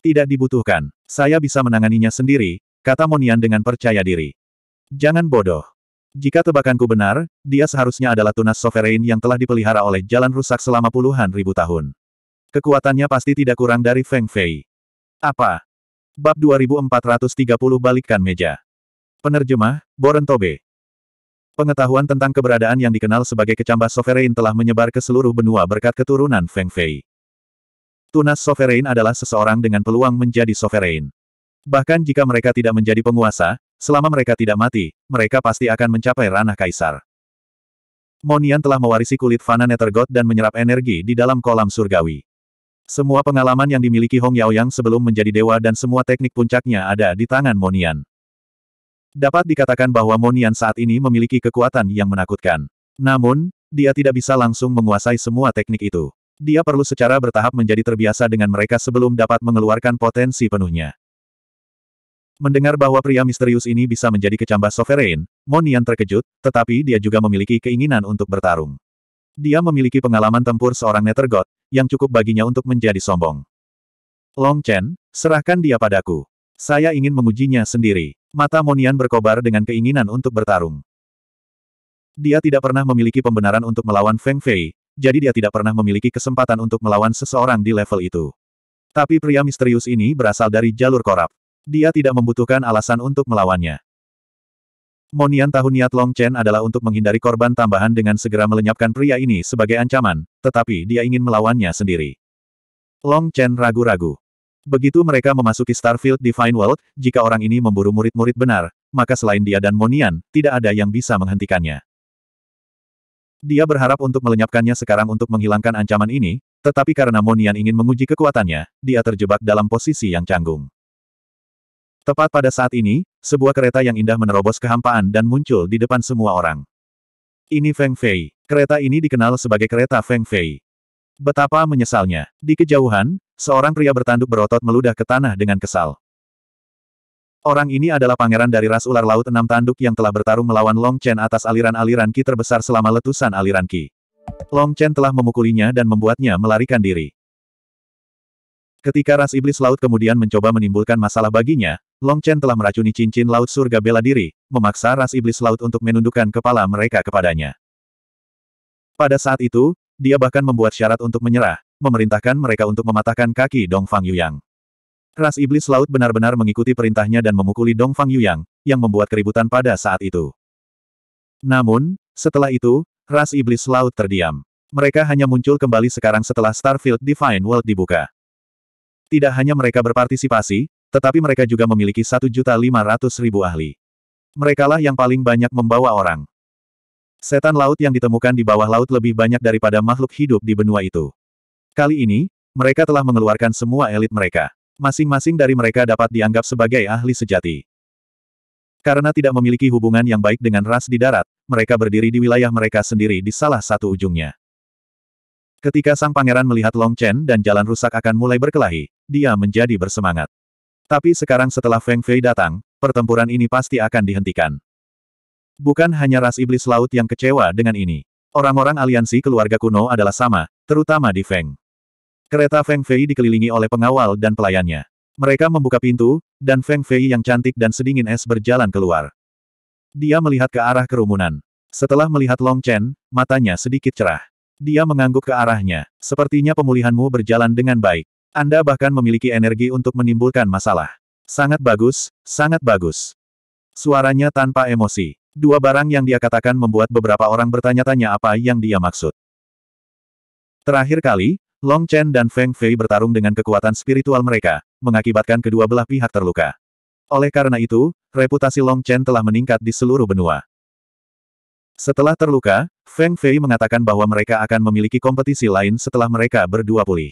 Speaker 1: Tidak dibutuhkan. Saya bisa menanganinya sendiri, kata Monian dengan percaya diri. Jangan bodoh. Jika tebakanku benar, dia seharusnya adalah tunas sovereign yang telah dipelihara oleh jalan rusak selama puluhan ribu tahun. Kekuatannya pasti tidak kurang dari Feng Fei. Apa? Bab 2430 Balikkan Meja. Penerjemah, Boren Tobe. Pengetahuan tentang keberadaan yang dikenal sebagai kecambah sovereign telah menyebar ke seluruh benua berkat keturunan Feng Fei. Tunas sovereign adalah seseorang dengan peluang menjadi sovereign. Bahkan jika mereka tidak menjadi penguasa, selama mereka tidak mati, mereka pasti akan mencapai ranah kaisar. Monian telah mewarisi kulit Fana Nethergod dan menyerap energi di dalam kolam surgawi. Semua pengalaman yang dimiliki Hong Yaoyang sebelum menjadi dewa dan semua teknik puncaknya ada di tangan Monian. Dapat dikatakan bahwa Monian saat ini memiliki kekuatan yang menakutkan. Namun, dia tidak bisa langsung menguasai semua teknik itu. Dia perlu secara bertahap menjadi terbiasa dengan mereka sebelum dapat mengeluarkan potensi penuhnya. Mendengar bahwa pria misterius ini bisa menjadi kecambah sovereign, Monian terkejut, tetapi dia juga memiliki keinginan untuk bertarung. Dia memiliki pengalaman tempur seorang God yang cukup baginya untuk menjadi sombong. Long Chen, serahkan dia padaku. Saya ingin mengujinya sendiri. Mata Monian berkobar dengan keinginan untuk bertarung. Dia tidak pernah memiliki pembenaran untuk melawan Feng Fei, jadi dia tidak pernah memiliki kesempatan untuk melawan seseorang di level itu. Tapi pria misterius ini berasal dari jalur korap. Dia tidak membutuhkan alasan untuk melawannya. Monian tahu niat Long Chen adalah untuk menghindari korban tambahan dengan segera melenyapkan pria ini sebagai ancaman, tetapi dia ingin melawannya sendiri. Long Chen ragu-ragu. Begitu mereka memasuki Starfield Divine World, jika orang ini memburu murid-murid benar, maka selain dia dan Monian, tidak ada yang bisa menghentikannya. Dia berharap untuk melenyapkannya sekarang untuk menghilangkan ancaman ini, tetapi karena Monian ingin menguji kekuatannya, dia terjebak dalam posisi yang canggung. Tepat pada saat ini, sebuah kereta yang indah menerobos kehampaan dan muncul di depan semua orang. Ini Feng Fei. Kereta ini dikenal sebagai kereta Feng Fei. Betapa menyesalnya. Di kejauhan, seorang pria bertanduk berotot meludah ke tanah dengan kesal. Orang ini adalah pangeran dari ras ular laut enam tanduk yang telah bertarung melawan Long Chen atas aliran-aliran Qi terbesar selama letusan aliran Qi. Long Chen telah memukulinya dan membuatnya melarikan diri. Ketika ras iblis laut kemudian mencoba menimbulkan masalah baginya, Long Chen telah meracuni cincin laut surga bela diri, memaksa ras iblis laut untuk menundukkan kepala mereka kepadanya. Pada saat itu, dia bahkan membuat syarat untuk menyerah, memerintahkan mereka untuk mematahkan kaki Dong Fang Yuyang. Ras iblis laut benar-benar mengikuti perintahnya dan memukuli Dong Fang Yuyang, yang membuat keributan pada saat itu. Namun, setelah itu, ras iblis laut terdiam. Mereka hanya muncul kembali sekarang setelah Starfield Divine World dibuka. Tidak hanya mereka berpartisipasi, tetapi mereka juga memiliki 1.500.000 ahli. Merekalah yang paling banyak membawa orang. Setan laut yang ditemukan di bawah laut lebih banyak daripada makhluk hidup di benua itu. Kali ini, mereka telah mengeluarkan semua elit mereka. Masing-masing dari mereka dapat dianggap sebagai ahli sejati. Karena tidak memiliki hubungan yang baik dengan ras di darat, mereka berdiri di wilayah mereka sendiri di salah satu ujungnya. Ketika sang pangeran melihat Long Chen dan jalan rusak akan mulai berkelahi, dia menjadi bersemangat. Tapi sekarang setelah Feng Fei datang, pertempuran ini pasti akan dihentikan. Bukan hanya ras iblis laut yang kecewa dengan ini. Orang-orang aliansi keluarga kuno adalah sama, terutama di Feng. Kereta Feng Fei dikelilingi oleh pengawal dan pelayannya. Mereka membuka pintu, dan Feng Fei yang cantik dan sedingin es berjalan keluar. Dia melihat ke arah kerumunan. Setelah melihat Long Chen, matanya sedikit cerah. Dia mengangguk ke arahnya. Sepertinya pemulihanmu berjalan dengan baik. Anda bahkan memiliki energi untuk menimbulkan masalah. Sangat bagus, sangat bagus. Suaranya tanpa emosi. Dua barang yang dia katakan membuat beberapa orang bertanya-tanya apa yang dia maksud. Terakhir kali, Long Chen dan Feng Fei bertarung dengan kekuatan spiritual mereka, mengakibatkan kedua belah pihak terluka. Oleh karena itu, reputasi Long Chen telah meningkat di seluruh benua. Setelah terluka, Feng Fei mengatakan bahwa mereka akan memiliki kompetisi lain setelah mereka berdua pulih.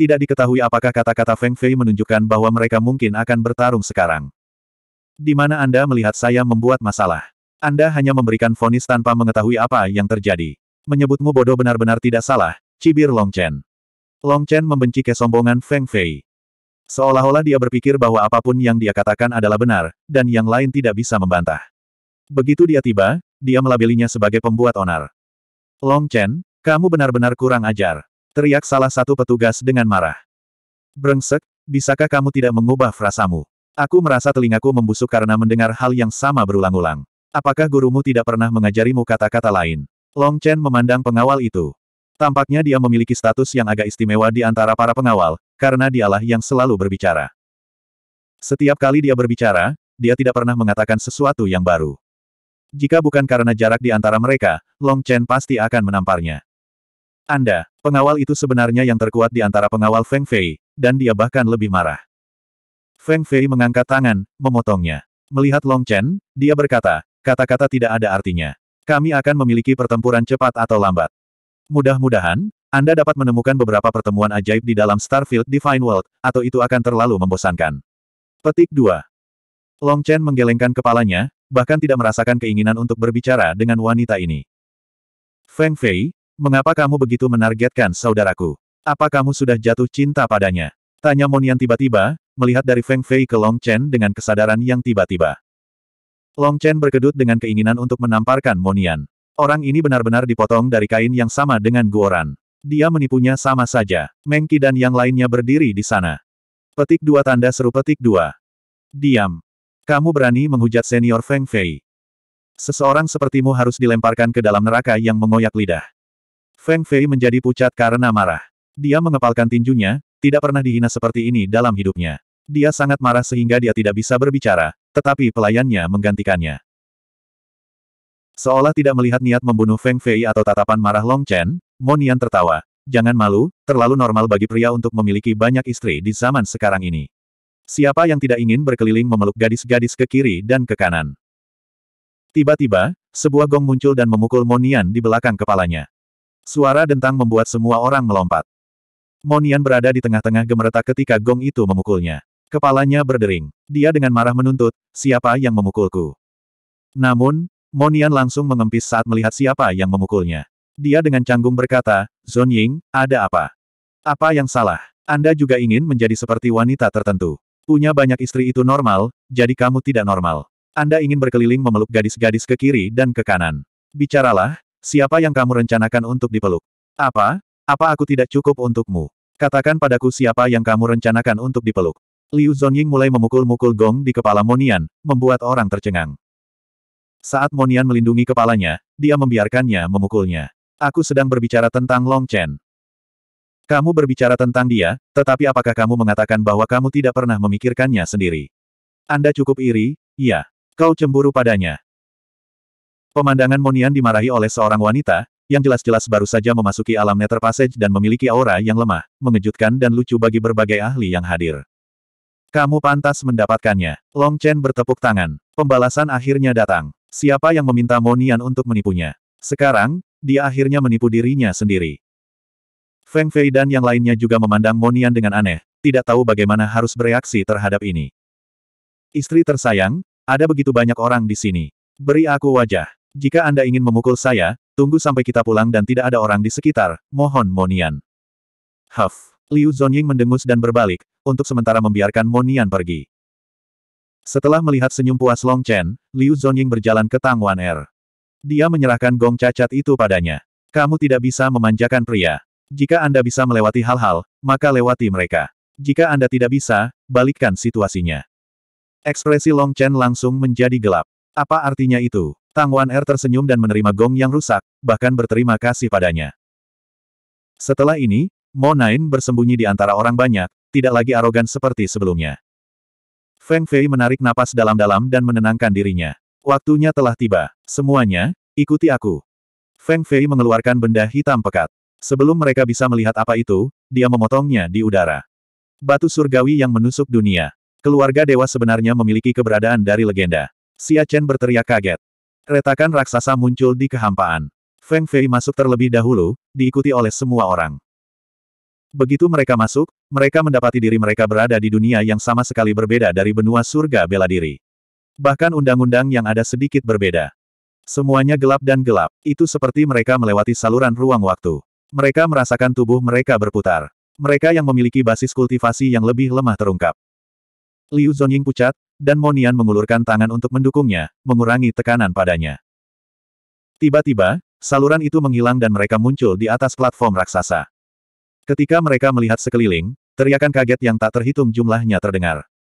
Speaker 1: Tidak diketahui apakah kata-kata Feng Fei menunjukkan bahwa mereka mungkin akan bertarung sekarang. Di mana Anda melihat saya membuat masalah? Anda hanya memberikan vonis tanpa mengetahui apa yang terjadi. Menyebutmu bodoh benar-benar tidak salah, cibir Long Chen. Long Chen membenci kesombongan Feng Fei. Seolah-olah dia berpikir bahwa apapun yang dia katakan adalah benar, dan yang lain tidak bisa membantah. Begitu dia tiba, dia melabelinya sebagai pembuat onar. Long Chen, kamu benar-benar kurang ajar. Teriak salah satu petugas dengan marah. Brengsek, bisakah kamu tidak mengubah frasamu? Aku merasa telingaku membusuk karena mendengar hal yang sama berulang-ulang. Apakah gurumu tidak pernah mengajarimu kata-kata lain? Long Chen memandang pengawal itu. Tampaknya dia memiliki status yang agak istimewa di antara para pengawal, karena dialah yang selalu berbicara. Setiap kali dia berbicara, dia tidak pernah mengatakan sesuatu yang baru. Jika bukan karena jarak di antara mereka, Long Chen pasti akan menamparnya. Anda, pengawal itu sebenarnya yang terkuat di antara pengawal Feng Fei, dan dia bahkan lebih marah. Feng Fei mengangkat tangan, memotongnya. Melihat Long Chen, dia berkata, kata-kata tidak ada artinya. Kami akan memiliki pertempuran cepat atau lambat. Mudah-mudahan, Anda dapat menemukan beberapa pertemuan ajaib di dalam Starfield Divine World, atau itu akan terlalu membosankan. Petik 2. Long Chen menggelengkan kepalanya, bahkan tidak merasakan keinginan untuk berbicara dengan wanita ini. Feng Fei, mengapa kamu begitu menargetkan saudaraku? Apa kamu sudah jatuh cinta padanya? Tanya Monian tiba-tiba, melihat dari Feng Fei ke Long Chen dengan kesadaran yang tiba-tiba. Long Chen berkedut dengan keinginan untuk menamparkan Monian. Orang ini benar-benar dipotong dari kain yang sama dengan Guoran. Dia menipunya sama saja. Mengki dan yang lainnya berdiri di sana. Petik dua tanda seru petik dua. Diam. Kamu berani menghujat senior Feng Fei. Seseorang sepertimu harus dilemparkan ke dalam neraka yang mengoyak lidah. Feng Fei menjadi pucat karena marah. Dia mengepalkan tinjunya, tidak pernah dihina seperti ini dalam hidupnya. Dia sangat marah sehingga dia tidak bisa berbicara, tetapi pelayannya menggantikannya. Seolah tidak melihat niat membunuh Feng Fei atau tatapan marah Long Chen, Monian tertawa. Jangan malu, terlalu normal bagi pria untuk memiliki banyak istri di zaman sekarang ini. Siapa yang tidak ingin berkeliling memeluk gadis-gadis ke kiri dan ke kanan? Tiba-tiba, sebuah gong muncul dan memukul Monian di belakang kepalanya. Suara dentang membuat semua orang melompat. Monian berada di tengah-tengah gemeretak ketika gong itu memukulnya. Kepalanya berdering. Dia dengan marah menuntut, siapa yang memukulku? Namun, Monian langsung mengempis saat melihat siapa yang memukulnya. Dia dengan canggung berkata, Zon Ying, ada apa? Apa yang salah? Anda juga ingin menjadi seperti wanita tertentu. Punya banyak istri itu normal, jadi kamu tidak normal. Anda ingin berkeliling memeluk gadis-gadis ke kiri dan ke kanan. Bicaralah, siapa yang kamu rencanakan untuk dipeluk? Apa? Apa aku tidak cukup untukmu? Katakan padaku siapa yang kamu rencanakan untuk dipeluk. Liu Zonying mulai memukul-mukul gong di kepala Monian, membuat orang tercengang. Saat Monian melindungi kepalanya, dia membiarkannya memukulnya. Aku sedang berbicara tentang Long Chen. Kamu berbicara tentang dia, tetapi apakah kamu mengatakan bahwa kamu tidak pernah memikirkannya sendiri? Anda cukup iri, iya. Kau cemburu padanya. Pemandangan Monian dimarahi oleh seorang wanita, yang jelas-jelas baru saja memasuki alam Nether Passage dan memiliki aura yang lemah, mengejutkan dan lucu bagi berbagai ahli yang hadir. Kamu pantas mendapatkannya. Long Chen bertepuk tangan. Pembalasan akhirnya datang. Siapa yang meminta Monian untuk menipunya? Sekarang, dia akhirnya menipu dirinya sendiri. Feng Fei dan yang lainnya juga memandang Monian dengan aneh, tidak tahu bagaimana harus bereaksi terhadap ini. Istri tersayang, ada begitu banyak orang di sini. Beri aku wajah. Jika Anda ingin memukul saya, tunggu sampai kita pulang dan tidak ada orang di sekitar, mohon Monian. Huff. Liu Zonying mendengus dan berbalik, untuk sementara membiarkan Monian pergi. Setelah melihat senyum puas Long Chen, Liu Zonying berjalan ke Tang Wan Er. Dia menyerahkan gong cacat itu padanya. Kamu tidak bisa memanjakan pria. Jika Anda bisa melewati hal-hal, maka lewati mereka. Jika Anda tidak bisa, balikkan situasinya. Ekspresi Long Chen langsung menjadi gelap. Apa artinya itu? Tang Wan Er tersenyum dan menerima gong yang rusak, bahkan berterima kasih padanya. Setelah ini, Mo Nain bersembunyi di antara orang banyak, tidak lagi arogan seperti sebelumnya. Feng Fei menarik napas dalam-dalam dan menenangkan dirinya. Waktunya telah tiba. Semuanya, ikuti aku. Feng Fei mengeluarkan benda hitam pekat. Sebelum mereka bisa melihat apa itu, dia memotongnya di udara. Batu surgawi yang menusuk dunia. Keluarga dewa sebenarnya memiliki keberadaan dari legenda. Xia Chen berteriak kaget. Retakan raksasa muncul di kehampaan. Feng Fei masuk terlebih dahulu, diikuti oleh semua orang. Begitu mereka masuk, mereka mendapati diri mereka berada di dunia yang sama sekali berbeda dari benua surga bela diri. Bahkan undang-undang yang ada sedikit berbeda. Semuanya gelap dan gelap, itu seperti mereka melewati saluran ruang waktu. Mereka merasakan tubuh mereka berputar. Mereka yang memiliki basis kultivasi yang lebih lemah terungkap. Liu Zonying pucat, dan Monian mengulurkan tangan untuk mendukungnya, mengurangi tekanan padanya. Tiba-tiba, saluran itu menghilang dan mereka muncul di atas platform raksasa. Ketika mereka melihat sekeliling, teriakan kaget yang tak terhitung jumlahnya terdengar.